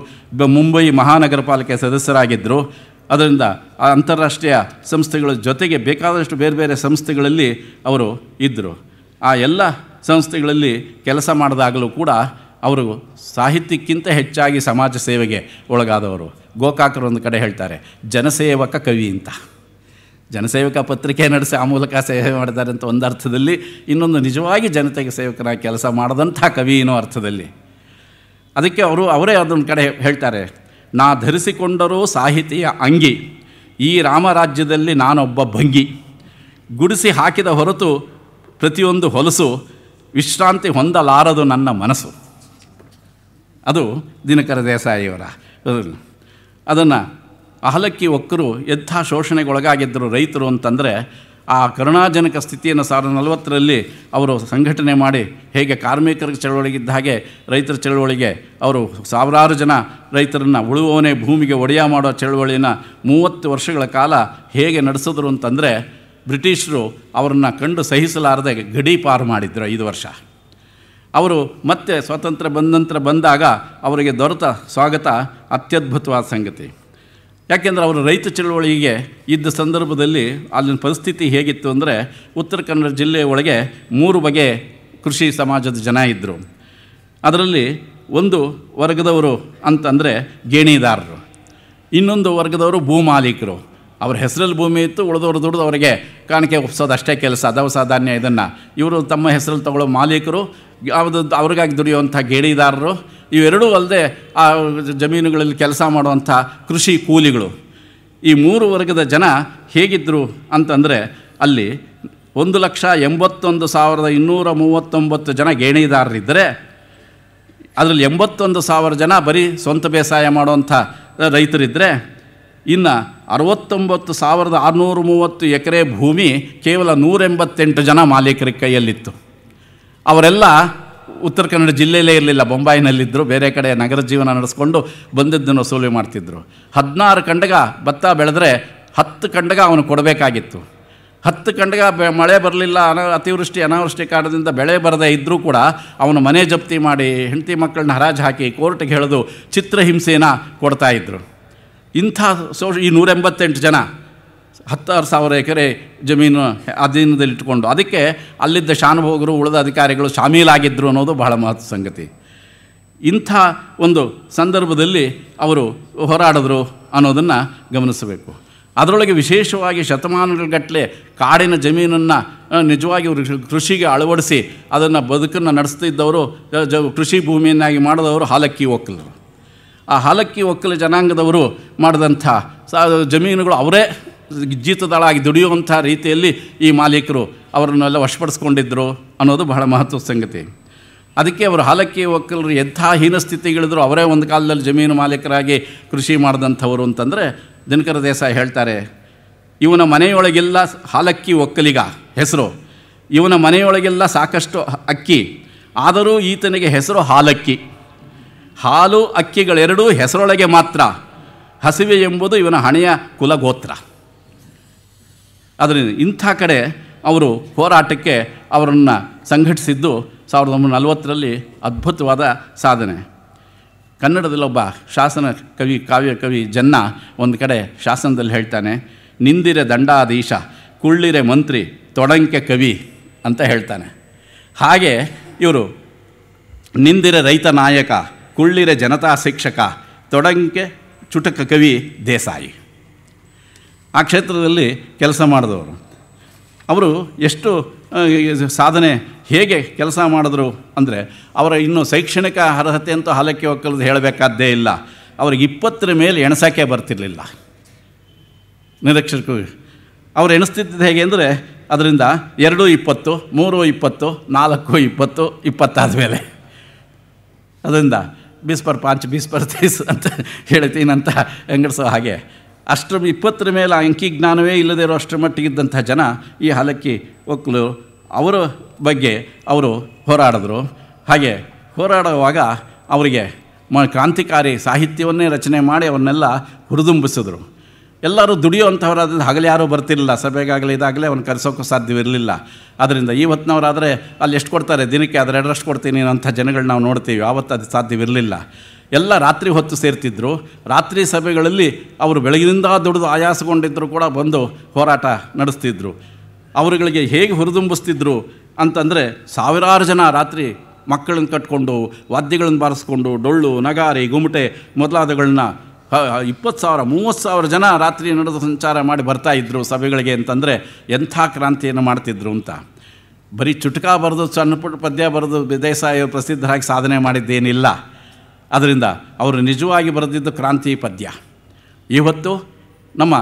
ಮುಂಬೈ ಮಹಾನಗರ ಪಾಲಿಕೆ ಸದಸ್ಯರಾಗಿದ್ದರು ಅದರಿಂದ ಅಂತಾರಾಷ್ಟ್ರೀಯ ಸಂಸ್ಥೆಗಳ ಜೊತೆಗೆ ಬೇಕಾದಷ್ಟು ಬೇರೆ ಬೇರೆ ಸಂಸ್ಥೆಗಳಲ್ಲಿ ಅವರು ಇದ್ದರು ಆ ಎಲ್ಲ ಸಂಸ್ಥೆಗಳಲ್ಲಿ ಕೆಲಸ ಮಾಡಿದಾಗಲೂ ಕೂಡ ಅವರು ಸಾಹಿತ್ಯಕ್ಕಿಂತ ಹೆಚ್ಚಾಗಿ ಸಮಾಜ ಸೇವೆಗೆ ಒಳಗಾದವರು ಗೋಕಾಕರು ಒಂದು ಕಡೆ ಹೇಳ್ತಾರೆ ಜನಸೇವಕ ಕವಿ ಅಂತ ಜನಸೇವಕ ಪತ್ರಿಕೆ ನಡೆಸಿ ಆ ಮೂಲಕ ಸೇವೆ ಮಾಡಿದ್ದಾರೆ ಅಂತ ಒಂದು ಅರ್ಥದಲ್ಲಿ ಇನ್ನೊಂದು ನಿಜವಾಗಿ ಜನತೆಗೆ ಸೇವಕನಾಗಿ ಕೆಲಸ ಮಾಡದಂಥ ಕವಿ ಏನೋ ಅರ್ಥದಲ್ಲಿ ಅದಕ್ಕೆ ಅವರು ಅವರೇ ಅದೊಂದು ಕಡೆ ಹೇಳ್ತಾರೆ ನಾ ಧರಿಸಿಕೊಂಡರೂ ಸಾಹಿತಿಯ ಅಂಗಿ ಈ ರಾಮರಾಜ್ಯದಲ್ಲಿ ನಾನೊಬ್ಬ ಭಂಗಿ ಗುಡಿಸಿ ಹಾಕಿದ ಹೊರತು ಪ್ರತಿಯೊಂದು ಹೊಲಸು ವಿಶ್ರಾಂತಿ ಹೊಂದಲಾರದು ನನ್ನ ಮನಸ್ಸು ಅದು ದಿನಕರ ದೇಸಾಯಿಯವರ ಅದನ್ನು ಅಹಲಕ್ಕಿ ಒಕ್ಕರು ಎಂಥ ಶೋಷಣೆಗೊಳಗಾಗಿದ್ದರು ರೈತರು ಅಂತಂದರೆ ಆ ಕರುಣಾಜನಕ ಸ್ಥಿತಿಯನ್ನು ಸಾವಿರದ ನಲವತ್ತರಲ್ಲಿ ಅವರು ಸಂಘಟನೆ ಮಾಡಿ ಹೇಗೆ ಕಾರ್ಮಿಕರ ಚಳವಳಿಗಿದ್ದ ಹಾಗೆ ರೈತರ ಚಳವಳಿಗೆ ಅವರು ಸಾವಿರಾರು ಜನ ರೈತರನ್ನು ಉಳುವವನೇ ಭೂಮಿಗೆ ಒಡೆಯ ಮಾಡೋ ಚಳವಳಿನ ಮೂವತ್ತು ವರ್ಷಗಳ ಕಾಲ ಹೇಗೆ ನಡೆಸಿದ್ರು ಅಂತಂದರೆ ಬ್ರಿಟಿಷರು ಅವರನ್ನು ಕಂಡು ಸಹಿಸಲಾರದೆ ಗಡೀಪಾರು ಮಾಡಿದ್ರು ಐದು ವರ್ಷ ಅವರು ಮತ್ತೆ ಸ್ವಾತಂತ್ರ್ಯ ಬಂದ ನಂತರ ಬಂದಾಗ ಅವರಿಗೆ ದೊರೆತ ಸ್ವಾಗತ ಅತ್ಯದ್ಭುತವಾದ ಸಂಗತಿ ಯಾಕೆಂದರೆ ಅವರು ರೈತ ಚಳುವಳಿಗೆ ಇದ್ದ ಸಂದರ್ಭದಲ್ಲಿ ಅಲ್ಲಿನ ಪರಿಸ್ಥಿತಿ ಹೇಗಿತ್ತು ಅಂದರೆ ಉತ್ತರ ಕನ್ನಡ ಜಿಲ್ಲೆಯ ಒಳಗೆ ಮೂರು ಬಗೆ ಕೃಷಿ ಸಮಾಜದ ಜನ ಇದ್ದರು ಅದರಲ್ಲಿ ಒಂದು ವರ್ಗದವರು ಅಂತಂದರೆ ಗೇಣಿದಾರರು ಇನ್ನೊಂದು ವರ್ಗದವರು ಭೂಮಾಲೀಕರು ಅವ್ರ ಹೆಸರಲ್ಲಿ ಭೂಮಿ ಇತ್ತು ಉಳಿದವರು ದುಡಿದು ಅವರಿಗೆ ಕಾಣಿಕೆ ಒಪ್ಸೋದು ಅಷ್ಟೇ ಕೆಲಸ ದವಸ ಧಾನ್ಯ ಇದನ್ನು ಇವರು ತಮ್ಮ ಹೆಸರಲ್ಲಿ ತಗೊಳ್ಳೋ ಮಾಲೀಕರು ಯಾವುದು ಅವ್ರಿಗಾಗಿ ದುಡಿಯುವಂಥ ಗೇಡಿದಾರರು ಇವೆರಡೂ ಅಲ್ಲದೆ ಆ ಜಮೀನುಗಳಲ್ಲಿ ಕೆಲಸ ಮಾಡುವಂಥ ಕೃಷಿ ಕೂಲಿಗಳು ಈ ಮೂರು ವರ್ಗದ ಜನ ಹೇಗಿದ್ದರು ಅಂತಂದರೆ ಅಲ್ಲಿ ಒಂದು ಲಕ್ಷ ಎಂಬತ್ತೊಂದು ಸಾವಿರದ ಇನ್ನೂರ ಮೂವತ್ತೊಂಬತ್ತು ಜನ ಗೇಣಿದಾರರಿದ್ದರೆ ಅದರಲ್ಲಿ ಎಂಬತ್ತೊಂದು ಸಾವಿರ ಜನ ಬರೀ ಸ್ವಂತ ಬೇಸಾಯ ಮಾಡುವಂಥ ರೈತರಿದ್ದರೆ ಇನ್ನು ಅರವತ್ತೊಂಬತ್ತು ಸಾವಿರದ ಆರುನೂರ ಮೂವತ್ತು ಎಕರೆ ಭೂಮಿ ಕೇವಲ ನೂರೆಂಬತ್ತೆಂಟು ಜನ ಮಾಲೀಕರ ಕೈಯಲ್ಲಿತ್ತು ಅವರೆಲ್ಲ ಉತ್ತರ ಕನ್ನಡ ಜಿಲ್ಲೆಯಲ್ಲೇ ಇರಲಿಲ್ಲ ಬೊಂಬಾಯಿನಲ್ಲಿದ್ದರು ಬೇರೆ ಕಡೆ ನಗರ ಜೀವನ ನಡೆಸ್ಕೊಂಡು ಬಂದಿದ್ದನ್ನು ವಸೂಲಿ ಮಾಡ್ತಿದ್ದರು ಹದಿನಾರು ಕಂಡಗ ಭತ್ತ ಬೆಳೆದ್ರೆ ಹತ್ತು ಕಂಡಗ ಅವನು ಕೊಡಬೇಕಾಗಿತ್ತು ಹತ್ತು ಕಂಡಗ ಮಳೆ ಬರಲಿಲ್ಲ ಅನ ಅತಿವೃಷ್ಟಿ ಅನಾವೃಷ್ಟಿ ಕಾರಣದಿಂದ ಬೆಳೆ ಬರದೇ ಇದ್ದರೂ ಕೂಡ ಅವನು ಮನೆ ಜಪ್ತಿ ಮಾಡಿ ಹೆಂಡತಿ ಮಕ್ಕಳನ್ನ ಹರಾಜು ಹಾಕಿ ಕೋರ್ಟ್ಗೆ ಎಳೆದು ಚಿತ್ರಹಿಂಸೆನ ಕೊಡ್ತಾಯಿದ್ರು ಇಂಥ ಸೋ ಈ ನೂರೆಂಬತ್ತೆಂಟು ಜನ ಹತ್ತಾರು ಸಾವಿರ ಎಕರೆ ಜಮೀನು ಅಧೀನದಲ್ಲಿಟ್ಟುಕೊಂಡು ಅದಕ್ಕೆ ಅಲ್ಲಿದ್ದ ಶಾನುಭೋಗರು ಉಳಿದ ಅಧಿಕಾರಿಗಳು ಶಾಮೀಲಾಗಿದ್ದರು ಅನ್ನೋದು ಬಹಳ ಮಹತ್ವ ಸಂಗತಿ ಇಂಥ ಒಂದು ಸಂದರ್ಭದಲ್ಲಿ ಅವರು ಹೋರಾಡಿದ್ರು ಅನ್ನೋದನ್ನು ಗಮನಿಸಬೇಕು ಅದರೊಳಗೆ ವಿಶೇಷವಾಗಿ ಶತಮಾನಗಳಗಟ್ಟಲೆ ಕಾಡಿನ ಜಮೀನನ್ನು ನಿಜವಾಗಿ ಕೃಷಿಗೆ ಅಳವಡಿಸಿ ಅದನ್ನು ಬದುಕನ್ನು ನಡೆಸ್ತಿದ್ದವರು ಜ ಕೃಷಿ ಭೂಮಿಯನ್ನಾಗಿ ಮಾಡಿದವರು ಹಾಲಕ್ಕಿ ಒಕ್ಕಲರು ಆ ಹಾಲಕ್ಕಿ ಒಕ್ಕಲ ಜನಾಂಗದವರು ಮಾಡಿದಂಥ ಜಮೀನುಗಳು ಅವರೇ ಜೀತದಳಾಗಿ ದುಡಿಯುವಂಥ ರೀತಿಯಲ್ಲಿ ಈ ಮಾಲೀಕರು ಅವರನ್ನೆಲ್ಲ ವಶಪಡಿಸ್ಕೊಂಡಿದ್ದರು ಅನ್ನೋದು ಬಹಳ ಮಹತ್ವದ ಸಂಗತಿ ಅದಕ್ಕೆ ಅವರು ಹಾಲಕ್ಕಿ ಒಕ್ಕಲರು ಎಂಥ ಹೀನ ಸ್ಥಿತಿಗಿಳಿದ್ರು ಅವರೇ ಒಂದು ಕಾಲದಲ್ಲಿ ಜಮೀನು ಮಾಲೀಕರಾಗಿ ಕೃಷಿ ಮಾಡಿದಂಥವರು ಅಂತಂದರೆ ದಿನಕರ ದೇಸಾಯಿ ಹೇಳ್ತಾರೆ ಇವನ ಮನೆಯೊಳಗೆಲ್ಲ ಹಾಲಕ್ಕಿ ಒಕ್ಕಲಿಗ ಹೆಸರು ಇವನ ಮನೆಯೊಳಗೆಲ್ಲ ಸಾಕಷ್ಟು ಅಕ್ಕಿ ಆದರೂ ಈತನಿಗೆ ಹೆಸರು ಹಾಲಕ್ಕಿ ಹಾಲು ಅಕ್ಕಿಗಳೆರಡೂ ಹೆಸರೊಳಗೆ ಮಾತ್ರ ಹಸಿವೆ ಎಂಬುದು ಇವನ ಹಣೆಯ ಕುಲಗೋತ್ರ ಅದರಿಂದ ಇಂಥ ಕಡೆ ಅವರು ಹೋರಾಟಕ್ಕೆ ಅವರನ್ನು ಸಂಘಟಿಸಿದ್ದು ಸಾವಿರದ ಒಂಬೈನೂರ ನಲವತ್ತರಲ್ಲಿ ಅದ್ಭುತವಾದ ಸಾಧನೆ ಕನ್ನಡದಲ್ಲಿ ಒಬ್ಬ ಶಾಸನ ಕವಿ ಕಾವ್ಯ ಕವಿ ಜನ್ನ ಒಂದು ಕಡೆ ಶಾಸನದಲ್ಲಿ ಹೇಳ್ತಾನೆ ನಿಂದಿರೆ ದಂಡಾಧೀಶ ಕುಳ್ಳಿರೆ ಮಂತ್ರಿ ತೊಡಂಕೆ ಕವಿ ಅಂತ ಹೇಳ್ತಾನೆ ಹಾಗೆ ಇವರು ನಿಂದಿರೆ ರೈತ ನಾಯಕ ಕುಳ್ಳಿರೆ ಜನತಾ ಶಿಕ್ಷಕ ತೊಡಂಕೆ ಚುಟಕ ಕವಿ ದೇಸಾಯಿ ಆ ಕ್ಷೇತ್ರದಲ್ಲಿ ಕೆಲಸ ಮಾಡಿದವರು ಅವರು ಎಷ್ಟು ಸಾಧನೆ ಹೇಗೆ ಕೆಲಸ ಮಾಡಿದ್ರು ಅಂದರೆ ಅವರ ಇನ್ನೂ ಶೈಕ್ಷಣಿಕ ಅರ್ಹತೆ ಅಂತೂ ಹಾಲಕ್ಕೆ ಒಕ್ಕಲದು ಹೇಳಬೇಕಾದ್ದೇ ಇಲ್ಲ ಅವ್ರಿಗೆ ಇಪ್ಪತ್ತರ ಮೇಲೆ ಎಣಸೋಕೆ ಬರ್ತಿರಲಿಲ್ಲ ನಿರೀಕ್ಷಕರು ಅವ್ರು ಎಣಿಸ್ತಿದ್ದು ಹೇಗೆ ಅಂದರೆ ಅದರಿಂದ ಎರಡು ಇಪ್ಪತ್ತು ಮೂರು ಇಪ್ಪತ್ತು ನಾಲ್ಕು ಇಪ್ಪತ್ತು ಇಪ್ಪತ್ತಾದ ಮೇಲೆ ಅದರಿಂದ ಬೀಸ್ ಪರ್ ಪಾಂಚ್ ಬೀಸ್ ಪರ್ ತೀಸ್ ಅಂತ ಹೇಳ್ತೀನಂತ ಹೆಂಗಡಿಸೋ ಹಾಗೆ ಅಷ್ಟರ ಇಪ್ಪತ್ತರ ಮೇಲೆ ಅಂಕಿ ಜ್ಞಾನವೇ ಇಲ್ಲದೇ ಇರೋ ಅಷ್ಟರ ಮಟ್ಟಿಗಿದ್ದಂಥ ಜನ ಈ ಹಲಕ್ಕಿ ಒಕ್ಕಲು ಅವರ ಬಗ್ಗೆ ಅವರು ಹೋರಾಡಿದ್ರು ಹಾಗೆ ಹೋರಾಡುವಾಗ ಅವರಿಗೆ ಮ ಕ್ರಾಂತಿಕಾರಿ ಸಾಹಿತ್ಯವನ್ನೇ ರಚನೆ ಮಾಡಿ ಅವನ್ನೆಲ್ಲ ಹುರಿದುಂಬಿಸಿದ್ರು ಎಲ್ಲರೂ ದುಡಿಯುವಂಥವರಾದ್ರಿಂದ ಹಗಲು ಯಾರೂ ಬರ್ತಿರಲಿಲ್ಲ ಸಭೆಗಾಗಲಿ ಇದಾಗಲೇ ಅವ್ನು ಕರೆಸೋಕ್ಕೂ ಸಾಧ್ಯವಿರಲಿಲ್ಲ ಅದರಿಂದ ಇವತ್ತಿನವರಾದರೆ ಅಲ್ಲಿ ಎಷ್ಟು ಕೊಡ್ತಾರೆ ದಿನಕ್ಕೆ ಎರಡರಷ್ಟು ಕೊಡ್ತೀನಿ ಅಂಥ ಜನಗಳು ನಾವು ನೋಡ್ತೀವಿ ಆವತ್ತು ಅದು ಸಾಧ್ಯವಿರಲಿಲ್ಲ ಎಲ್ಲ ರಾತ್ರಿ ಹೊತ್ತು ಸೇರ್ತಿದ್ದರು ರಾತ್ರಿ ಸಭೆಗಳಲ್ಲಿ ಅವರು ಬೆಳಗಿನಿಂದ ದುಡಿದು ಆಯಾಸಗೊಂಡಿದ್ದರೂ ಕೂಡ ಬಂದು ಹೋರಾಟ ನಡೆಸ್ತಿದ್ರು ಅವರುಗಳಿಗೆ ಹೇಗೆ ಹುರಿದುಂಬಿಸ್ತಿದ್ರು ಅಂತಂದರೆ ಸಾವಿರಾರು ಜನ ರಾತ್ರಿ ಮಕ್ಕಳನ್ನು ಕಟ್ಕೊಂಡು ವಾದ್ಯಗಳನ್ನು ಬಾರಿಸ್ಕೊಂಡು ಡೊಳ್ಳು ನಗಾರಿ ಗುಮಟೆ ಮೊದಲಾದಗಳನ್ನ ಇಪ್ಪತ್ತು ಸಾವಿರ ಮೂವತ್ತು ಸಾವಿರ ಜನ ರಾತ್ರಿ ನಡೆದು ಸಂಚಾರ ಮಾಡಿ ಬರ್ತಾಯಿದ್ರು ಸಭೆಗಳಿಗೆ ಅಂತಂದರೆ ಎಂಥ ಕ್ರಾಂತಿಯನ್ನು ಮಾಡ್ತಿದ್ರು ಅಂತ ಬರೀ ಚುಟುಕಾ ಬರೆದು ಸಣ್ಣ ಪುಟ್ಟ ಪದ್ಯ ಬರೆದು ದೇಸಾಯಿ ಪ್ರಸಿದ್ಧರಾಗಿ ಸಾಧನೆ ಮಾಡಿದ್ದೇನಿಲ್ಲ ಅದರಿಂದ ಅವರು ನಿಜವಾಗಿ ಬರೆದಿದ್ದು ಕ್ರಾಂತಿ ಪದ್ಯ ಇವತ್ತು ನಮ್ಮ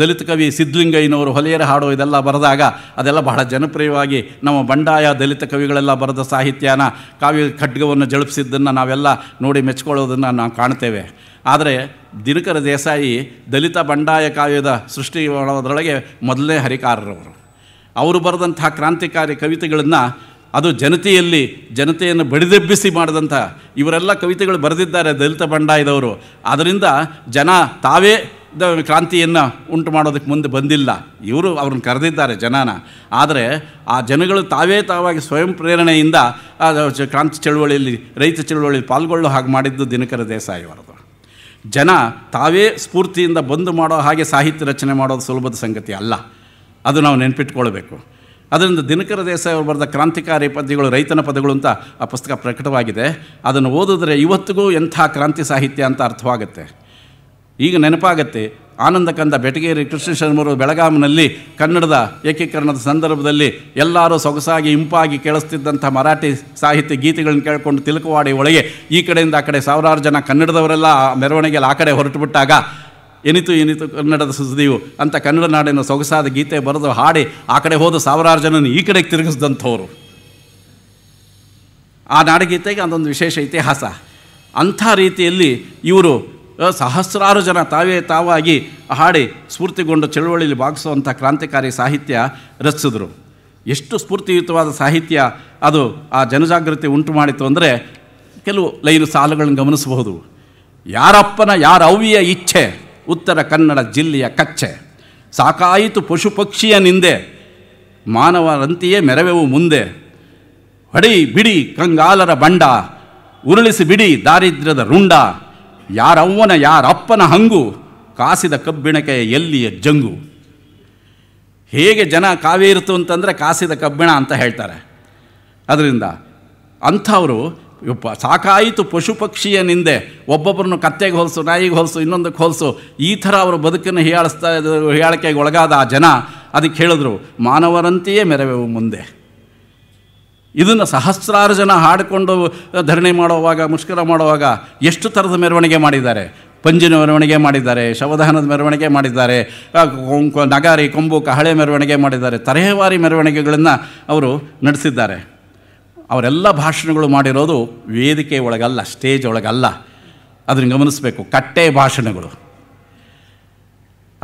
ದಲಿತ ಕವಿ ಸಿದ್ಧಲಿಂಗಯ್ಯನವರು ಹೊಲೆಯರ ಹಾಡು ಇದೆಲ್ಲ ಬರೆದಾಗ ಅದೆಲ್ಲ ಬಹಳ ಜನಪ್ರಿಯವಾಗಿ ನಮ್ಮ ಬಂಡಾಯ ದಲಿತ ಕವಿಗಳೆಲ್ಲ ಬರೆದ ಸಾಹಿತ್ಯನ ಕಾವ್ಯ ಖಡ್ಗವನ್ನು ಜಳಪಿಸಿದ್ದನ್ನು ನಾವೆಲ್ಲ ನೋಡಿ ಮೆಚ್ಕೊಳ್ಳೋದನ್ನು ನಾವು ಕಾಣ್ತೇವೆ ಆದರೆ ದಿನಕರ ದೇಸಾಯಿ ದಲಿತ ಬಂಡಾಯ ಕಾವ್ಯದ ಸೃಷ್ಟಿ ಮಾಡೋದರೊಳಗೆ ಮೊದಲನೇ ಹರಿಕಾರರವರು ಅವರು ಬರೆದಂತಹ ಕ್ರಾಂತಿಕಾರಿ ಕವಿತೆಗಳನ್ನು ಅದು ಜನತೆಯಲ್ಲಿ ಜನತೆಯನ್ನು ಬಡಿದೆಬ್ಬಿಸಿ ಮಾಡಿದಂಥ ಇವರೆಲ್ಲ ಕವಿತೆಗಳು ಬರೆದಿದ್ದಾರೆ ದಲಿತ ಬಂಡಾಯದವರು ಅದರಿಂದ ಜನ ತಾವೇ ದ ಕ್ರಾಂತಿಯನ್ನು ಉಂಟು ಮಾಡೋದಕ್ಕೆ ಮುಂದೆ ಬಂದಿಲ್ಲ ಇವರು ಅವ್ರನ್ನ ಕರೆದಿದ್ದಾರೆ ಜನನ ಆದರೆ ಆ ಜನಗಳು ತಾವೇ ತಾವಾಗಿ ಸ್ವಯಂ ಪ್ರೇರಣೆಯಿಂದ ಕ್ರಾಂತಿ ಚಳುವಳಿಯಲ್ಲಿ ರೈತ ಚಳುವಳಿಯಲ್ಲಿ ಪಾಲ್ಗೊಳ್ಳೋ ಹಾಗೆ ಮಾಡಿದ್ದು ದಿನಕರ ದೇಸಾಯಿ ಅವರದು ಜನ ತಾವೇ ಸ್ಫೂರ್ತಿಯಿಂದ ಬಂದು ಮಾಡೋ ಹಾಗೆ ಸಾಹಿತ್ಯ ರಚನೆ ಮಾಡೋದು ಸುಲಭದ ಸಂಗತಿ ಅಲ್ಲ ಅದು ನಾವು ನೆನಪಿಟ್ಕೊಳ್ಬೇಕು ಅದರಿಂದ ದಿನಕರ ದೇಸಾಯಿ ಅವರು ಬರೆದ ಕ್ರಾಂತಿಕಾರಿ ಪದ್ಯಗಳು ರೈತನ ಪದಗಳು ಅಂತ ಆ ಪುಸ್ತಕ ಪ್ರಕಟವಾಗಿದೆ ಅದನ್ನು ಓದಿದ್ರೆ ಇವತ್ತಿಗೂ ಎಂಥ ಕ್ರಾಂತಿ ಸಾಹಿತ್ಯ ಅಂತ ಅರ್ಥವಾಗುತ್ತೆ ಈಗ ನೆನಪಾಗತ್ತೆ ಆನಂದಕಂದ ಬೆಟಗೇರಿ ಕೃಷ್ಣ ಶರ್ಮರು ಬೆಳಗಾಂನಲ್ಲಿ ಕನ್ನಡದ ಏಕೀಕರಣದ ಸಂದರ್ಭದಲ್ಲಿ ಎಲ್ಲರೂ ಸೊಗಸಾಗಿ ಇಂಪಾಗಿ ಕೇಳಿಸ್ತಿದ್ದಂಥ ಮರಾಠಿ ಸಾಹಿತ್ಯ ಗೀತೆಗಳನ್ನು ಕೇಳಿಕೊಂಡು ತಿಲಕವಾಡಿ ಒಳಗೆ ಈ ಕಡೆಯಿಂದ ಆ ಕಡೆ ಸಾವಿರಾರು ಜನ ಕನ್ನಡದವರೆಲ್ಲ ಮೆರವಣಿಗೆಯಲ್ಲಿ ಆ ಕಡೆ ಹೊರಟುಬಿಟ್ಟಾಗ ಏನಿತು ಏನಿತು ಕನ್ನಡದ ಸುದ್ದಿಯು ಅಂತ ಕನ್ನಡ ನಾಡಿನ ಸೊಗಸಾದ ಗೀತೆ ಬರೆದು ಹಾಡಿ ಆ ಕಡೆ ಹೋದ ಸಾವಿರಾರು ಜನನ ಈ ಕಡೆಗೆ ತಿರುಗಿಸಿದಂಥವ್ರು ಆ ನಾಡಗೀತೆಗೆ ಅದೊಂದು ವಿಶೇಷ ಇತಿಹಾಸ ಅಂಥ ರೀತಿಯಲ್ಲಿ ಇವರು ಸಹಸ್ರಾರು ಜನ ತಾವೇ ತಾವಾಗಿ ಹಾಡಿ ಸ್ಫೂರ್ತಿಗೊಂಡು ಚಳುವಳಿಯಲ್ಲಿ ಭಾಗಿಸುವಂಥ ಕ್ರಾಂತಿಕಾರಿ ಸಾಹಿತ್ಯ ರಚಿಸಿದ್ರು ಎಷ್ಟು ಸ್ಫೂರ್ತಿಯುತವಾದ ಸಾಹಿತ್ಯ ಅದು ಆ ಜನಜಾಗೃತಿ ಉಂಟು ಮಾಡಿತು ಅಂದರೆ ಕೆಲವು ಲೈನು ಸಾಲುಗಳನ್ನು ಗಮನಿಸಬಹುದು ಯಾರಪ್ಪನ ಯಾರ ಅವಿಯ ಇಚ್ಛೆ ಉತ್ತರ ಕನ್ನಡ ಜಿಲ್ಲೆಯ ಕಚ್ಚೆ ಸಾಕಾಯಿತು ಪಶು ಪಕ್ಷಿಯ ನಿಂದೆ ಮಾನವರಂತೆಯೇ ಮೆರವೆವು ಮುಂದೆ ಹೊಡಿ ಬಿಡಿ ಕಂಗಾಲರ ಬಂಡ ಉರುಳಿಸಿ ಬಿಡಿ ದಾರಿದ್ರ್ಯದ ರುಂಡ ಯಾರವ್ವನ ಯಾರಪ್ಪನ ಹಂಗು ಕಾಸಿದ ಕಬ್ಬಿಣಕ್ಕೆ ಎಲ್ಲಿಯ ಜಂಗು ಹೇಗೆ ಜನ ಕಾವೇರಿತು ಅಂತಂದರೆ ಕಾಸಿದ ಕಬ್ಬಿಣ ಅಂತ ಹೇಳ್ತಾರೆ ಅದರಿಂದ ಅಂಥವರು ಸಾಕಾಯಿತು ಪಶು ಪಕ್ಷಿಯ ನಿಂದೆ ಒಬ್ಬೊಬ್ಬರನ್ನು ಕತ್ತೆಗೆ ಹೋಲಿಸು ನಾಯಿಗೆ ಹೋಲಿಸು ಇನ್ನೊಂದಕ್ಕೆ ಹೋಲಿಸು ಈ ಥರ ಅವರು ಬದುಕನ್ನು ಹೀಯಾಳಿಸ್ತಾ ಹೀಯಾಳಿಕೆಗೆ ಒಳಗಾದ ಆ ಜನ ಅದಕ್ಕೆ ಹೇಳಿದ್ರು ಮಾನವರಂತೆಯೇ ಮೆರವೆವು ಮುಂದೆ ಇದನ್ನು ಸಹಸ್ರಾರು ಜನ ಹಾಡಿಕೊಂಡು ಧರಣಿ ಮಾಡುವಾಗ ಮುಷ್ಕರ ಮಾಡುವಾಗ ಎಷ್ಟು ಥರದ ಮೆರವಣಿಗೆ ಮಾಡಿದ್ದಾರೆ ಪಂಜಿನ ಮೆರವಣಿಗೆ ಮಾಡಿದ್ದಾರೆ ಶವದಹನದ ಮೆರವಣಿಗೆ ಮಾಡಿದ್ದಾರೆ ನಗಾರಿ ಕೊಂಬು ಕಹಳೆ ಮೆರವಣಿಗೆ ಮಾಡಿದ್ದಾರೆ ತರಹೇವಾರಿ ಮೆರವಣಿಗೆಗಳನ್ನು ಅವರು ನಡೆಸಿದ್ದಾರೆ ಅವರೆಲ್ಲ ಭಾಷಣಗಳು ಮಾಡಿರೋದು ವೇದಿಕೆ ಒಳಗಲ್ಲ ಸ್ಟೇಜ್ ಒಳಗಲ್ಲ ಅದನ್ನು ಗಮನಿಸಬೇಕು ಕಟ್ಟೆ ಭಾಷಣಗಳು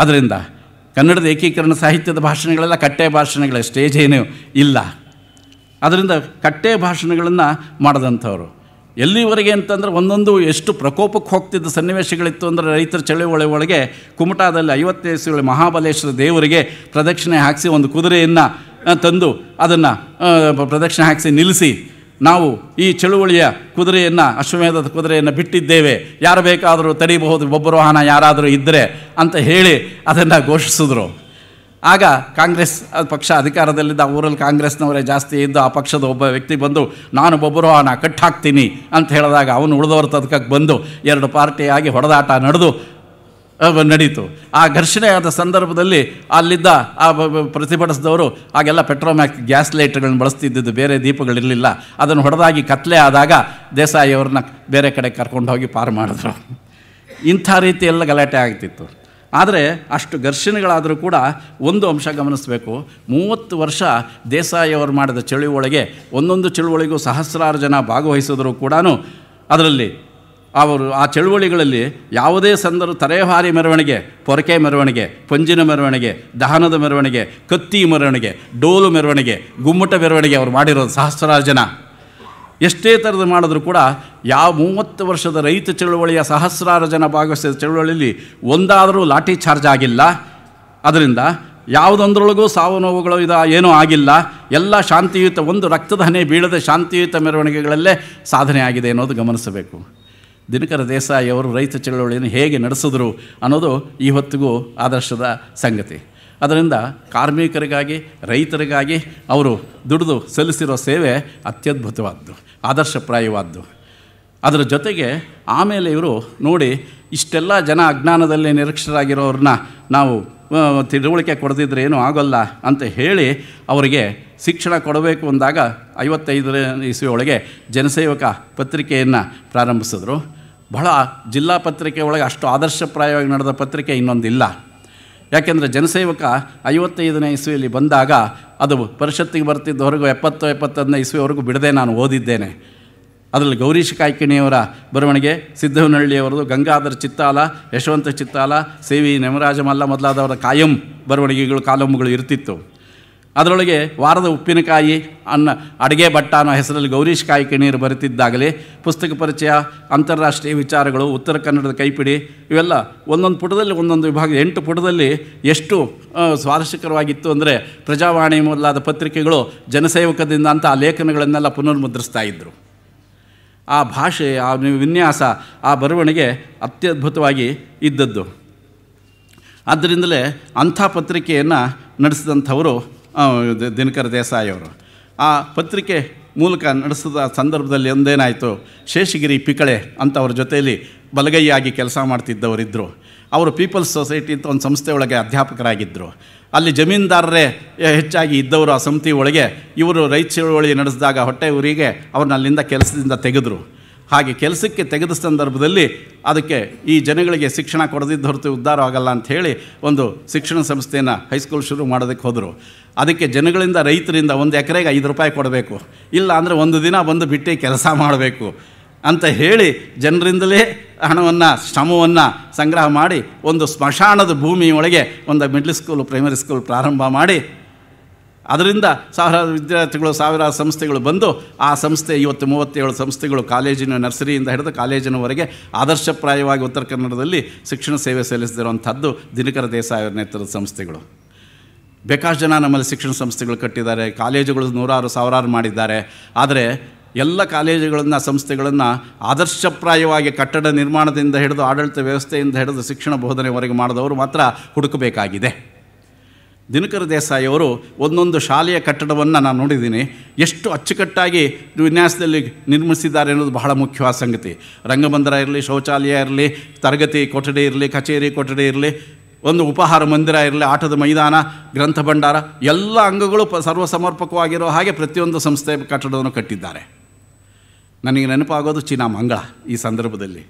ಅದರಿಂದ ಕನ್ನಡದ ಏಕೀಕರಣ ಸಾಹಿತ್ಯದ ಭಾಷಣಗಳೆಲ್ಲ ಕಟ್ಟೆ ಭಾಷಣಗಳ ಸ್ಟೇಜ್ ಏನು ಇಲ್ಲ ಅದರಿಂದ ಕಟ್ಟೆ ಭಾಷಣಗಳನ್ನು ಮಾಡಿದಂಥವ್ರು ಎಲ್ಲಿವರೆಗೆ ಅಂತಂದರೆ ಒಂದೊಂದು ಎಷ್ಟು ಪ್ರಕೋಪಕ್ಕೆ ಹೋಗ್ತಿದ್ದ ಸನ್ನಿವೇಶಗಳಿತ್ತು ಅಂದರೆ ರೈತರ ಚಳುವಳಿ ಒಳಗೆ ಕುಮಟಾದಲ್ಲಿ ಐವತ್ತೈದು ಮಹಾಬಲೇಶ್ವರ ದೇವರಿಗೆ ಪ್ರದಕ್ಷಿಣೆ ಹಾಕಿಸಿ ಒಂದು ಕುದುರೆಯನ್ನು ತಂದು ಅದನ್ನು ಪ್ರದಕ್ಷಿಣೆ ಹಾಕಿಸಿ ನಿಲ್ಲಿಸಿ ನಾವು ಈ ಚಳುವಳಿಯ ಕುದುರೆಯನ್ನು ಅಶ್ವಮೇಧದ ಕುದುರೆಯನ್ನು ಬಿಟ್ಟಿದ್ದೇವೆ ಯಾರು ಬೇಕಾದರೂ ತರಿಬಹುದು ವಾಹನ ಯಾರಾದರೂ ಇದ್ದರೆ ಅಂತ ಹೇಳಿ ಅದನ್ನು ಘೋಷಿಸಿದ್ರು ಆಗ ಕಾಂಗ್ರೆಸ್ ಪಕ್ಷ ಅಧಿಕಾರದಲ್ಲಿದ್ದ ಊರಲ್ಲಿ ಕಾಂಗ್ರೆಸ್ನವರೇ ಜಾಸ್ತಿ ಇದ್ದು ಆ ಪಕ್ಷದ ಒಬ್ಬ ವ್ಯಕ್ತಿ ಬಂದು ನಾನು ವಾಹನ ಕಟ್ಟಾಕ್ತೀನಿ ಅಂತ ಹೇಳಿದಾಗ ಅವನು ಉಳಿದವರು ತದಕಕ್ಕೆ ಬಂದು ಎರಡು ಪಾರ್ಟಿಯಾಗಿ ಹೊಡೆದಾಟ ನಡೆದು ನಡೀತು ಆ ಘರ್ಷಣೆಯಾದ ಸಂದರ್ಭದಲ್ಲಿ ಅಲ್ಲಿದ್ದ ಆ ಪ್ರತಿಭಟಿಸಿದವರು ಆಗೆಲ್ಲ ಪೆಟ್ರೋಮ್ಯಾಕ್ ಗ್ಯಾಸ್ ಲೈಟ್ಗಳನ್ನು ಬಳಸ್ತಿದ್ದಿದ್ದು ಬೇರೆ ದೀಪಗಳಿರಲಿಲ್ಲ ಅದನ್ನು ಹೊಡೆದಾಗಿ ಕತ್ಲೆ ಆದಾಗ ದೇಸಾಯಿಯವ್ರನ್ನ ಬೇರೆ ಕಡೆ ಕರ್ಕೊಂಡು ಹೋಗಿ ಪಾರು ಮಾಡಿದ್ರು ಇಂಥ ರೀತಿಯೆಲ್ಲ ಗಲಾಟೆ ಆಗ್ತಿತ್ತು ಆದರೆ ಅಷ್ಟು ಘರ್ಷಣೆಗಳಾದರೂ ಕೂಡ ಒಂದು ಅಂಶ ಗಮನಿಸಬೇಕು ಮೂವತ್ತು ವರ್ಷ ದೇಸಾಯಿಯವರು ಮಾಡಿದ ಚಳುವಳಿಗೆ ಒಂದೊಂದು ಚಳುವಳಿಗೂ ಸಹಸ್ರಾರು ಜನ ಭಾಗವಹಿಸಿದರೂ ಕೂಡ ಅದರಲ್ಲಿ ಅವರು ಆ ಚಳುವಳಿಗಳಲ್ಲಿ ಯಾವುದೇ ಸಂದರ್ಭ ತರೇಹಾರಿ ಮೆರವಣಿಗೆ ಪೊರಕೆ ಮೆರವಣಿಗೆ ಪಂಜಿನ ಮೆರವಣಿಗೆ ದಹನದ ಮೆರವಣಿಗೆ ಕತ್ತಿ ಮೆರವಣಿಗೆ ಡೋಲು ಮೆರವಣಿಗೆ ಗುಮ್ಮಟ ಮೆರವಣಿಗೆ ಅವರು ಮಾಡಿರೋದು ಸಹಸ್ರಾರು ಜನ ಎಷ್ಟೇ ಥರದ ಮಾಡಿದ್ರು ಕೂಡ ಯಾವ ಮೂವತ್ತು ವರ್ಷದ ರೈತ ಚಳುವಳಿಯ ಸಹಸ್ರಾರು ಜನ ಭಾಗವಹಿಸಿದ ಚಳುವಳಿಯಲ್ಲಿ ಒಂದಾದರೂ ಲಾಠಿ ಚಾರ್ಜ್ ಆಗಿಲ್ಲ ಅದರಿಂದ ಯಾವುದೊಂದರೊಳಗೂ ಸಾವು ನೋವುಗಳು ಇದು ಏನೂ ಆಗಿಲ್ಲ ಎಲ್ಲ ಶಾಂತಿಯುತ ಒಂದು ರಕ್ತದ ಹನಿ ಬೀಳದ ಶಾಂತಿಯುತ ಮೆರವಣಿಗೆಗಳಲ್ಲೇ ಸಾಧನೆ ಆಗಿದೆ ಅನ್ನೋದು ಗಮನಿಸಬೇಕು ದಿನಕರ ದೇಸಾಯಿ ಅವರು ರೈತ ಚಳವಳಿಯನ್ನು ಹೇಗೆ ನಡೆಸಿದ್ರು ಅನ್ನೋದು ಈ ಹೊತ್ತಿಗೂ ಆದರ್ಶದ ಸಂಗತಿ ಅದರಿಂದ ಕಾರ್ಮಿಕರಿಗಾಗಿ ರೈತರಿಗಾಗಿ ಅವರು ದುಡಿದು ಸಲ್ಲಿಸಿರೋ ಸೇವೆ ಅತ್ಯದ್ಭುತವಾದ್ದು ಆದರ್ಶಪ್ರಾಯವಾದ್ದು ಅದರ ಜೊತೆಗೆ ಆಮೇಲೆ ಇವರು ನೋಡಿ ಇಷ್ಟೆಲ್ಲ ಜನ ಅಜ್ಞಾನದಲ್ಲಿ ನಿರಕ್ಷರಾಗಿರೋರನ್ನ ನಾವು ತಿಳುವಳಿಕೆ ಕೊಡದಿದ್ರೆ ಏನೂ ಆಗೋಲ್ಲ ಅಂತ ಹೇಳಿ ಅವರಿಗೆ ಶಿಕ್ಷಣ ಕೊಡಬೇಕು ಅಂದಾಗ ಐವತ್ತೈದರ ಒಳಗೆ ಜನಸೇವಕ ಪತ್ರಿಕೆಯನ್ನು ಪ್ರಾರಂಭಿಸಿದ್ರು ಬಹಳ ಜಿಲ್ಲಾ ಪತ್ರಿಕೆ ಒಳಗೆ ಅಷ್ಟು ಆದರ್ಶಪ್ರಾಯವಾಗಿ ನಡೆದ ಪತ್ರಿಕೆ ಇನ್ನೊಂದಿಲ್ಲ ಯಾಕೆಂದರೆ ಜನಸೇವಕ ಐವತ್ತೈದನೇ ಇಸ್ವಿಯಲ್ಲಿ ಬಂದಾಗ ಅದು ಪರಿಷತ್ತಿಗೆ ಬರ್ತಿದ್ದವರೆಗೂ ಎಪ್ಪತ್ತು ಎಪ್ಪತ್ತೊಂದನೇ ಇಸ್ವಿವರೆಗೂ ಬಿಡದೆ ನಾನು ಓದಿದ್ದೇನೆ ಅದರಲ್ಲಿ ಗೌರೀಶ ಕಾಯ್ಕಿಣಿಯವರ ಬರವಣಿಗೆ ಸಿದ್ದವನಹಳ್ಳಿಯವರದು ಗಂಗಾಧರ ಚಿತ್ತಾಲ ಯಶವಂತ ಚಿತ್ತಾಲ ಸಿ ವಿ ನೆಮರಾಜ ಮಲ್ಲ ಮೊದಲಾದವರ ಕಾಯಂ ಬರವಣಿಗೆಗಳು ಕಾಲಂಬುಗಳು ಇರ್ತಿತ್ತು ಅದರೊಳಗೆ ವಾರದ ಉಪ್ಪಿನಕಾಯಿ ಅನ್ನ ಅಡುಗೆ ಭಟ್ಟ ಅನ್ನೋ ಹೆಸರಲ್ಲಿ ಗೌರೀಶ್ ಕಾಯ್ಕಿಣೀರು ಬರೆತಿದ್ದಾಗಲೇ ಪುಸ್ತಕ ಪರಿಚಯ ಅಂತಾರಾಷ್ಟ್ರೀಯ ವಿಚಾರಗಳು ಉತ್ತರ ಕನ್ನಡದ ಕೈಪಿಡಿ ಇವೆಲ್ಲ ಒಂದೊಂದು ಪುಟದಲ್ಲಿ ಒಂದೊಂದು ವಿಭಾಗ ಎಂಟು ಪುಟದಲ್ಲಿ ಎಷ್ಟು ಸ್ವಾರಸ್ಯಕರವಾಗಿತ್ತು ಅಂದರೆ ಪ್ರಜಾವಾಣಿ ಮೊದಲಾದ ಪತ್ರಿಕೆಗಳು ಜನಸೇವಕದಿಂದ ಅಂತ ಆ ಲೇಖನಗಳನ್ನೆಲ್ಲ ಪುನರ್ಮುದ್ರಿಸ್ತಾ ಇದ್ದರು ಆ ಭಾಷೆ ಆ ವಿನ್ಯಾಸ ಆ ಬರವಣಿಗೆ ಅತ್ಯದ್ಭುತವಾಗಿ ಇದ್ದದ್ದು ಆದ್ದರಿಂದಲೇ ಅಂಥ ಪತ್ರಿಕೆಯನ್ನು ನಡೆಸಿದಂಥವರು ದಿನಕರ ದೇಸಾಯಿ ಅವರು ಆ ಪತ್ರಿಕೆ ಮೂಲಕ ನಡೆಸಿದ ಸಂದರ್ಭದಲ್ಲಿ ಒಂದೇನಾಯಿತು ಶೇಷಗಿರಿ ಪಿಕಳೆ ಅಂತ ಅವ್ರ ಜೊತೆಯಲ್ಲಿ ಬಲಗೈಯಾಗಿ ಕೆಲಸ ಮಾಡ್ತಿದ್ದವರಿದ್ದರು ಅವರು ಪೀಪಲ್ಸ್ ಸೊಸೈಟಿ ಅಂತ ಒಂದು ಸಂಸ್ಥೆ ಒಳಗೆ ಅಧ್ಯಾಪಕರಾಗಿದ್ದರು ಅಲ್ಲಿ ಜಮೀನ್ದಾರರೇ ಹೆಚ್ಚಾಗಿ ಇದ್ದವರು ಆ ಸಮಿತಿ ಒಳಗೆ ಇವರು ರೈತ ಚಳುವಳಿ ನಡೆಸಿದಾಗ ಹೊಟ್ಟೆ ಊರಿಗೆ ಅವ್ರನ್ನ ಅಲ್ಲಿಂದ ಕೆಲಸದಿಂದ ತೆಗೆದರು ಹಾಗೆ ಕೆಲಸಕ್ಕೆ ತೆಗೆದ ಸಂದರ್ಭದಲ್ಲಿ ಅದಕ್ಕೆ ಈ ಜನಗಳಿಗೆ ಶಿಕ್ಷಣ ಕೊಡದಿದ್ದ ಹೊರತು ಉದ್ಧಾರ ಆಗಲ್ಲ ಅಂತ ಹೇಳಿ ಒಂದು ಶಿಕ್ಷಣ ಸಂಸ್ಥೆಯನ್ನು ಹೈಸ್ಕೂಲ್ ಶುರು ಮಾಡೋದಕ್ಕೆ ಹೋದರು ಅದಕ್ಕೆ ಜನಗಳಿಂದ ರೈತರಿಂದ ಒಂದು ಎಕರೆಗೆ ಐದು ರೂಪಾಯಿ ಕೊಡಬೇಕು ಇಲ್ಲ ಅಂದರೆ ಒಂದು ದಿನ ಬಂದು ಬಿಟ್ಟು ಕೆಲಸ ಮಾಡಬೇಕು ಅಂತ ಹೇಳಿ ಜನರಿಂದಲೇ ಹಣವನ್ನು ಶ್ರಮವನ್ನು ಸಂಗ್ರಹ ಮಾಡಿ ಒಂದು ಸ್ಮಶಾನದ ಭೂಮಿಯೊಳಗೆ ಒಂದು ಮಿಡ್ಲ್ ಸ್ಕೂಲ್ ಪ್ರೈಮರಿ ಸ್ಕೂಲ್ ಪ್ರಾರಂಭ ಮಾಡಿ ಅದರಿಂದ ಸಾವಿರಾರು ವಿದ್ಯಾರ್ಥಿಗಳು ಸಾವಿರಾರು ಸಂಸ್ಥೆಗಳು ಬಂದು ಆ ಸಂಸ್ಥೆ ಇವತ್ತು ಮೂವತ್ತೇಳು ಸಂಸ್ಥೆಗಳು ಕಾಲೇಜಿನ ನರ್ಸರಿಯಿಂದ ಹಿಡಿದು ಕಾಲೇಜಿನವರೆಗೆ ಆದರ್ಶಪ್ರಾಯವಾಗಿ ಉತ್ತರ ಕನ್ನಡದಲ್ಲಿ ಶಿಕ್ಷಣ ಸೇವೆ ಸಲ್ಲಿಸದಿರುವಂಥದ್ದು ದಿನಕರ ದೇಸಾಯ ಅವರ ನೇತೃತ್ವದ ಸಂಸ್ಥೆಗಳು ಬೇಕಾಷ್ಟು ಜನ ನಮ್ಮಲ್ಲಿ ಶಿಕ್ಷಣ ಸಂಸ್ಥೆಗಳು ಕಟ್ಟಿದ್ದಾರೆ ಕಾಲೇಜುಗಳು ನೂರಾರು ಸಾವಿರಾರು ಮಾಡಿದ್ದಾರೆ ಆದರೆ ಎಲ್ಲ ಕಾಲೇಜುಗಳನ್ನು ಸಂಸ್ಥೆಗಳನ್ನು ಆದರ್ಶಪ್ರಾಯವಾಗಿ ಕಟ್ಟಡ ನಿರ್ಮಾಣದಿಂದ ಹಿಡಿದು ಆಡಳಿತ ವ್ಯವಸ್ಥೆಯಿಂದ ಹಿಡಿದು ಶಿಕ್ಷಣ ಬೋಧನೆವರೆಗೆ ಮಾಡಿದವರು ಮಾತ್ರ ಹುಡುಕಬೇಕಾಗಿದೆ ದಿನಕರ ದೇಸಾಯಿಯವರು ಒಂದೊಂದು ಶಾಲೆಯ ಕಟ್ಟಡವನ್ನು ನಾನು ನೋಡಿದ್ದೀನಿ ಎಷ್ಟು ಅಚ್ಚುಕಟ್ಟಾಗಿ ವಿನ್ಯಾಸದಲ್ಲಿ ನಿರ್ಮಿಸಿದ್ದಾರೆ ಅನ್ನೋದು ಬಹಳ ಮುಖ್ಯವಾದ ಸಂಗತಿ ರಂಗಮಂದಿರ ಇರಲಿ ಶೌಚಾಲಯ ಇರಲಿ ತರಗತಿ ಕೊಠಡಿ ಇರಲಿ ಕಚೇರಿ ಕೊಠಡಿ ಇರಲಿ ಒಂದು ಉಪಹಾರ ಮಂದಿರ ಇರಲಿ ಆಟದ ಮೈದಾನ ಗ್ರಂಥ ಭಂಡಾರ ಎಲ್ಲ ಅಂಗಗಳು ಪ ಸರ್ವಸಮರ್ಪಕವಾಗಿರೋ ಹಾಗೆ ಪ್ರತಿಯೊಂದು ಸಂಸ್ಥೆ ಕಟ್ಟಡವನ್ನು ಕಟ್ಟಿದ್ದಾರೆ ನನಗೆ ನೆನಪಾಗೋದು ಚೀನಾ ಮಂಗಳ ಈ ಸಂದರ್ಭದಲ್ಲಿ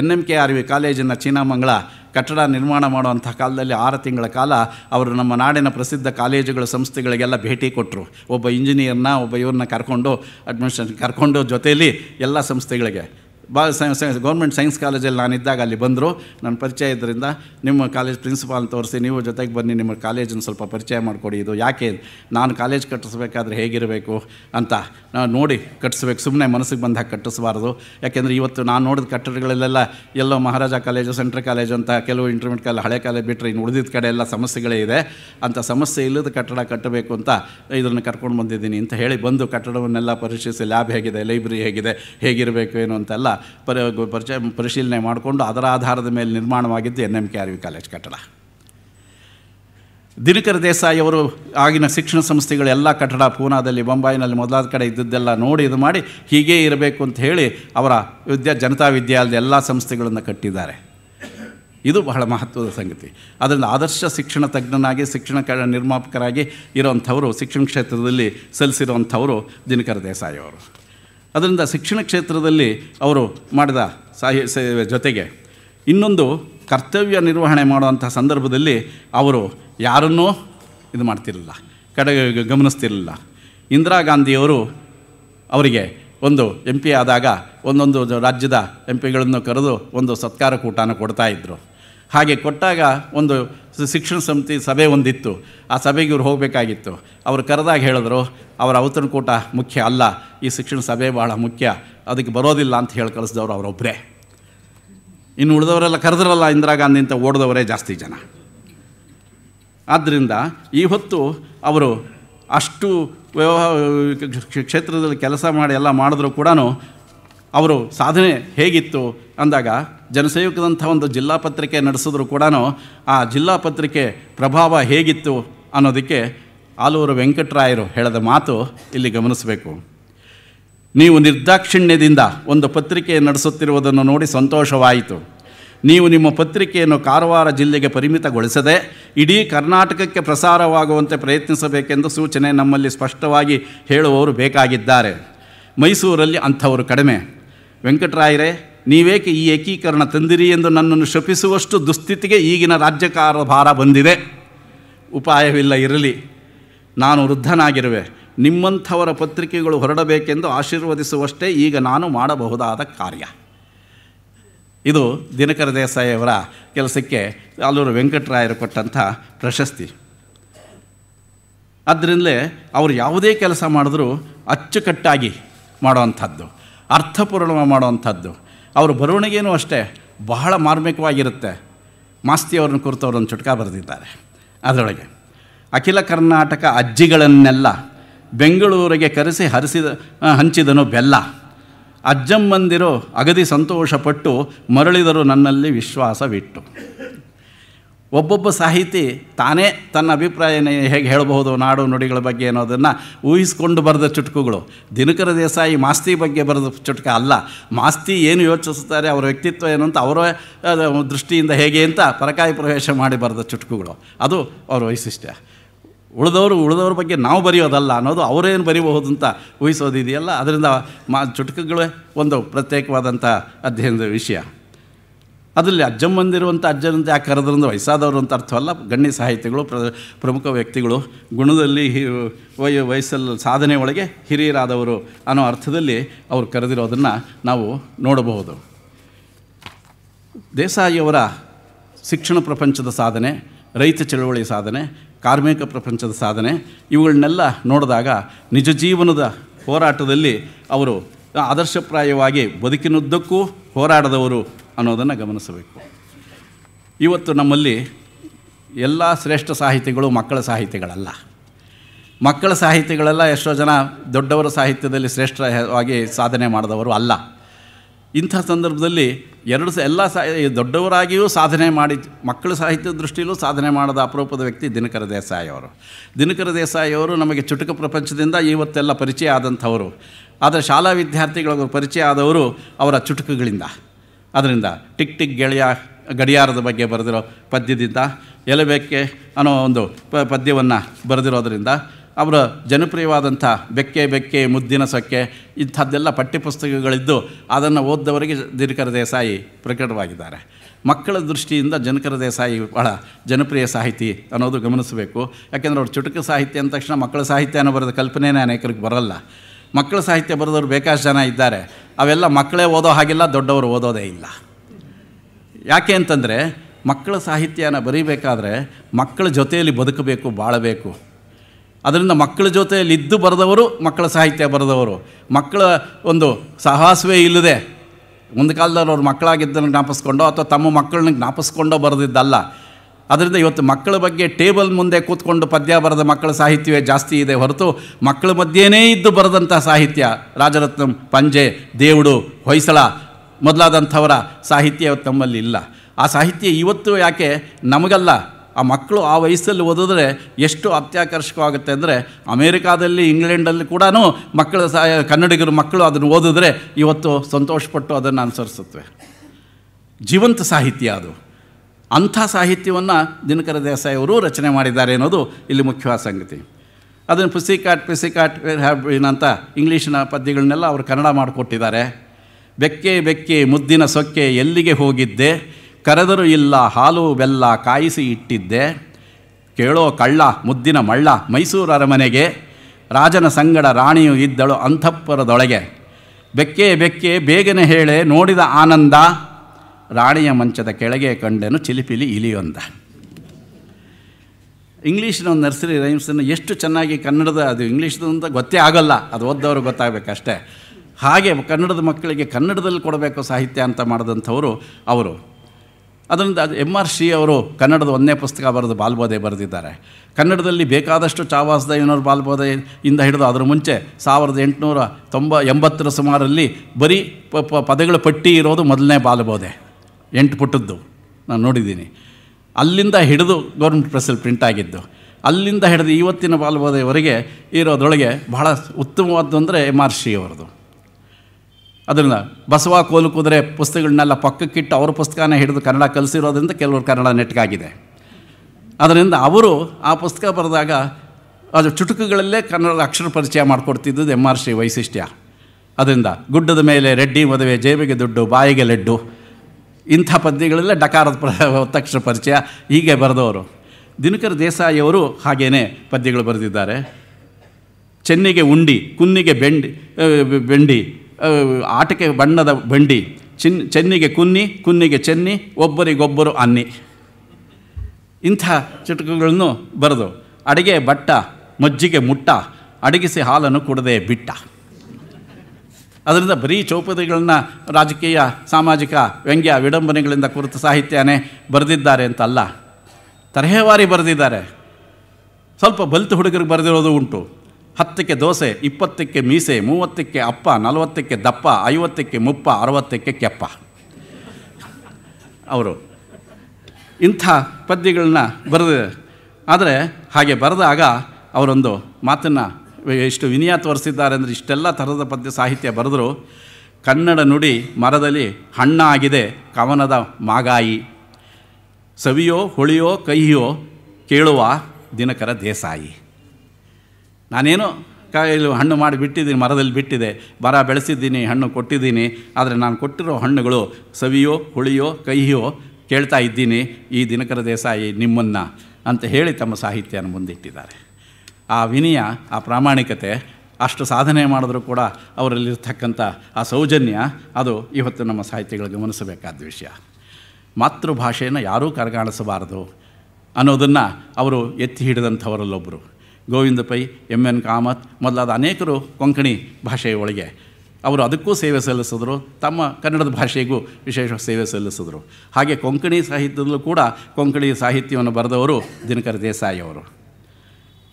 N M K R V ಕಾಲೇಜಿನ ಚೀನಾಮಂಗಳ ಕಟ್ಟಡ ನಿರ್ಮಾಣ ಮಾಡುವಂಥ ಕಾಲದಲ್ಲಿ ಆರು ತಿಂಗಳ ಕಾಲ ಅವರು ನಮ್ಮ ನಾಡಿನ ಪ್ರಸಿದ್ಧ ಕಾಲೇಜುಗಳ ಸಂಸ್ಥೆಗಳಿಗೆಲ್ಲ ಭೇಟಿ ಕೊಟ್ಟರು ಒಬ್ಬ ಇಂಜಿನಿಯರ್ನ ಒಬ್ಬ ಇವ್ರನ್ನ ಕರ್ಕೊಂಡು ಅಡ್ಮಿಷನ್ ಕರ್ಕೊಂಡು ಜೊತೆಯಲ್ಲಿ ಎಲ್ಲ ಸಂಸ್ಥೆಗಳಿಗೆ ಭಾಳ ಸೈನ್ಸ್ ಸೈನ್ಸ್ ಗೌರ್ಮೆಂಟ್ ಸೈನ್ಸ್ ಕಾಲೇಜಲ್ಲಿ ನಾನಿದ್ದಾಗ ಅಲ್ಲಿ ಬಂದರು ನನ್ನ ಪರಿಚಯ ಇದ್ದರಿಂದ ನಿಮ್ಮ ಕಾಲೇಜ್ ಪ್ರಿನ್ಸಿಪಾಲ್ ತೋರಿಸಿ ನೀವು ಜೊತೆಗೆ ಬನ್ನಿ ನಿಮ್ಮ ಕಾಲೇಜನ್ನು ಸ್ವಲ್ಪ ಪರಿಚಯ ಮಾಡಿಕೊಡಿ ಇದು ಯಾಕೆ ನಾನು ಕಾಲೇಜ್ ಕಟ್ಟಿಸ್ಬೇಕಾದ್ರೆ ಹೇಗಿರಬೇಕು ಅಂತ ನಾವು ನೋಡಿ ಕಟ್ಟಿಸ್ಬೇಕು ಸುಮ್ಮನೆ ಮನಸ್ಸಿಗೆ ಬಂದಾಗ ಕಟ್ಟಿಸಬಾರ್ದು ಯಾಕೆಂದರೆ ಇವತ್ತು ನಾನು ನೋಡಿದ ಕಟ್ಟಡಗಳಲ್ಲೆಲ್ಲ ಎಲ್ಲೋ ಮಹಾರಾಜ ಕಾಲೇಜು ಸೆಂಟ್ರಲ್ ಕಾಲೇಜು ಅಂತ ಕೆಲವು ಇಂಟರ್ಮೀಡಿಯಟ್ ಕಾಲೇಜ್ ಹಳೆ ಕಾಲೇಜ್ ಬಿಟ್ಟರೆ ಇನ್ನು ಉಳಿದಿದ್ದ ಕಡೆ ಎಲ್ಲ ಸಮಸ್ಯೆಗಳೇ ಇದೆ ಅಂಥ ಸಮಸ್ಯೆ ಇಲ್ಲದ ಕಟ್ಟಡ ಕಟ್ಟಬೇಕು ಅಂತ ಇದನ್ನು ಕರ್ಕೊಂಡು ಬಂದಿದ್ದೀನಿ ಅಂತ ಹೇಳಿ ಬಂದು ಕಟ್ಟಡವನ್ನೆಲ್ಲ ಪರಿಶೀಲಿಸಿ ಲ್ಯಾಬ್ ಹೇಗಿದೆ ಲೈಬ್ರರಿ ಹೇಗಿದೆ ಹೇಗಿರಬೇಕು ಏನು ಅಂತೆಲ್ಲ ಪರ ಪರಿಚಯ ಪರಿಶೀಲನೆ ಮಾಡಿಕೊಂಡು ಅದರ ಆಧಾರದ ಮೇಲೆ ನಿರ್ಮಾಣವಾಗಿದ್ದು N M K R V college ಕಟ್ಟಡ ದಿನಕರ ದೇಸಾಯಿ ಅವರು ಆಗಿನ ಶಿಕ್ಷಣ ಸಂಸ್ಥೆಗಳು ಎಲ್ಲ ಕಟ್ಟಡ ಪೂನಾದಲ್ಲಿ ಬೊಂಬಾಯಿನಲ್ಲಿ ಮೊದಲಾದ ಕಡೆ ಇದ್ದದ್ದೆಲ್ಲ ನೋಡಿ ಇದು ಮಾಡಿ ಹೀಗೇ ಇರಬೇಕು ಅಂತ ಹೇಳಿ ಅವರ ವಿದ್ಯಾ ಜನತಾ ವಿದ್ಯಾಲಯದ ಎಲ್ಲ ಸಂಸ್ಥೆಗಳನ್ನು ಕಟ್ಟಿದ್ದಾರೆ ಇದು ಬಹಳ ಮಹತ್ವದ ಸಂಗತಿ ಅದರಿಂದ ಆದರ್ಶ ಶಿಕ್ಷಣ ತಜ್ಞನಾಗಿ ಶಿಕ್ಷಣ ಕ ನಿರ್ಮಾಪಕರಾಗಿ ಇರೋವಂಥವರು ಶಿಕ್ಷಣ ಕ್ಷೇತ್ರದಲ್ಲಿ ಸಲ್ಲಿಸಿರುವಂಥವರು ದಿನಕರ ದೇಸಾಯಿ ಅವರು ಅದರಿಂದ ಶಿಕ್ಷಣ ಕ್ಷೇತ್ರದಲ್ಲಿ ಅವರು ಮಾಡಿದ ಸಾಹಿ ಜೊತೆಗೆ ಇನ್ನೊಂದು ಕರ್ತವ್ಯ ನಿರ್ವಹಣೆ ಮಾಡುವಂಥ ಸಂದರ್ಭದಲ್ಲಿ ಅವರು ಯಾರನ್ನೂ ಇದು ಮಾಡ್ತಿರಲಿಲ್ಲ ಕಡೆಗೆ ಗಮನಿಸ್ತಿರಲಿಲ್ಲ ಇಂದಿರಾ ಗಾಂಧಿಯವರು ಅವರಿಗೆ ಒಂದು ಎಂ ಪಿ ಆದಾಗ ಒಂದೊಂದು ರಾಜ್ಯದ ಎಂ ಪಿಗಳನ್ನು ಕರೆದು ಒಂದು ಸತ್ಕಾರ ಕೂಟನ ಕೊಡ್ತಾ ಇದ್ದರು ಹಾಗೆ ಕೊಟ್ಟಾಗ ಒಂದು ಶಿಕ್ಷಣ ಸಮಿತಿ ಸಭೆ ಒಂದಿತ್ತು ಆ ಸಭೆಗೆ ಇವ್ರು ಹೋಗಬೇಕಾಗಿತ್ತು ಅವರು ಕರೆದಾಗ ಹೇಳಿದ್ರು ಅವರ ಔತಣಕೂಟ ಮುಖ್ಯ ಅಲ್ಲ ಈ ಶಿಕ್ಷಣ ಸಭೆ ಬಹಳ ಮುಖ್ಯ ಅದಕ್ಕೆ ಬರೋದಿಲ್ಲ ಅಂತ ಹೇಳಿ ಕಳಿಸಿದವರು ಅವರೊಬ್ಬರೇ ಇನ್ನು ಉಳಿದವರೆಲ್ಲ ಕರೆದ್ರಲ್ಲ ಇಂದಿರಾ ಗಾಂಧಿ ಅಂತ ಓಡಿದವರೇ ಜಾಸ್ತಿ ಜನ ಆದ್ದರಿಂದ ಈ ಹೊತ್ತು ಅವರು ಅಷ್ಟು ವ್ಯವಹಾರ ಕ್ಷೇತ್ರದಲ್ಲಿ ಕೆಲಸ ಮಾಡಿ ಎಲ್ಲ ಮಾಡಿದ್ರೂ ಕೂಡ ಅವರು ಸಾಧನೆ ಹೇಗಿತ್ತು ಅಂದಾಗ ಜನಸೇವಕದಂಥ ಒಂದು ಜಿಲ್ಲಾ ಪತ್ರಿಕೆ ನಡೆಸಿದ್ರು ಕೂಡ ಆ ಜಿಲ್ಲಾ ಪತ್ರಿಕೆ ಪ್ರಭಾವ ಹೇಗಿತ್ತು ಅನ್ನೋದಕ್ಕೆ ಆಲೂರು ವೆಂಕಟರಾಯರು ಹೇಳಿದ ಮಾತು ಇಲ್ಲಿ ಗಮನಿಸಬೇಕು ನೀವು ನಿರ್ದಾಕ್ಷಿಣ್ಯದಿಂದ ಒಂದು ಪತ್ರಿಕೆ ನಡೆಸುತ್ತಿರುವುದನ್ನು ನೋಡಿ ಸಂತೋಷವಾಯಿತು ನೀವು ನಿಮ್ಮ ಪತ್ರಿಕೆಯನ್ನು ಕಾರವಾರ ಜಿಲ್ಲೆಗೆ ಪರಿಮಿತಗೊಳಿಸದೆ ಇಡೀ ಕರ್ನಾಟಕಕ್ಕೆ ಪ್ರಸಾರವಾಗುವಂತೆ ಪ್ರಯತ್ನಿಸಬೇಕೆಂದು ಸೂಚನೆ ನಮ್ಮಲ್ಲಿ ಸ್ಪಷ್ಟವಾಗಿ ಹೇಳುವವರು ಬೇಕಾಗಿದ್ದಾರೆ ಮೈಸೂರಲ್ಲಿ ಅಂಥವರು ಕಡಿಮೆ ವೆಂಕಟರಾಯರೇ ನೀವೇಕೆ ಈ ಏಕೀಕರಣ ತಂದಿರಿ ಎಂದು ನನ್ನನ್ನು ಶಪಿಸುವಷ್ಟು ದುಸ್ಥಿತಿಗೆ ಈಗಿನ ರಾಜ್ಯಕಾರ ಭಾರ ಬಂದಿದೆ ಉಪಾಯವಿಲ್ಲ ಇರಲಿ ನಾನು ವೃದ್ಧನಾಗಿರುವೆ ನಿಮ್ಮಂಥವರ ಪತ್ರಿಕೆಗಳು ಹೊರಡಬೇಕೆಂದು ಆಶೀರ್ವದಿಸುವಷ್ಟೇ ಈಗ ನಾನು ಮಾಡಬಹುದಾದ ಕಾರ್ಯ ಇದು ದಿನಕರ ದೇಸಾಯಿಯವರ ಕೆಲಸಕ್ಕೆ ಅಲ್ಲೂರು ವೆಂಕಟರಾಯರು ಕೊಟ್ಟಂಥ ಪ್ರಶಸ್ತಿ ಅದರಿಂದಲೇ ಅವರು ಯಾವುದೇ ಕೆಲಸ ಮಾಡಿದ್ರೂ ಅಚ್ಚುಕಟ್ಟಾಗಿ ಮಾಡೋವಂಥದ್ದು ಅರ್ಥಪೂರ್ಣ ಮಾಡುವಂಥದ್ದು ಅವ್ರ ಬರವಣಿಗೆನೂ ಅಷ್ಟೇ ಬಹಳ ಮಾರ್ಮಿಕವಾಗಿರುತ್ತೆ ಮಾಸ್ತಿಯವ್ರನ್ನ ಕುರಿತು ಅವರೊಂದು ಚುಟ್ಕ ಬರೆದಿದ್ದಾರೆ ಅದರೊಳಗೆ ಅಖಿಲ ಕರ್ನಾಟಕ ಅಜ್ಜಿಗಳನ್ನೆಲ್ಲ ಬೆಂಗಳೂರಿಗೆ ಕರೆಸಿ ಹರಿಸಿದ ಹಂಚಿದನು ಬೆಲ್ಲ ಅಜ್ಜಮ್ಮಂದಿರು ಅಗದಿ ಸಂತೋಷಪಟ್ಟು ಮರಳಿದರು ನನ್ನಲ್ಲಿ ವಿಶ್ವಾಸವಿಟ್ಟು ಒಬ್ಬೊಬ್ಬ ಸಾಹಿತಿ ತಾನೇ ತನ್ನ ಅಭಿಪ್ರಾಯನೇ ಹೇಗೆ ಹೇಳಬಹುದು ನಾಡು ನುಡಿಗಳ ಬಗ್ಗೆ ಅನ್ನೋದನ್ನು ಊಹಿಸ್ಕೊಂಡು ಬರೆದ ಚುಟುಕುಗಳು ದಿನಕರ ದೇಸಾಯಿ ಮಾಸ್ತಿ ಬಗ್ಗೆ ಬರೆದ ಚುಟುಕ ಅಲ್ಲ ಮಾಸ್ತಿ ಏನು ಯೋಚಿಸುತ್ತಾರೆ ಅವರ ವ್ಯಕ್ತಿತ್ವ ಏನು ಅಂತ ಅವರ ದೃಷ್ಟಿಯಿಂದ ಹೇಗೆ ಅಂತ ಪರಕಾಯಿ ಪ್ರವೇಶ ಮಾಡಿ ಬರೆದ ಚುಟುಕುಗಳು ಅದು ಅವರ ವೈಶಿಷ್ಟ್ಯ ಉಳಿದವರು ಉಳಿದವ್ರ ಬಗ್ಗೆ ನಾವು ಬರೆಯೋದಲ್ಲ ಅನ್ನೋದು ಅವರೇನು ಬರಿಬಹುದು ಅಂತ ಊಹಿಸೋದಿದೆಯಲ್ಲ ಅದರಿಂದ ಮಾ ಚುಟುಕುಗಳೇ ಒಂದು ಪ್ರತ್ಯೇಕವಾದಂಥ ಅಧ್ಯಯನದ ವಿಷಯ ಅದರಲ್ಲಿ ಅಜ್ಜಮ್ಮಂದಿರುವಂಥ ಅಜ್ಜನಂತೆ ಯಾಕೆ ಕರೆದ್ರಿಂದ ವಯಸ್ಸಾದವರು ಅಂತ ಅರ್ಥವಲ್ಲ ಗಣ್ಯ ಸಾಹಿತಿಗಳು ಪ್ರ ಪ್ರಮುಖ ವ್ಯಕ್ತಿಗಳು ಗುಣದಲ್ಲಿ ವಯ ವಯಸ್ಸಲ್ಲಿ ಸಾಧನೆ ಒಳಗೆ ಹಿರಿಯರಾದವರು ಅನ್ನೋ ಅರ್ಥದಲ್ಲಿ ಅವರು ಕರೆದಿರೋದನ್ನು ನಾವು ನೋಡಬಹುದು ದೇಸಾಯಿಯವರ ಶಿಕ್ಷಣ ಪ್ರಪಂಚದ ಸಾಧನೆ ರೈತ ಚಳುವಳಿ ಸಾಧನೆ ಕಾರ್ಮಿಕ ಪ್ರಪಂಚದ ಸಾಧನೆ ಇವುಗಳನ್ನೆಲ್ಲ ನೋಡಿದಾಗ ನಿಜ ಜೀವನದ ಹೋರಾಟದಲ್ಲಿ ಅವರು ಆದರ್ಶಪ್ರಾಯವಾಗಿ ಬದುಕಿನುದ್ದಕ್ಕೂ ಹೋರಾಡದವರು ಅನ್ನೋದನ್ನು ಗಮನಿಸಬೇಕು ಇವತ್ತು ನಮ್ಮಲ್ಲಿ ಎಲ್ಲ ಶ್ರೇಷ್ಠ ಸಾಹಿತಿಗಳು ಮಕ್ಕಳ ಸಾಹಿತಿಗಳಲ್ಲ ಮಕ್ಕಳ ಸಾಹಿತಿಗಳೆಲ್ಲ ಎಷ್ಟೋ ಜನ ದೊಡ್ಡವರ ಸಾಹಿತ್ಯದಲ್ಲಿ ಶ್ರೇಷ್ಠವಾಗಿ ಸಾಧನೆ ಮಾಡಿದವರು ಅಲ್ಲ ಇಂಥ ಸಂದರ್ಭದಲ್ಲಿ ಎರಡು ಸ ಎಲ್ಲ ಸಾ ದೊಡ್ಡವರಾಗಿಯೂ ಸಾಧನೆ ಮಾಡಿ ಮಕ್ಕಳ ಸಾಹಿತ್ಯ ದೃಷ್ಟಿಯಲ್ಲೂ ಸಾಧನೆ ಮಾಡಿದ ಅಪರೂಪದ ವ್ಯಕ್ತಿ ದಿನಕರ ದೇಸಾಯಿ ಅವರು ದಿನಕರ ದೇಸಾಯಿ ಅವರು ನಮಗೆ ಚುಟುಕು ಪ್ರಪಂಚದಿಂದ ಇವತ್ತೆಲ್ಲ ಪರಿಚಯ ಆದಂಥವರು ಆದರೆ ಶಾಲಾ ವಿದ್ಯಾರ್ಥಿಗಳ ಪರಿಚಯ ಆದವರು ಅವರ ಚುಟುಕುಗಳಿಂದ ಅದರಿಂದ ಟಿಕ್ ಟಿಕ್ ಗೆಳೆಯ ಗಡಿಯಾರದ ಬಗ್ಗೆ ಬರೆದಿರೋ ಪದ್ಯದಿಂದ ಎಲೆಬೇಕೆ ಅನ್ನೋ ಒಂದು ಪದ್ಯವನ್ನು ಬರೆದಿರೋದರಿಂದ ಅವರ ಜನಪ್ರಿಯವಾದಂಥ ಬೆಕ್ಕೆ ಬೆಕ್ಕೆ ಮುದ್ದಿನ ಸೊಕ್ಕೆ ಇಂಥದ್ದೆಲ್ಲ ಪಠ್ಯಪುಸ್ತಕಗಳಿದ್ದು ಅದನ್ನು ಓದ್ದವರಿಗೆ ದಿನಕರ ದೇಸಾಯಿ ಪ್ರಕಟವಾಗಿದ್ದಾರೆ ಮಕ್ಕಳ ದೃಷ್ಟಿಯಿಂದ ಜನಕರ ದೇಸಾಯಿ ಬಹಳ ಜನಪ್ರಿಯ ಸಾಹಿತಿ ಅನ್ನೋದು ಗಮನಿಸಬೇಕು ಯಾಕೆಂದರೆ ಅವ್ರು ಚುಟುಕು ಸಾಹಿತ್ಯ ಅಂದ ತಕ್ಷಣ ಮಕ್ಕಳ ಸಾಹಿತ್ಯ ಅನ್ನೋ ಬರೆದ ಕಲ್ಪನೆಯೇ ಅನೇಕರಿಗೆ ಬರಲ್ಲ ಮಕ್ಕಳ ಸಾಹಿತ್ಯ ಬರೆದವರು ಬೇಕಾಷ್ಟು ಜನ ಇದ್ದಾರೆ ಅವೆಲ್ಲ ಮಕ್ಕಳೇ ಓದೋ ಹಾಗಿಲ್ಲ ದೊಡ್ಡವರು ಓದೋದೇ ಇಲ್ಲ ಯಾಕೆ ಅಂತಂದರೆ ಮಕ್ಕಳ ಸಾಹಿತ್ಯನ ಬರೀಬೇಕಾದ್ರೆ ಮಕ್ಕಳ ಜೊತೆಯಲ್ಲಿ ಬದುಕಬೇಕು ಬಾಳಬೇಕು ಅದರಿಂದ ಮಕ್ಕಳ ಜೊತೆಯಲ್ಲಿದ್ದು ಬರೆದವರು ಮಕ್ಕಳ ಸಾಹಿತ್ಯ ಬರೆದವರು ಮಕ್ಕಳ ಒಂದು ಸಾಹಸವೇ ಇಲ್ಲದೆ ಒಂದು ಕಾಲದಲ್ಲಿ ಅವ್ರ ಮಕ್ಕಳಾಗಿದ್ದನ್ನು ಜ್ಞಾಪಿಸ್ಕೊಂಡೋ ಅಥವಾ ತಮ್ಮ ಮಕ್ಕಳನ್ನ ಜ್ಞಾಪಿಸ್ಕೊಂಡೋ ಬರೆದಿದ್ದಲ್ಲ ಅದರಿಂದ ಇವತ್ತು ಮಕ್ಕಳ ಬಗ್ಗೆ ಟೇಬಲ್ ಮುಂದೆ ಕೂತ್ಕೊಂಡು ಪದ್ಯ ಬರೆದ ಮಕ್ಕಳ ಸಾಹಿತ್ಯವೇ ಜಾಸ್ತಿ ಇದೆ ಹೊರತು ಮಕ್ಕಳ ಮಧ್ಯೆಯೇ ಇದ್ದು ಬರೆದಂಥ ಸಾಹಿತ್ಯ ರಾಜರತ್ನಂ ಪಂಜೆ ದೇವುಡು ಹೊಯ್ಸಳ ಮೊದಲಾದಂಥವರ ಸಾಹಿತ್ಯ ಇವತ್ತು ನಮ್ಮಲ್ಲಿ ಇಲ್ಲ ಆ ಸಾಹಿತ್ಯ ಇವತ್ತು ಯಾಕೆ ನಮಗಲ್ಲ ಆ ಮಕ್ಕಳು ಆ ವಯಸ್ಸಲ್ಲಿ ಓದಿದ್ರೆ ಎಷ್ಟು ಅತ್ಯಾಕರ್ಷಕವಾಗುತ್ತೆ ಅಂದರೆ ಅಮೇರಿಕಾದಲ್ಲಿ ಇಂಗ್ಲೆಂಡಲ್ಲಿ ಕೂಡ ಮಕ್ಕಳ ಸಹ ಕನ್ನಡಿಗರು ಮಕ್ಕಳು ಅದನ್ನು ಓದಿದ್ರೆ ಇವತ್ತು ಸಂತೋಷಪಟ್ಟು ಅದನ್ನು ಅನುಸರಿಸುತ್ತವೆ ಜೀವಂತ ಸಾಹಿತ್ಯ ಅದು ಅಂಥ ಸಾಹಿತ್ಯವನ್ನು ದಿನಕರ ದೇಸಾಯಿ ಅವರು ರಚನೆ ಮಾಡಿದ್ದಾರೆ ಅನ್ನೋದು ಇಲ್ಲಿ ಮುಖ್ಯವಾದ ಸಂಗತಿ ಅದನ್ನು ಪುಸಿಕಾಟ್ ಪಿಸಿಕಾಟ್ ಏನಂತ ಇಂಗ್ಲೀಷಿನ ಪದ್ಯಗಳನ್ನೆಲ್ಲ ಅವರು ಕನ್ನಡ ಮಾಡಿಕೊಟ್ಟಿದ್ದಾರೆ ಬೆಕ್ಕೆ ಬೆಕ್ಕೆ ಮುದ್ದಿನ ಸೊಕ್ಕೆ ಎಲ್ಲಿಗೆ ಹೋಗಿದ್ದೆ ಕರೆದರೂ ಇಲ್ಲ ಹಾಲು ಬೆಲ್ಲ ಕಾಯಿಸಿ ಇಟ್ಟಿದ್ದೆ ಕೇಳೋ ಕಳ್ಳ ಮುದ್ದಿನ ಮಳ್ಳ ಮೈಸೂರು ಅರಮನೆಗೆ ರಾಜನ ಸಂಗಡ ರಾಣಿಯು ಇದ್ದಳು ಅಂತಃಪುರದೊಳಗೆ ಬೆಕ್ಕೆ ಬೆಕ್ಕೆ ಬೇಗನೆ ಹೇಳೆ ನೋಡಿದ ಆನಂದ ರಾಣಿಯ ಮಂಚದ ಕೆಳಗೆ ಕಂಡೆನು ಚಿಲಿಪಿಲಿ ಇಲಿಯೊಂದ ಇಂಗ್ಲೀಷಿನ ಒಂದು ನರ್ಸರಿ ರೈಮ್ಸನ್ನು ಎಷ್ಟು ಚೆನ್ನಾಗಿ ಕನ್ನಡದ ಅದು ಇಂಗ್ಲೀಷ್ದು ಅಂತ ಗೊತ್ತೇ ಆಗೋಲ್ಲ ಅದು ಓದ್ದವರು ಗೊತ್ತಾಗಬೇಕಷ್ಟೇ ಹಾಗೆ ಕನ್ನಡದ ಮಕ್ಕಳಿಗೆ ಕನ್ನಡದಲ್ಲಿ ಕೊಡಬೇಕು ಸಾಹಿತ್ಯ ಅಂತ ಮಾಡಿದಂಥವರು ಅವರು ಅದರಿಂದ ಅದು ಎಮ್ ಆರ್ ಶಿ ಅವರು ಕನ್ನಡದ ಒಂದನೇ ಪುಸ್ತಕ ಬರೆದು ಬಾಲ್ಬೋಧೆ ಬರೆದಿದ್ದಾರೆ ಕನ್ನಡದಲ್ಲಿ ಬೇಕಾದಷ್ಟು ಚಾವಾಸದೇವನವ್ರ ಬಾಲ್ಬೋಧೆ ಇಂದ ಹಿಡಿದು ಅದರ ಮುಂಚೆ ಸಾವಿರದ ಎಂಟುನೂರ ತೊಂಬ ಎಂಬತ್ತರ ಸುಮಾರಲ್ಲಿ ಬರೀ ಪ ಪ ಪದಗಳ ಪಟ್ಟಿ ಇರೋದು ಮೊದಲನೇ ಬಾಲ್ಬೋಧೆ ಎಂಟು ಪುಟ್ಟದ್ದು ನಾನು ನೋಡಿದ್ದೀನಿ ಅಲ್ಲಿಂದ ಹಿಡಿದು ಗೌರ್ಮೆಂಟ್ ಪ್ರೆಸ್ಸಲ್ಲಿ ಪ್ರಿಂಟ್ ಆಗಿದ್ದು ಅಲ್ಲಿಂದ ಹಿಡಿದು ಇವತ್ತಿನ ಬಾಲ್ಬೋಧೆಯವರೆಗೆ ಇರೋದ್ರೊಳಗೆ ಬಹಳ ಉತ್ತಮವಾದ್ದು ಅಂದರೆ ಎಮ್ ಆರ್ ಶಿ ಅವರದು ಅದರಿಂದ ಬಸವ ಕೋಲು ಕುದುರೆ ಪುಸ್ತಕಗಳನ್ನೆಲ್ಲ ಪಕ್ಕಕ್ಕಿಟ್ಟು ಅವರ ಪುಸ್ತಕನ ಹಿಡಿದು ಕನ್ನಡ ಕಲಿಸಿರೋದ್ರಿಂದ ಕೆಲವರು ಕನ್ನಡ ನೆಟ್ಟಗಾಗಿದೆ ಅದರಿಂದ ಅವರು ಆ ಪುಸ್ತಕ ಬರೆದಾಗ ಅದು ಚುಟುಕುಗಳಲ್ಲೇ ಕನ್ನಡದ ಅಕ್ಷರ ಪರಿಚಯ ಮಾಡಿಕೊಡ್ತಿದ್ದುದು ಎಮ್ ಆರ್ ಶ್ರೀ ವೈಶಿಷ್ಟ್ಯ ಅದರಿಂದ ಗುಡ್ಡದ ಮೇಲೆ ರೆಡ್ಡಿ ಮದುವೆ ಜೇಬಿಗೆ ದುಡ್ಡು ಬಾಯಿಗೆ ಲಡ್ಡು ಇಂಥ ಪದ್ಯಗಳೆಲ್ಲ ಡಕಾರದ ಒತ್ತಕ್ಷರ ಪರಿಚಯ ಹೀಗೆ ಬರೆದವರು ದಿನಕರ ದೇಸಾಯಿಯವರು ಹಾಗೇ ಪದ್ಯಗಳು ಬರೆದಿದ್ದಾರೆ ಚೆನ್ನಿಗೆ ಉಂಡಿ ಕುನ್ನಿಗೆ ಬೆಂಡಿ ಬೆಂಡಿ ಆಟಕ್ಕೆ ಬಣ್ಣದ ಬಂಡಿ ಚಿನ್ ಚೆನ್ನಿಗೆ ಕುನ್ನಿ ಕುನ್ನಿಗೆ ಚೆನ್ನಿ ಒಬ್ಬರಿಗೊಬ್ಬರು ಅನ್ನಿ ಇಂಥ ಚುಟುಕುಗಳನ್ನು ಬರೆದು ಅಡಿಗೆ ಬಟ್ಟ ಮಜ್ಜಿಗೆ ಮುಟ್ಟ ಅಡಗಿಸಿ ಹಾಲನ್ನು ಕುಡದೆ ಬಿಟ್ಟ ಅದರಿಂದ ಬರೀ ಚೌಪದಿಗಳನ್ನು ರಾಜಕೀಯ ಸಾಮಾಜಿಕ ವ್ಯಂಗ್ಯ ವಿಡಂಬನೆಗಳಿಂದ ಕುರಿತು ಸಾಹಿತ್ಯನೇ ಬರೆದಿದ್ದಾರೆ ಅಂತ ಅಲ್ಲ ತರಹೇವಾರಿ ಬರೆದಿದ್ದಾರೆ ಸ್ವಲ್ಪ ಬಲ್ತು ಹುಡುಗರಿಗೆ ಬರೆದಿರೋದು ಉಂಟು ಹತ್ತಕ್ಕೆ ದೋಸೆ ಇಪ್ಪತ್ತಕ್ಕೆ ಮೀಸೆ ಮೂವತ್ತಕ್ಕೆ ಅಪ್ಪ ನಲವತ್ತಕ್ಕೆ ದಪ್ಪ ಐವತ್ತಕ್ಕೆ ಮುಪ್ಪ ಅರವತ್ತಕ್ಕೆ ಕೆಪ್ಪ ಅವರು ಇಂಥ ಪದ್ಯಗಳನ್ನ ಬರೆದ ಆದರೆ ಹಾಗೆ ಬರೆದಾಗ ಅವರೊಂದು ಮಾತನ್ನು ಎಷ್ಟು ವಿನಯ ತೋರಿಸಿದ್ದಾರೆ ಅಂದರೆ ಇಷ್ಟೆಲ್ಲ ಥರದ ಪದ್ಯ ಸಾಹಿತ್ಯ ಬರೆದರು ಕನ್ನಡ ನುಡಿ ಮರದಲ್ಲಿ ಹಣ್ಣಾಗಿದೆ ಕವನದ ಮಾಗಾಯಿ ಸವಿಯೋ ಹೊಳಿಯೋ ಕಹಿಯೋ ಕೇಳುವ ದಿನಕರ ದೇಸಾಯಿ ನಾನೇನು ಕಾಯಿಲು ಹಣ್ಣು ಮಾಡಿ ಬಿಟ್ಟಿದ್ದೀನಿ ಮರದಲ್ಲಿ ಬಿಟ್ಟಿದೆ ಬರ ಬೆಳೆಸಿದ್ದೀನಿ ಹಣ್ಣು ಕೊಟ್ಟಿದ್ದೀನಿ ಆದರೆ ನಾನು ಕೊಟ್ಟಿರೋ ಹಣ್ಣುಗಳು ಸವಿಯೋ ಹುಳಿಯೋ ಕಹಿಯೋ ಕೇಳ್ತಾ ಇದ್ದೀನಿ ಈ ದಿನಕರ ದೇಸಾಯಿ ನಿಮ್ಮನ್ನು ಅಂತ ಹೇಳಿ ತಮ್ಮ ಸಾಹಿತ್ಯನ ಮುಂದಿಟ್ಟಿದ್ದಾರೆ ಆ ವಿನಯ ಆ ಪ್ರಾಮಾಣಿಕತೆ ಅಷ್ಟು ಸಾಧನೆ ಮಾಡಿದ್ರೂ ಕೂಡ ಅವರಲ್ಲಿರ್ತಕ್ಕಂಥ ಆ ಸೌಜನ್ಯ ಅದು ಇವತ್ತು ನಮ್ಮ ಸಾಹಿತ್ಯಗಳು ಗಮನಿಸಬೇಕಾದ ವಿಷಯ ಮಾತೃಭಾಷೆಯನ್ನು ಯಾರೂ ಕರ್ಗಾಣಿಸಬಾರದು ಅನ್ನೋದನ್ನು ಅವರು ಎತ್ತಿ ಹಿಡಿದಂಥವರಲ್ಲೊಬ್ಬರು ಗೋವಿಂದ ಪೈ ಎಮ್ ಎನ್ ಕಾಮತ್ ಮೊದಲಾದ ಅನೇಕರು ಕೊಂಕಣಿ ಭಾಷೆಯ ಒಳಗೆ ಅವರು ಅದಕ್ಕೂ ಸೇವೆ ಸಲ್ಲಿಸಿದ್ರು ತಮ್ಮ ಕನ್ನಡದ ಭಾಷೆಗೂ ವಿಶೇಷ ಸೇವೆ ಸಲ್ಲಿಸಿದ್ರು ಹಾಗೆ ಕೊಂಕಣಿ ಸಾಹಿತ್ಯದಲ್ಲೂ ಕೂಡ ಕೊಂಕಣಿ ಸಾಹಿತ್ಯವನ್ನು ಬರೆದವರು ದಿನಕರ ದೇಸಾಯಿ ಅವರು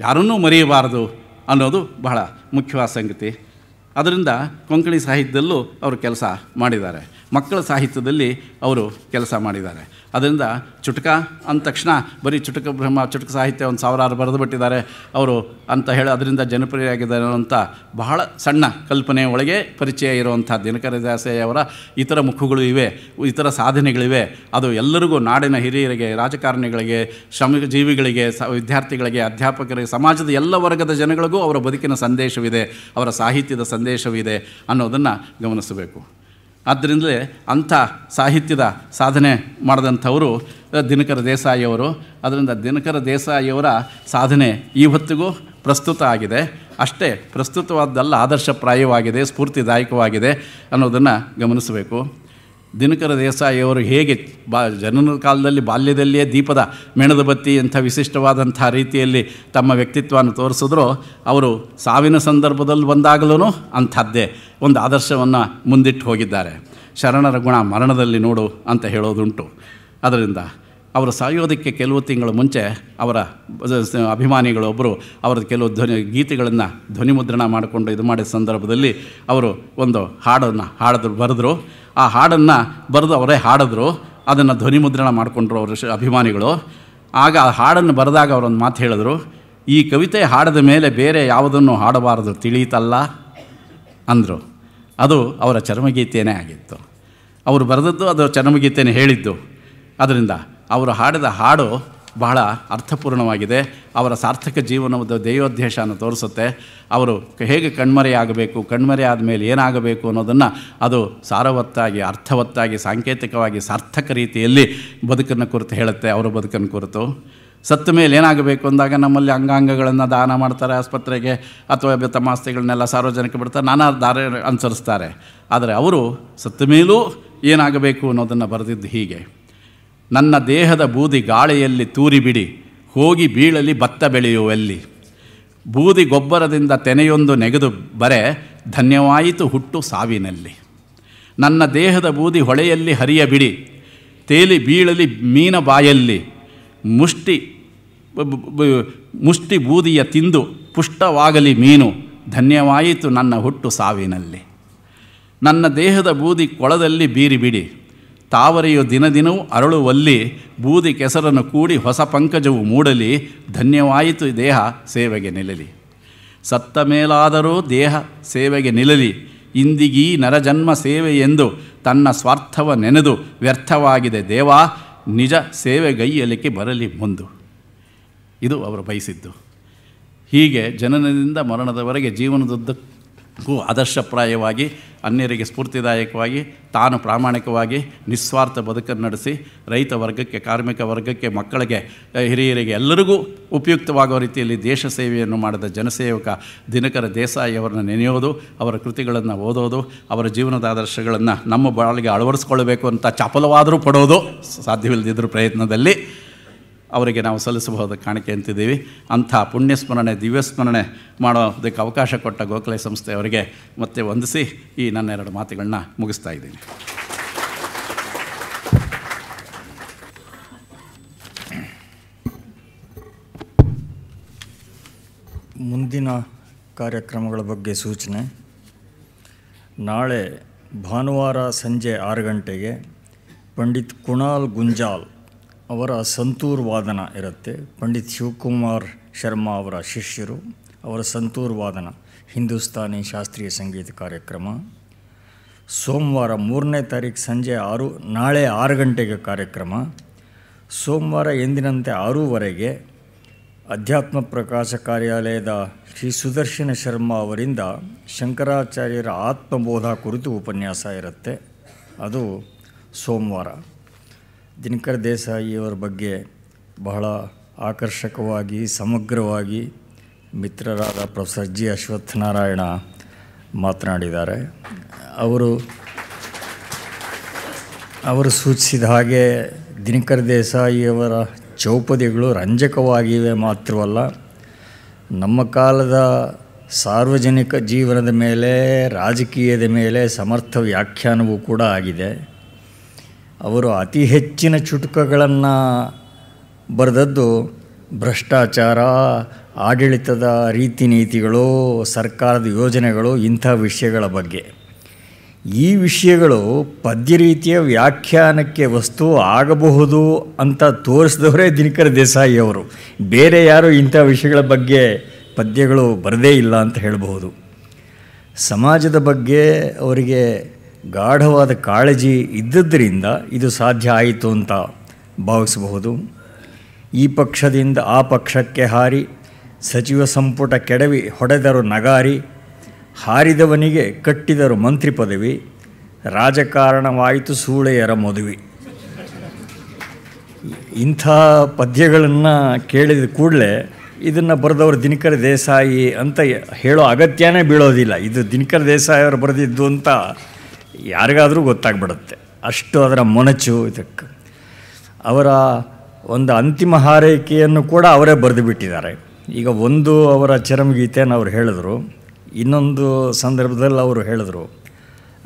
ಯಾರನ್ನೂ ಮರೆಯಬಾರದು ಅನ್ನೋದು ಬಹಳ ಮುಖ್ಯವಾದ ಸಂಗತಿ ಅದರಿಂದ ಕೊಂಕಣಿ ಸಾಹಿತ್ಯದಲ್ಲೂ ಅವರು ಕೆಲಸ ಮಾಡಿದ್ದಾರೆ ಮಕ್ಕಳ ಸಾಹಿತ್ಯದಲ್ಲಿ ಅವರು ಕೆಲಸ ಮಾಡಿದ್ದಾರೆ ಅದರಿಂದ ಚುಟಕ ಅಂದ ತಕ್ಷಣ ಬರೀ ಚುಟಕ ಬ್ರಹ್ಮ ಚುಟಕ ಸಾಹಿತ್ಯ ಒಂದು ಸಾವಿರಾರು ಬರೆದು ಬಿಟ್ಟಿದ್ದಾರೆ ಅವರು ಅಂತ ಹೇಳಿ ಅದರಿಂದ ಜನಪ್ರಿಯರಾಗಿದ್ದಾರೆ ಅಂತ ಬಹಳ ಸಣ್ಣ ಕಲ್ಪನೆ ಒಳಗೆ ಪರಿಚಯ ಇರುವಂಥ ದಿನಕರ ದಾಸೆಯವರ ಇತರ ಮುಖಗಳು ಇವೆ ಇತರ ಸಾಧನೆಗಳಿವೆ ಅದು ಎಲ್ಲರಿಗೂ ನಾಡಿನ ಹಿರಿಯರಿಗೆ ರಾಜಕಾರಣಿಗಳಿಗೆ ಶ್ರಮಿಕ ಜೀವಿಗಳಿಗೆ ಸ ವಿದ್ಯಾರ್ಥಿಗಳಿಗೆ ಅಧ್ಯಾಪಕರಿಗೆ ಸಮಾಜದ ಎಲ್ಲ ವರ್ಗದ ಜನಗಳಿಗೂ ಅವರ ಬದುಕಿನ ಸಂದೇಶವಿದೆ ಅವರ ಸಾಹಿತ್ಯದ ಸಂದೇಶವಿದೆ ಅನ್ನೋದನ್ನು ಗಮನಿಸಬೇಕು ಆದ್ದರಿಂದಲೇ ಅಂಥ ಸಾಹಿತ್ಯದ ಸಾಧನೆ ಮಾಡಿದಂಥವರು ದಿನಕರ ದೇಸಾಯಿಯವರು ಅದರಿಂದ ದಿನಕರ ದೇಸಾಯಿಯವರ ಸಾಧನೆ ಈ ಹೊತ್ತಿಗೂ ಪ್ರಸ್ತುತ ಆಗಿದೆ ಅಷ್ಟೇ ಪ್ರಸ್ತುತವಾದ್ದಲ್ಲ ಆದರ್ಶಪ್ರಾಯವಾಗಿದೆ ಸ್ಫೂರ್ತಿದಾಯಕವಾಗಿದೆ ಅನ್ನೋದನ್ನು ಗಮನಿಸಬೇಕು ದಿನಕರ ದೇಸಾಯಿಯವರು ಹೇಗೆ ಬಾ ಜನನ ಕಾಲದಲ್ಲಿ ಬಾಲ್ಯದಲ್ಲಿಯೇ ದೀಪದ ಮೆಣದ ಬತ್ತಿ ಅಂಥ ವಿಶಿಷ್ಟವಾದಂಥ ರೀತಿಯಲ್ಲಿ ತಮ್ಮ ವ್ಯಕ್ತಿತ್ವವನ್ನು ತೋರಿಸಿದ್ರು ಅವರು ಸಾವಿನ ಸಂದರ್ಭದಲ್ಲಿ ಬಂದಾಗಲೂ ಅಂಥದ್ದೇ ಒಂದು ಆದರ್ಶವನ್ನು ಮುಂದಿಟ್ಟು ಹೋಗಿದ್ದಾರೆ ಶರಣರ ಗುಣ ಮರಣದಲ್ಲಿ ನೋಡು ಅಂತ ಹೇಳೋದುಂಟು ಅದರಿಂದ ಅವರು ಸಾಯೋದಕ್ಕೆ ಕೆಲವು ತಿಂಗಳು ಮುಂಚೆ ಅವರ ಅಭಿಮಾನಿಗಳೊಬ್ಬರು ಅವರ ಕೆಲವು ಧ್ವನಿ ಗೀತೆಗಳನ್ನು ಧ್ವನಿಮುದ್ರಣ ಮಾಡಿಕೊಂಡು ಇದು ಮಾಡಿದ ಸಂದರ್ಭದಲ್ಲಿ ಅವರು ಒಂದು ಹಾಡನ್ನು ಹಾಡಿದ್ರು ಬರೆದ್ರು ಆ ಹಾಡನ್ನು ಬರೆದು ಅವರೇ ಹಾಡಿದ್ರು ಅದನ್ನು ಧ್ವನಿಮುದ್ರಣ ಮಾಡಿಕೊಂಡ್ರು ಅವರ ಅಭಿಮಾನಿಗಳು ಆಗ ಆ ಹಾಡನ್ನು ಬರೆದಾಗ ಅವರೊಂದು ಮಾತು ಹೇಳಿದ್ರು ಈ ಕವಿತೆ ಹಾಡದ ಮೇಲೆ ಬೇರೆ ಯಾವುದನ್ನು ಹಾಡಬಾರದು ತಿಳಿಯಿತಲ್ಲ ಅಂದರು ಅದು ಅವರ ಚರ್ಮಗೀತೆಯೇ ಆಗಿತ್ತು ಅವರು ಬರೆದದ್ದು ಅದು ಚರ್ಮಗೀತೆಯೇ ಹೇಳಿದ್ದು ಅದರಿಂದ ಅವರು ಹಾಡಿದ ಹಾಡು ಬಹಳ ಅರ್ಥಪೂರ್ಣವಾಗಿದೆ ಅವರ ಸಾರ್ಥಕ ಜೀವನದ ಅನ್ನು ತೋರಿಸುತ್ತೆ ಅವರು ಹೇಗೆ ಕಣ್ಮರೆಯಾಗಬೇಕು ಕಣ್ಮರೆ ಆದಮೇಲೆ ಏನಾಗಬೇಕು ಅನ್ನೋದನ್ನು ಅದು ಸಾರವತ್ತಾಗಿ ಅರ್ಥವತ್ತಾಗಿ ಸಾಂಕೇತಿಕವಾಗಿ ಸಾರ್ಥಕ ರೀತಿಯಲ್ಲಿ ಬದುಕನ್ನು ಕುರಿತು ಹೇಳುತ್ತೆ ಅವರ ಬದುಕನ್ನು ಕುರಿತು ಸತ್ತ ಮೇಲೆ ಏನಾಗಬೇಕು ಅಂದಾಗ ನಮ್ಮಲ್ಲಿ ಅಂಗಾಂಗಗಳನ್ನು ದಾನ ಮಾಡ್ತಾರೆ ಆಸ್ಪತ್ರೆಗೆ ಅಥವಾ ತಮ್ಮ ಆಸ್ತಿಗಳನ್ನೆಲ್ಲ ಸಾರ್ವಜನಿಕ ಬಿಡ್ತಾರೆ ನಾನಾ ದಾರ ಅನುಸರಿಸ್ತಾರೆ ಆದರೆ ಅವರು ಸತ್ತ ಮೇಲೂ ಏನಾಗಬೇಕು ಅನ್ನೋದನ್ನು ಬರೆದಿದ್ದು ಹೀಗೆ ನನ್ನ ದೇಹದ ಬೂದಿ ಗಾಳಿಯಲ್ಲಿ ತೂರಿಬಿಡಿ ಹೋಗಿ ಬೀಳಲಿ ಭತ್ತ ಬೆಳೆಯುವಲ್ಲಿ ಬೂದಿ ಗೊಬ್ಬರದಿಂದ ತೆನೆಯೊಂದು ನೆಗೆದು ಬರೆ ಧನ್ಯವಾಯಿತು ಹುಟ್ಟು ಸಾವಿನಲ್ಲಿ ನನ್ನ ದೇಹದ ಬೂದಿ ಹೊಳೆಯಲ್ಲಿ ಹರಿಯಬಿಡಿ ತೇಲಿ ಬೀಳಲಿ ಮೀನ ಬಾಯಲ್ಲಿ ಮುಷ್ಟಿ ಮುಷ್ಟಿ ಬೂದಿಯ ತಿಂದು ಪುಷ್ಟವಾಗಲಿ ಮೀನು ಧನ್ಯವಾಯಿತು ನನ್ನ ಹುಟ್ಟು ಸಾವಿನಲ್ಲಿ ನನ್ನ ದೇಹದ ಬೂದಿ ಕೊಳದಲ್ಲಿ ಬೀರಿಬಿಡಿ ತಾವರೆಯು ದಿನ ದಿನವೂ ಅರಳುವಲ್ಲಿ ಬೂದಿ ಕೆಸರನ್ನು ಕೂಡಿ ಹೊಸ ಪಂಕಜವು ಮೂಡಲಿ ಧನ್ಯವಾಯಿತು ದೇಹ ಸೇವೆಗೆ ನಿಲ್ಲಲಿ ಸತ್ತ ಮೇಲಾದರೂ ದೇಹ ಸೇವೆಗೆ ನಿಲ್ಲಲಿ ಇಂದಿಗೀ ನರಜನ್ಮ ಸೇವೆ ಎಂದು ತನ್ನ ಸ್ವಾರ್ಥವ ನೆನೆದು ವ್ಯರ್ಥವಾಗಿದೆ ದೇವ ನಿಜ ಸೇವೆಗೈಯಲಿಕ್ಕೆ ಬರಲಿ ಮುಂದು ಇದು ಅವರು ಬಯಸಿದ್ದು ಹೀಗೆ ಜನನದಿಂದ ಮರಣದವರೆಗೆ ಜೀವನದುದ್ದಕ್ಕೂ ಆದರ್ಶಪ್ರಾಯವಾಗಿ ಅನ್ಯರಿಗೆ ಸ್ಫೂರ್ತಿದಾಯಕವಾಗಿ ತಾನು ಪ್ರಾಮಾಣಿಕವಾಗಿ ನಿಸ್ವಾರ್ಥ ಬದುಕನ್ನು ನಡೆಸಿ ರೈತ ವರ್ಗಕ್ಕೆ ಕಾರ್ಮಿಕ ವರ್ಗಕ್ಕೆ ಮಕ್ಕಳಿಗೆ ಹಿರಿಯರಿಗೆ ಎಲ್ಲರಿಗೂ ಉಪಯುಕ್ತವಾಗುವ ರೀತಿಯಲ್ಲಿ ದೇಶ ಸೇವೆಯನ್ನು ಮಾಡಿದ ಜನಸೇವಕ ದಿನಕರ ದೇಸಾಯಿ ಅವರನ್ನು ನೆನೆಯೋದು ಅವರ ಕೃತಿಗಳನ್ನು ಓದೋದು ಅವರ ಜೀವನದ ಆದರ್ಶಗಳನ್ನು ನಮ್ಮ ಬಾಳಿಗೆ ಅಳವಡಿಸ್ಕೊಳ್ಬೇಕು ಅಂತ ಚಪಲವಾದರೂ ಪಡೋದು ಸಾಧ್ಯವಿಲ್ಲದಿದ್ದರೂ ಪ್ರಯತ್ನದಲ್ಲಿ ಅವರಿಗೆ ನಾವು ಸಲ್ಲಿಸಬಹುದಾದ ಕಾಣಿಕೆ ಅಂತಿದ್ದೀವಿ ಅಂಥ ಪುಣ್ಯ ಸ್ಮರಣೆ ದಿವ್ಯ ಸ್ಮರಣೆ ಮಾಡೋದಕ್ಕೆ ಅವಕಾಶ ಕೊಟ್ಟ ಗೋಖಲೆ ಸಂಸ್ಥೆಯವರಿಗೆ ಮತ್ತೆ ವಂದಿಸಿ ಈ ನನ್ನ ಎರಡು ಮಾತುಗಳನ್ನ ಮುಗಿಸ್ತಾ ಇದ್ದೀನಿ ಮುಂದಿನ ಕಾರ್ಯಕ್ರಮಗಳ ಬಗ್ಗೆ ಸೂಚನೆ ನಾಳೆ ಭಾನುವಾರ ಸಂಜೆ ಆರು ಗಂಟೆಗೆ ಪಂಡಿತ್ ಕುಣಾಲ್ ಗುಂಜಾಲ್ ಅವರ ಸಂತೂರ್ ವಾದನ ಇರುತ್ತೆ ಪಂಡಿತ್ ಶಿವಕುಮಾರ್ ಶರ್ಮಾ ಅವರ ಶಿಷ್ಯರು ಅವರ ಸಂತೂರ್ ವಾದನ ಹಿಂದೂಸ್ತಾನಿ ಶಾಸ್ತ್ರೀಯ ಸಂಗೀತ ಕಾರ್ಯಕ್ರಮ ಸೋಮವಾರ ಮೂರನೇ ತಾರೀಕು ಸಂಜೆ ಆರು ನಾಳೆ ಆರು ಗಂಟೆಗೆ ಕಾರ್ಯಕ್ರಮ ಸೋಮವಾರ ಎಂದಿನಂತೆ ಆರೂವರೆಗೆ ಅಧ್ಯಾತ್ಮ ಪ್ರಕಾಶ ಕಾರ್ಯಾಲಯದ ಶ್ರೀ ಸುದರ್ಶನ ಶರ್ಮಾ ಅವರಿಂದ ಶಂಕರಾಚಾರ್ಯರ ಆತ್ಮಬೋಧ ಕುರಿತು ಉಪನ್ಯಾಸ ಇರುತ್ತೆ ಅದು ಸೋಮವಾರ ದಿನಕರ್ ದೇಸಾಯಿಯವರ ಬಗ್ಗೆ ಬಹಳ ಆಕರ್ಷಕವಾಗಿ ಸಮಗ್ರವಾಗಿ ಮಿತ್ರರಾದ ಪ್ರೊಫೆಸರ್ ಜಿ ಅಶ್ವತ್ಥನಾರಾಯಣ ಮಾತನಾಡಿದ್ದಾರೆ ಅವರು ಅವರು ಸೂಚಿಸಿದ ಹಾಗೆ ದಿನಕರ್ ದೇಸಾಯಿಯವರ ಚೌಪದಿಗಳು ರಂಜಕವಾಗಿವೆ ಮಾತ್ರವಲ್ಲ ನಮ್ಮ ಕಾಲದ ಸಾರ್ವಜನಿಕ ಜೀವನದ ಮೇಲೆ ರಾಜಕೀಯದ ಮೇಲೆ ಸಮರ್ಥ ವ್ಯಾಖ್ಯಾನವೂ ಕೂಡ ಆಗಿದೆ ಅವರು ಅತಿ ಹೆಚ್ಚಿನ ಚುಟುಕಗಳನ್ನು ಬರೆದದ್ದು ಭ್ರಷ್ಟಾಚಾರ ಆಡಳಿತದ ರೀತಿ ನೀತಿಗಳು ಸರ್ಕಾರದ ಯೋಜನೆಗಳು ಇಂಥ ವಿಷಯಗಳ ಬಗ್ಗೆ ಈ ವಿಷಯಗಳು ಪದ್ಯ ರೀತಿಯ ವ್ಯಾಖ್ಯಾನಕ್ಕೆ ವಸ್ತು ಆಗಬಹುದು ಅಂತ ತೋರಿಸಿದವರೇ ದಿನಕರ ದೇಸಾಯಿ ಅವರು ಬೇರೆ ಯಾರು ಇಂಥ ವಿಷಯಗಳ ಬಗ್ಗೆ ಪದ್ಯಗಳು ಬರದೇ ಇಲ್ಲ ಅಂತ ಹೇಳಬಹುದು ಸಮಾಜದ ಬಗ್ಗೆ ಅವರಿಗೆ ಗಾಢವಾದ ಕಾಳಜಿ ಇದ್ದದ್ದರಿಂದ ಇದು ಸಾಧ್ಯ ಆಯಿತು ಅಂತ ಭಾವಿಸಬಹುದು ಈ ಪಕ್ಷದಿಂದ ಆ ಪಕ್ಷಕ್ಕೆ ಹಾರಿ ಸಚಿವ ಸಂಪುಟ ಕೆಡವಿ ಹೊಡೆದರು ನಗಾರಿ ಹಾರಿದವನಿಗೆ ಕಟ್ಟಿದರು ಮಂತ್ರಿ ಪದವಿ ರಾಜಕಾರಣವಾಯಿತು ಸೂಳೆಯರ ಮದುವೆ ಇಂಥ ಪದ್ಯಗಳನ್ನು ಕೇಳಿದ ಕೂಡಲೇ ಇದನ್ನು ಬರೆದವರು ದಿನಕರ ದೇಸಾಯಿ ಅಂತ ಹೇಳೋ ಅಗತ್ಯನೇ ಬೀಳೋದಿಲ್ಲ ಇದು ದಿನಕರ ದೇಸಾಯಿ ಅವರು ಬರೆದಿದ್ದು ಅಂತ ಯಾರಿಗಾದರೂ ಗೊತ್ತಾಗ್ಬಿಡುತ್ತೆ ಅಷ್ಟು ಅದರ ಮೊನಚು ಇದಕ್ಕೆ ಅವರ ಒಂದು ಅಂತಿಮ ಹಾರೈಕೆಯನ್ನು ಕೂಡ ಅವರೇ ಬರೆದು ಬಿಟ್ಟಿದ್ದಾರೆ ಈಗ ಒಂದು ಅವರ ಚರಮಗೀತೆಯನ್ನು ಅವರು ಹೇಳಿದರು ಇನ್ನೊಂದು ಸಂದರ್ಭದಲ್ಲಿ ಅವರು ಹೇಳಿದರು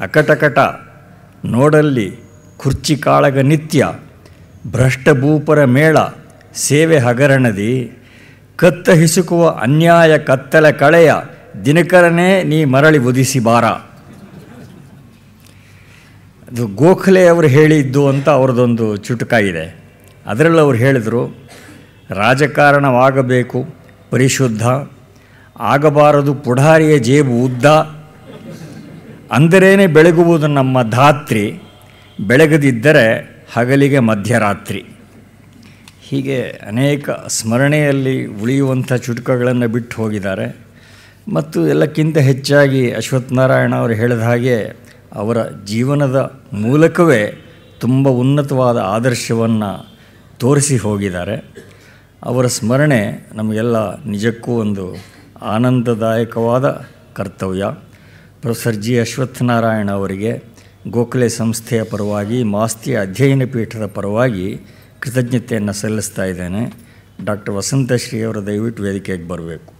ಅಕಟಕಟ ನೋಡಲ್ಲಿ ಕುರ್ಚಿ ಕಾಳಗ ನಿತ್ಯ ಭ್ರಷ್ಟಭೂಪರ ಮೇಳ ಸೇವೆ ಹಗರಣದಿ ಕತ್ತ ಹಿಸುಕುವ ಅನ್ಯಾಯ ಕತ್ತಲೆ ಕಳೆಯ ದಿನಕರನೇ ನೀ ಮರಳಿ ಉದಿಸಿ ಬಾರಾ ಅದು ಗೋಖಲೆ ಅವರು ಹೇಳಿದ್ದು ಅಂತ ಅವ್ರದ್ದೊಂದು ಇದೆ ಅದರಲ್ಲಿ ಅವ್ರು ಹೇಳಿದರು ರಾಜಕಾರಣವಾಗಬೇಕು ಪರಿಶುದ್ಧ ಆಗಬಾರದು ಪುಢಾರಿಯ ಜೇಬು ಉದ್ದ ಅಂದರೇನೆ ಬೆಳಗುವುದು ನಮ್ಮ ಧಾತ್ರಿ ಬೆಳಗದಿದ್ದರೆ ಹಗಲಿಗೆ ಮಧ್ಯರಾತ್ರಿ ಹೀಗೆ ಅನೇಕ ಸ್ಮರಣೆಯಲ್ಲಿ ಉಳಿಯುವಂಥ ಚುಟುಕಗಳನ್ನು ಬಿಟ್ಟು ಹೋಗಿದ್ದಾರೆ ಮತ್ತು ಎಲ್ಲಕ್ಕಿಂತ ಹೆಚ್ಚಾಗಿ ಅಶ್ವತ್ಥನಾರಾಯಣ ಅವರು ಹೇಳಿದ ಹಾಗೆ ಅವರ ಜೀವನದ ಮೂಲಕವೇ ತುಂಬ ಉನ್ನತವಾದ ಆದರ್ಶವನ್ನು ತೋರಿಸಿ ಹೋಗಿದ್ದಾರೆ ಅವರ ಸ್ಮರಣೆ ನಮಗೆಲ್ಲ ನಿಜಕ್ಕೂ ಒಂದು ಆನಂದದಾಯಕವಾದ ಕರ್ತವ್ಯ ಪ್ರೊಫೆಸರ್ ಜಿ ಅಶ್ವತ್ಥನಾರಾಯಣ ಅವರಿಗೆ ಗೋಖಲೆ ಸಂಸ್ಥೆಯ ಪರವಾಗಿ ಮಾಸ್ತಿಯ ಅಧ್ಯಯನ ಪೀಠದ ಪರವಾಗಿ ಕೃತಜ್ಞತೆಯನ್ನು ಸಲ್ಲಿಸ್ತಾ ಇದ್ದೇನೆ ಡಾಕ್ಟರ್ ವಸಂತಶ್ರೀ ಅವರ ದಯವಿಟ್ಟು ವೇದಿಕೆಗೆ ಬರಬೇಕು